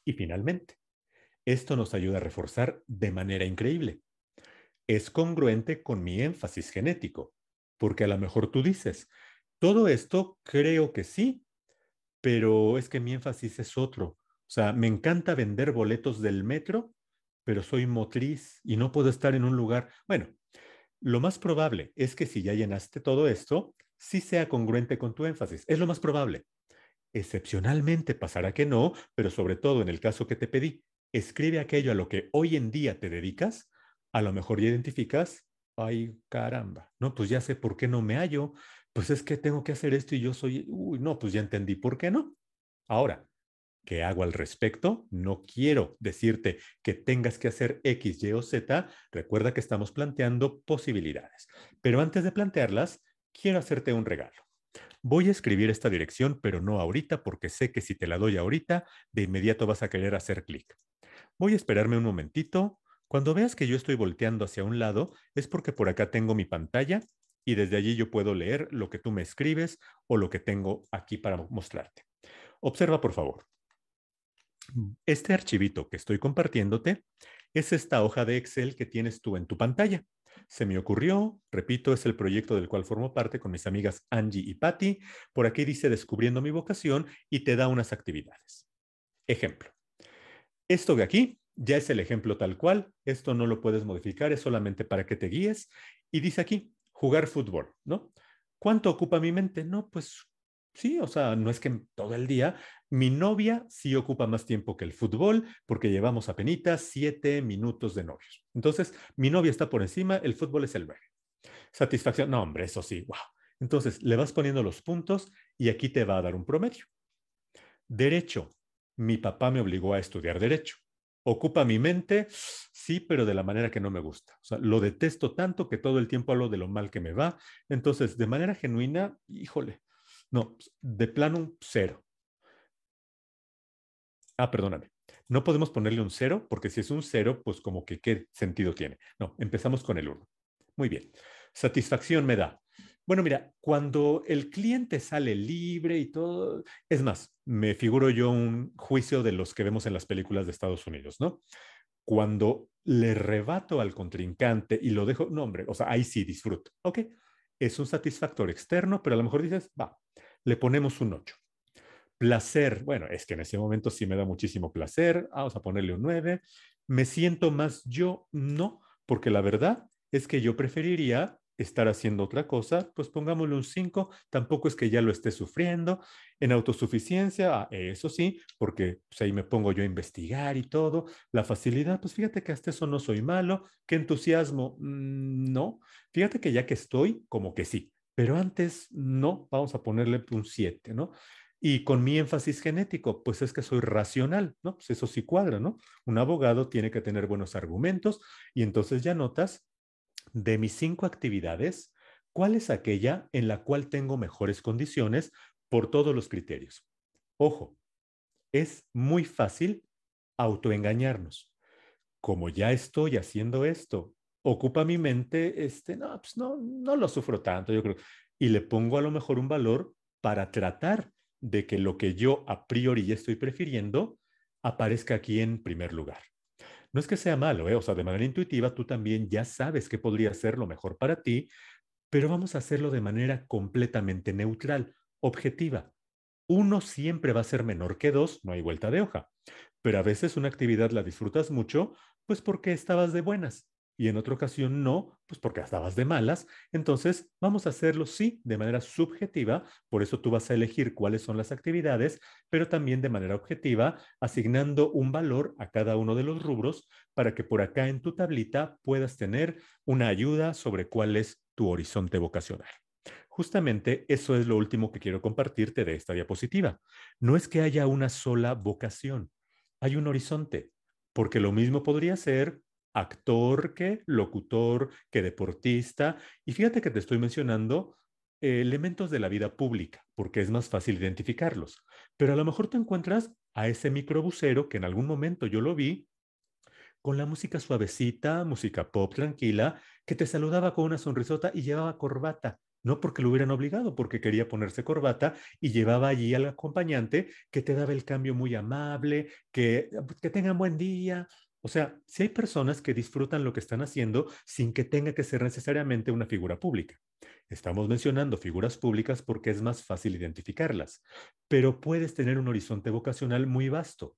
Y finalmente, esto nos ayuda a reforzar de manera increíble. Es congruente con mi énfasis genético, porque a lo mejor tú dices, todo esto creo que sí, pero es que mi énfasis es otro. O sea, me encanta vender boletos del metro, pero soy motriz y no puedo estar en un lugar. Bueno, lo más probable es que si ya llenaste todo esto, sí sea congruente con tu énfasis. Es lo más probable. Excepcionalmente pasará que no, pero sobre todo en el caso que te pedí, escribe aquello a lo que hoy en día te dedicas, a lo mejor ya identificas, ay caramba, no, pues ya sé por qué no me hallo, pues es que tengo que hacer esto y yo soy, uy, no, pues ya entendí por qué no. Ahora, ¿qué hago al respecto. No quiero decirte que tengas que hacer X, Y o Z. Recuerda que estamos planteando posibilidades. Pero antes de plantearlas, quiero hacerte un regalo. Voy a escribir esta dirección, pero no ahorita porque sé que si te la doy ahorita, de inmediato vas a querer hacer clic. Voy a esperarme un momentito. Cuando veas que yo estoy volteando hacia un lado, es porque por acá tengo mi pantalla y desde allí yo puedo leer lo que tú me escribes o lo que tengo aquí para mostrarte. Observa, por favor. Este archivito que estoy compartiéndote es esta hoja de Excel que tienes tú en tu pantalla. Se me ocurrió, repito, es el proyecto del cual formo parte con mis amigas Angie y Patty. Por aquí dice descubriendo mi vocación y te da unas actividades. Ejemplo. Esto de aquí ya es el ejemplo tal cual. Esto no lo puedes modificar, es solamente para que te guíes. Y dice aquí, jugar fútbol, ¿no? ¿Cuánto ocupa mi mente? No, pues sí, o sea, no es que todo el día. Mi novia sí ocupa más tiempo que el fútbol porque llevamos a siete minutos de novios. Entonces, mi novia está por encima, el fútbol es el verde. Satisfacción, no, hombre, eso sí, wow. Entonces, le vas poniendo los puntos y aquí te va a dar un promedio. Derecho. Mi papá me obligó a estudiar derecho. Ocupa mi mente, sí, pero de la manera que no me gusta. O sea, lo detesto tanto que todo el tiempo hablo de lo mal que me va. Entonces, de manera genuina, híjole, no, pues, de plano un cero. Ah, perdóname. No podemos ponerle un cero porque si es un cero, pues como que qué sentido tiene. No, empezamos con el uno. Muy bien. Satisfacción me da. Bueno, mira, cuando el cliente sale libre y todo, es más, me figuro yo un juicio de los que vemos en las películas de Estados Unidos, ¿no? Cuando le rebato al contrincante y lo dejo, no, hombre, o sea, ahí sí disfruto, ¿ok? es un satisfactor externo, pero a lo mejor dices, va, le ponemos un 8. Placer, bueno, es que en ese momento sí me da muchísimo placer, vamos a ponerle un 9. Me siento más yo, no, porque la verdad es que yo preferiría estar haciendo otra cosa, pues pongámosle un 5, tampoco es que ya lo esté sufriendo. En autosuficiencia, ah, eso sí, porque pues, ahí me pongo yo a investigar y todo. La facilidad, pues fíjate que hasta eso no soy malo. ¿Qué entusiasmo? Mm, no. Fíjate que ya que estoy, como que sí, pero antes no, vamos a ponerle un 7, ¿no? Y con mi énfasis genético, pues es que soy racional, ¿no? Pues eso sí cuadra, ¿no? Un abogado tiene que tener buenos argumentos y entonces ya notas de mis cinco actividades, ¿cuál es aquella en la cual tengo mejores condiciones por todos los criterios? Ojo, es muy fácil autoengañarnos. Como ya estoy haciendo esto, ocupa mi mente, este, no, pues, no, no lo sufro tanto, yo creo. Y le pongo a lo mejor un valor para tratar de que lo que yo a priori estoy prefiriendo aparezca aquí en primer lugar. No es que sea malo, ¿eh? o sea, de manera intuitiva tú también ya sabes qué podría ser lo mejor para ti, pero vamos a hacerlo de manera completamente neutral, objetiva. Uno siempre va a ser menor que dos, no hay vuelta de hoja. Pero a veces una actividad la disfrutas mucho, pues porque estabas de buenas y en otra ocasión no, pues porque estabas de malas. Entonces, vamos a hacerlo sí de manera subjetiva, por eso tú vas a elegir cuáles son las actividades, pero también de manera objetiva, asignando un valor a cada uno de los rubros para que por acá en tu tablita puedas tener una ayuda sobre cuál es tu horizonte vocacional. Justamente eso es lo último que quiero compartirte de esta diapositiva. No es que haya una sola vocación, hay un horizonte, porque lo mismo podría ser actor que, locutor que, deportista. Y fíjate que te estoy mencionando eh, elementos de la vida pública, porque es más fácil identificarlos. Pero a lo mejor te encuentras a ese microbusero que en algún momento yo lo vi con la música suavecita, música pop tranquila, que te saludaba con una sonrisota y llevaba corbata. No porque lo hubieran obligado, porque quería ponerse corbata y llevaba allí al acompañante que te daba el cambio muy amable, que, que tengan buen día, o sea, si hay personas que disfrutan lo que están haciendo sin que tenga que ser necesariamente una figura pública. Estamos mencionando figuras públicas porque es más fácil identificarlas, pero puedes tener un horizonte vocacional muy vasto.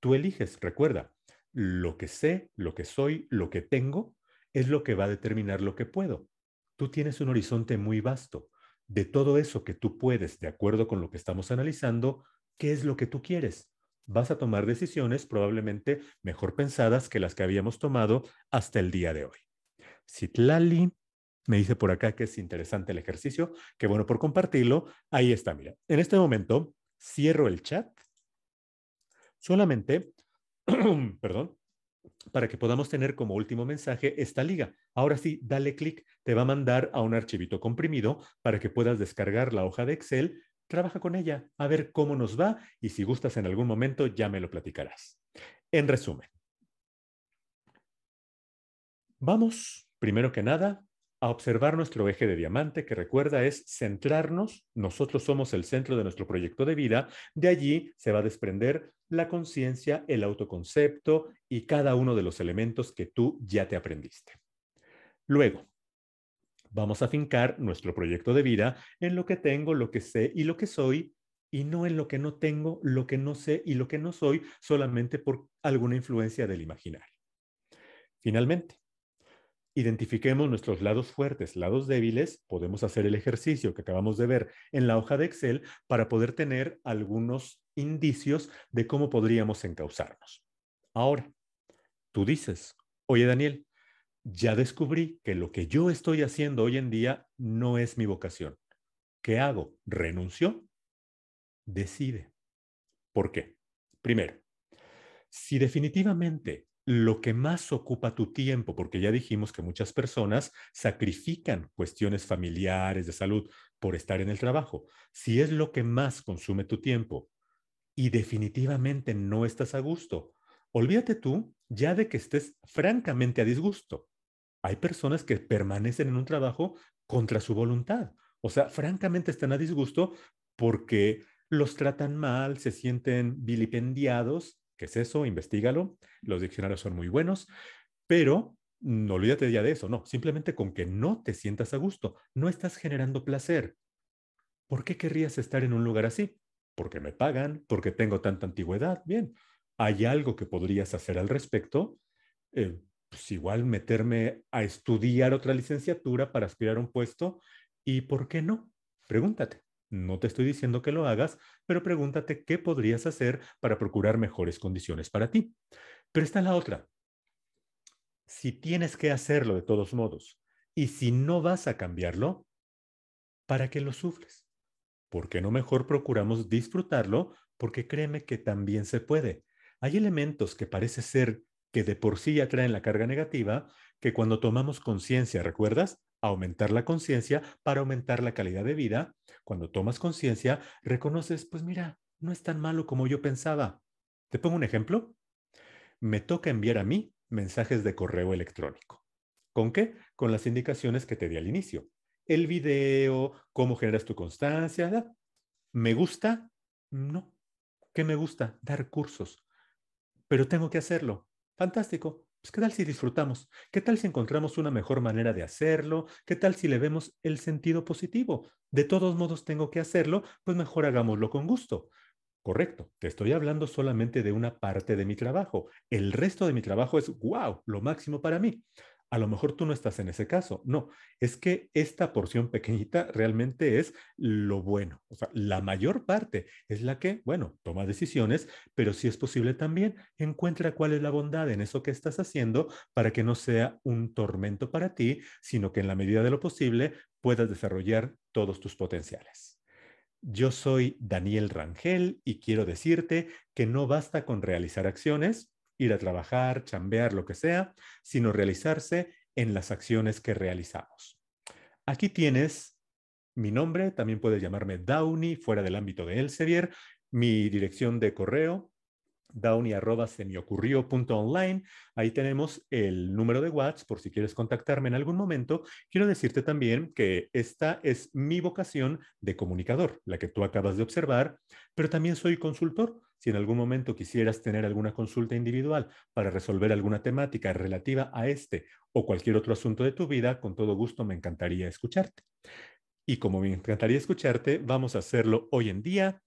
Tú eliges, recuerda, lo que sé, lo que soy, lo que tengo, es lo que va a determinar lo que puedo. Tú tienes un horizonte muy vasto. De todo eso que tú puedes, de acuerdo con lo que estamos analizando, ¿qué es lo que tú quieres? vas a tomar decisiones probablemente mejor pensadas que las que habíamos tomado hasta el día de hoy. Citlali me dice por acá que es interesante el ejercicio, que bueno por compartirlo. Ahí está, mira. En este momento cierro el chat solamente, [clears throat] perdón, para que podamos tener como último mensaje esta liga. Ahora sí, dale clic, te va a mandar a un archivito comprimido para que puedas descargar la hoja de Excel trabaja con ella, a ver cómo nos va y si gustas en algún momento ya me lo platicarás. En resumen, vamos, primero que nada, a observar nuestro eje de diamante, que recuerda es centrarnos, nosotros somos el centro de nuestro proyecto de vida, de allí se va a desprender la conciencia, el autoconcepto y cada uno de los elementos que tú ya te aprendiste. Luego, Vamos a fincar nuestro proyecto de vida en lo que tengo, lo que sé y lo que soy, y no en lo que no tengo, lo que no sé y lo que no soy, solamente por alguna influencia del imaginario. Finalmente, identifiquemos nuestros lados fuertes, lados débiles, podemos hacer el ejercicio que acabamos de ver en la hoja de Excel para poder tener algunos indicios de cómo podríamos encauzarnos. Ahora, tú dices, oye Daniel, ya descubrí que lo que yo estoy haciendo hoy en día no es mi vocación. ¿Qué hago? ¿Renuncio? Decide. ¿Por qué? Primero, si definitivamente lo que más ocupa tu tiempo, porque ya dijimos que muchas personas sacrifican cuestiones familiares, de salud, por estar en el trabajo, si es lo que más consume tu tiempo y definitivamente no estás a gusto, olvídate tú ya de que estés francamente a disgusto hay personas que permanecen en un trabajo contra su voluntad. O sea, francamente están a disgusto porque los tratan mal, se sienten vilipendiados. ¿Qué es eso? Investígalo. Los diccionarios son muy buenos, pero no olvídate ya de eso. No, simplemente con que no te sientas a gusto, no estás generando placer. ¿Por qué querrías estar en un lugar así? Porque me pagan, porque tengo tanta antigüedad. Bien, ¿hay algo que podrías hacer al respecto? Eh, pues igual meterme a estudiar otra licenciatura para aspirar a un puesto y por qué no. Pregúntate. No te estoy diciendo que lo hagas, pero pregúntate qué podrías hacer para procurar mejores condiciones para ti. Pero está la otra. Si tienes que hacerlo de todos modos y si no vas a cambiarlo, ¿para qué lo sufres? ¿Por qué no mejor procuramos disfrutarlo? Porque créeme que también se puede. Hay elementos que parece ser que de por sí ya traen la carga negativa, que cuando tomamos conciencia, ¿recuerdas? Aumentar la conciencia para aumentar la calidad de vida. Cuando tomas conciencia, reconoces, pues mira, no es tan malo como yo pensaba. Te pongo un ejemplo. Me toca enviar a mí mensajes de correo electrónico. ¿Con qué? Con las indicaciones que te di al inicio. El video, cómo generas tu constancia. ¿Me gusta? No. ¿Qué me gusta? Dar cursos. Pero tengo que hacerlo. Fantástico. Pues, ¿Qué tal si disfrutamos? ¿Qué tal si encontramos una mejor manera de hacerlo? ¿Qué tal si le vemos el sentido positivo? De todos modos tengo que hacerlo, pues mejor hagámoslo con gusto. Correcto, te estoy hablando solamente de una parte de mi trabajo. El resto de mi trabajo es, wow, lo máximo para mí a lo mejor tú no estás en ese caso. No, es que esta porción pequeñita realmente es lo bueno. O sea, la mayor parte es la que, bueno, toma decisiones, pero si es posible también, encuentra cuál es la bondad en eso que estás haciendo para que no sea un tormento para ti, sino que en la medida de lo posible puedas desarrollar todos tus potenciales. Yo soy Daniel Rangel y quiero decirte que no basta con realizar acciones, ir a trabajar, chambear, lo que sea, sino realizarse en las acciones que realizamos. Aquí tienes mi nombre, también puedes llamarme Downey fuera del ámbito de Elsevier, mi dirección de correo online Ahí tenemos el número de WhatsApp por si quieres contactarme en algún momento. Quiero decirte también que esta es mi vocación de comunicador, la que tú acabas de observar, pero también soy consultor. Si en algún momento quisieras tener alguna consulta individual para resolver alguna temática relativa a este o cualquier otro asunto de tu vida, con todo gusto me encantaría escucharte. Y como me encantaría escucharte, vamos a hacerlo hoy en día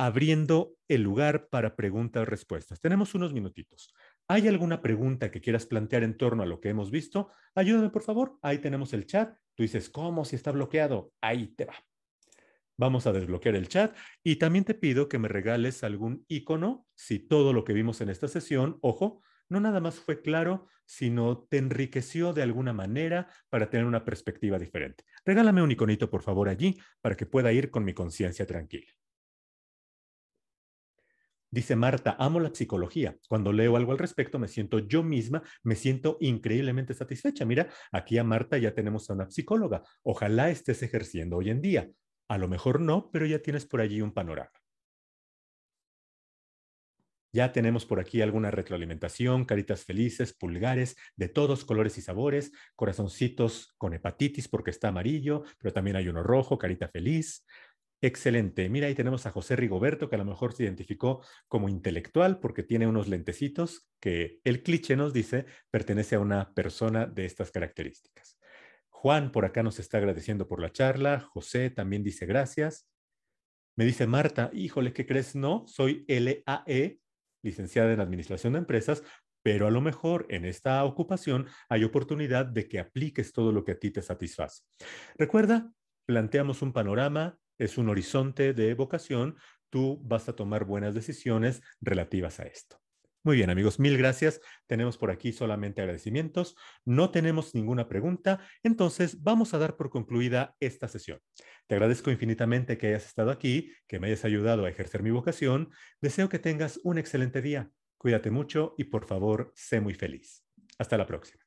abriendo el lugar para preguntas y respuestas. Tenemos unos minutitos. ¿Hay alguna pregunta que quieras plantear en torno a lo que hemos visto? Ayúdame, por favor. Ahí tenemos el chat. Tú dices, ¿cómo si está bloqueado? Ahí te va. Vamos a desbloquear el chat y también te pido que me regales algún icono si todo lo que vimos en esta sesión, ojo, no nada más fue claro, sino te enriqueció de alguna manera para tener una perspectiva diferente. Regálame un iconito, por favor, allí para que pueda ir con mi conciencia tranquila. Dice Marta, amo la psicología. Cuando leo algo al respecto, me siento yo misma, me siento increíblemente satisfecha. Mira, aquí a Marta ya tenemos a una psicóloga. Ojalá estés ejerciendo hoy en día. A lo mejor no, pero ya tienes por allí un panorama. Ya tenemos por aquí alguna retroalimentación, caritas felices, pulgares, de todos colores y sabores, corazoncitos con hepatitis porque está amarillo, pero también hay uno rojo, carita feliz. Excelente. Mira, ahí tenemos a José Rigoberto, que a lo mejor se identificó como intelectual porque tiene unos lentecitos que el cliché nos dice pertenece a una persona de estas características. Juan por acá nos está agradeciendo por la charla. José también dice gracias. Me dice Marta, híjole, ¿qué crees? No, soy LAE, licenciada en Administración de Empresas, pero a lo mejor en esta ocupación hay oportunidad de que apliques todo lo que a ti te satisface. Recuerda, planteamos un panorama, es un horizonte de vocación, tú vas a tomar buenas decisiones relativas a esto. Muy bien, amigos, mil gracias. Tenemos por aquí solamente agradecimientos. No tenemos ninguna pregunta, entonces vamos a dar por concluida esta sesión. Te agradezco infinitamente que hayas estado aquí, que me hayas ayudado a ejercer mi vocación. Deseo que tengas un excelente día. Cuídate mucho y por favor, sé muy feliz. Hasta la próxima.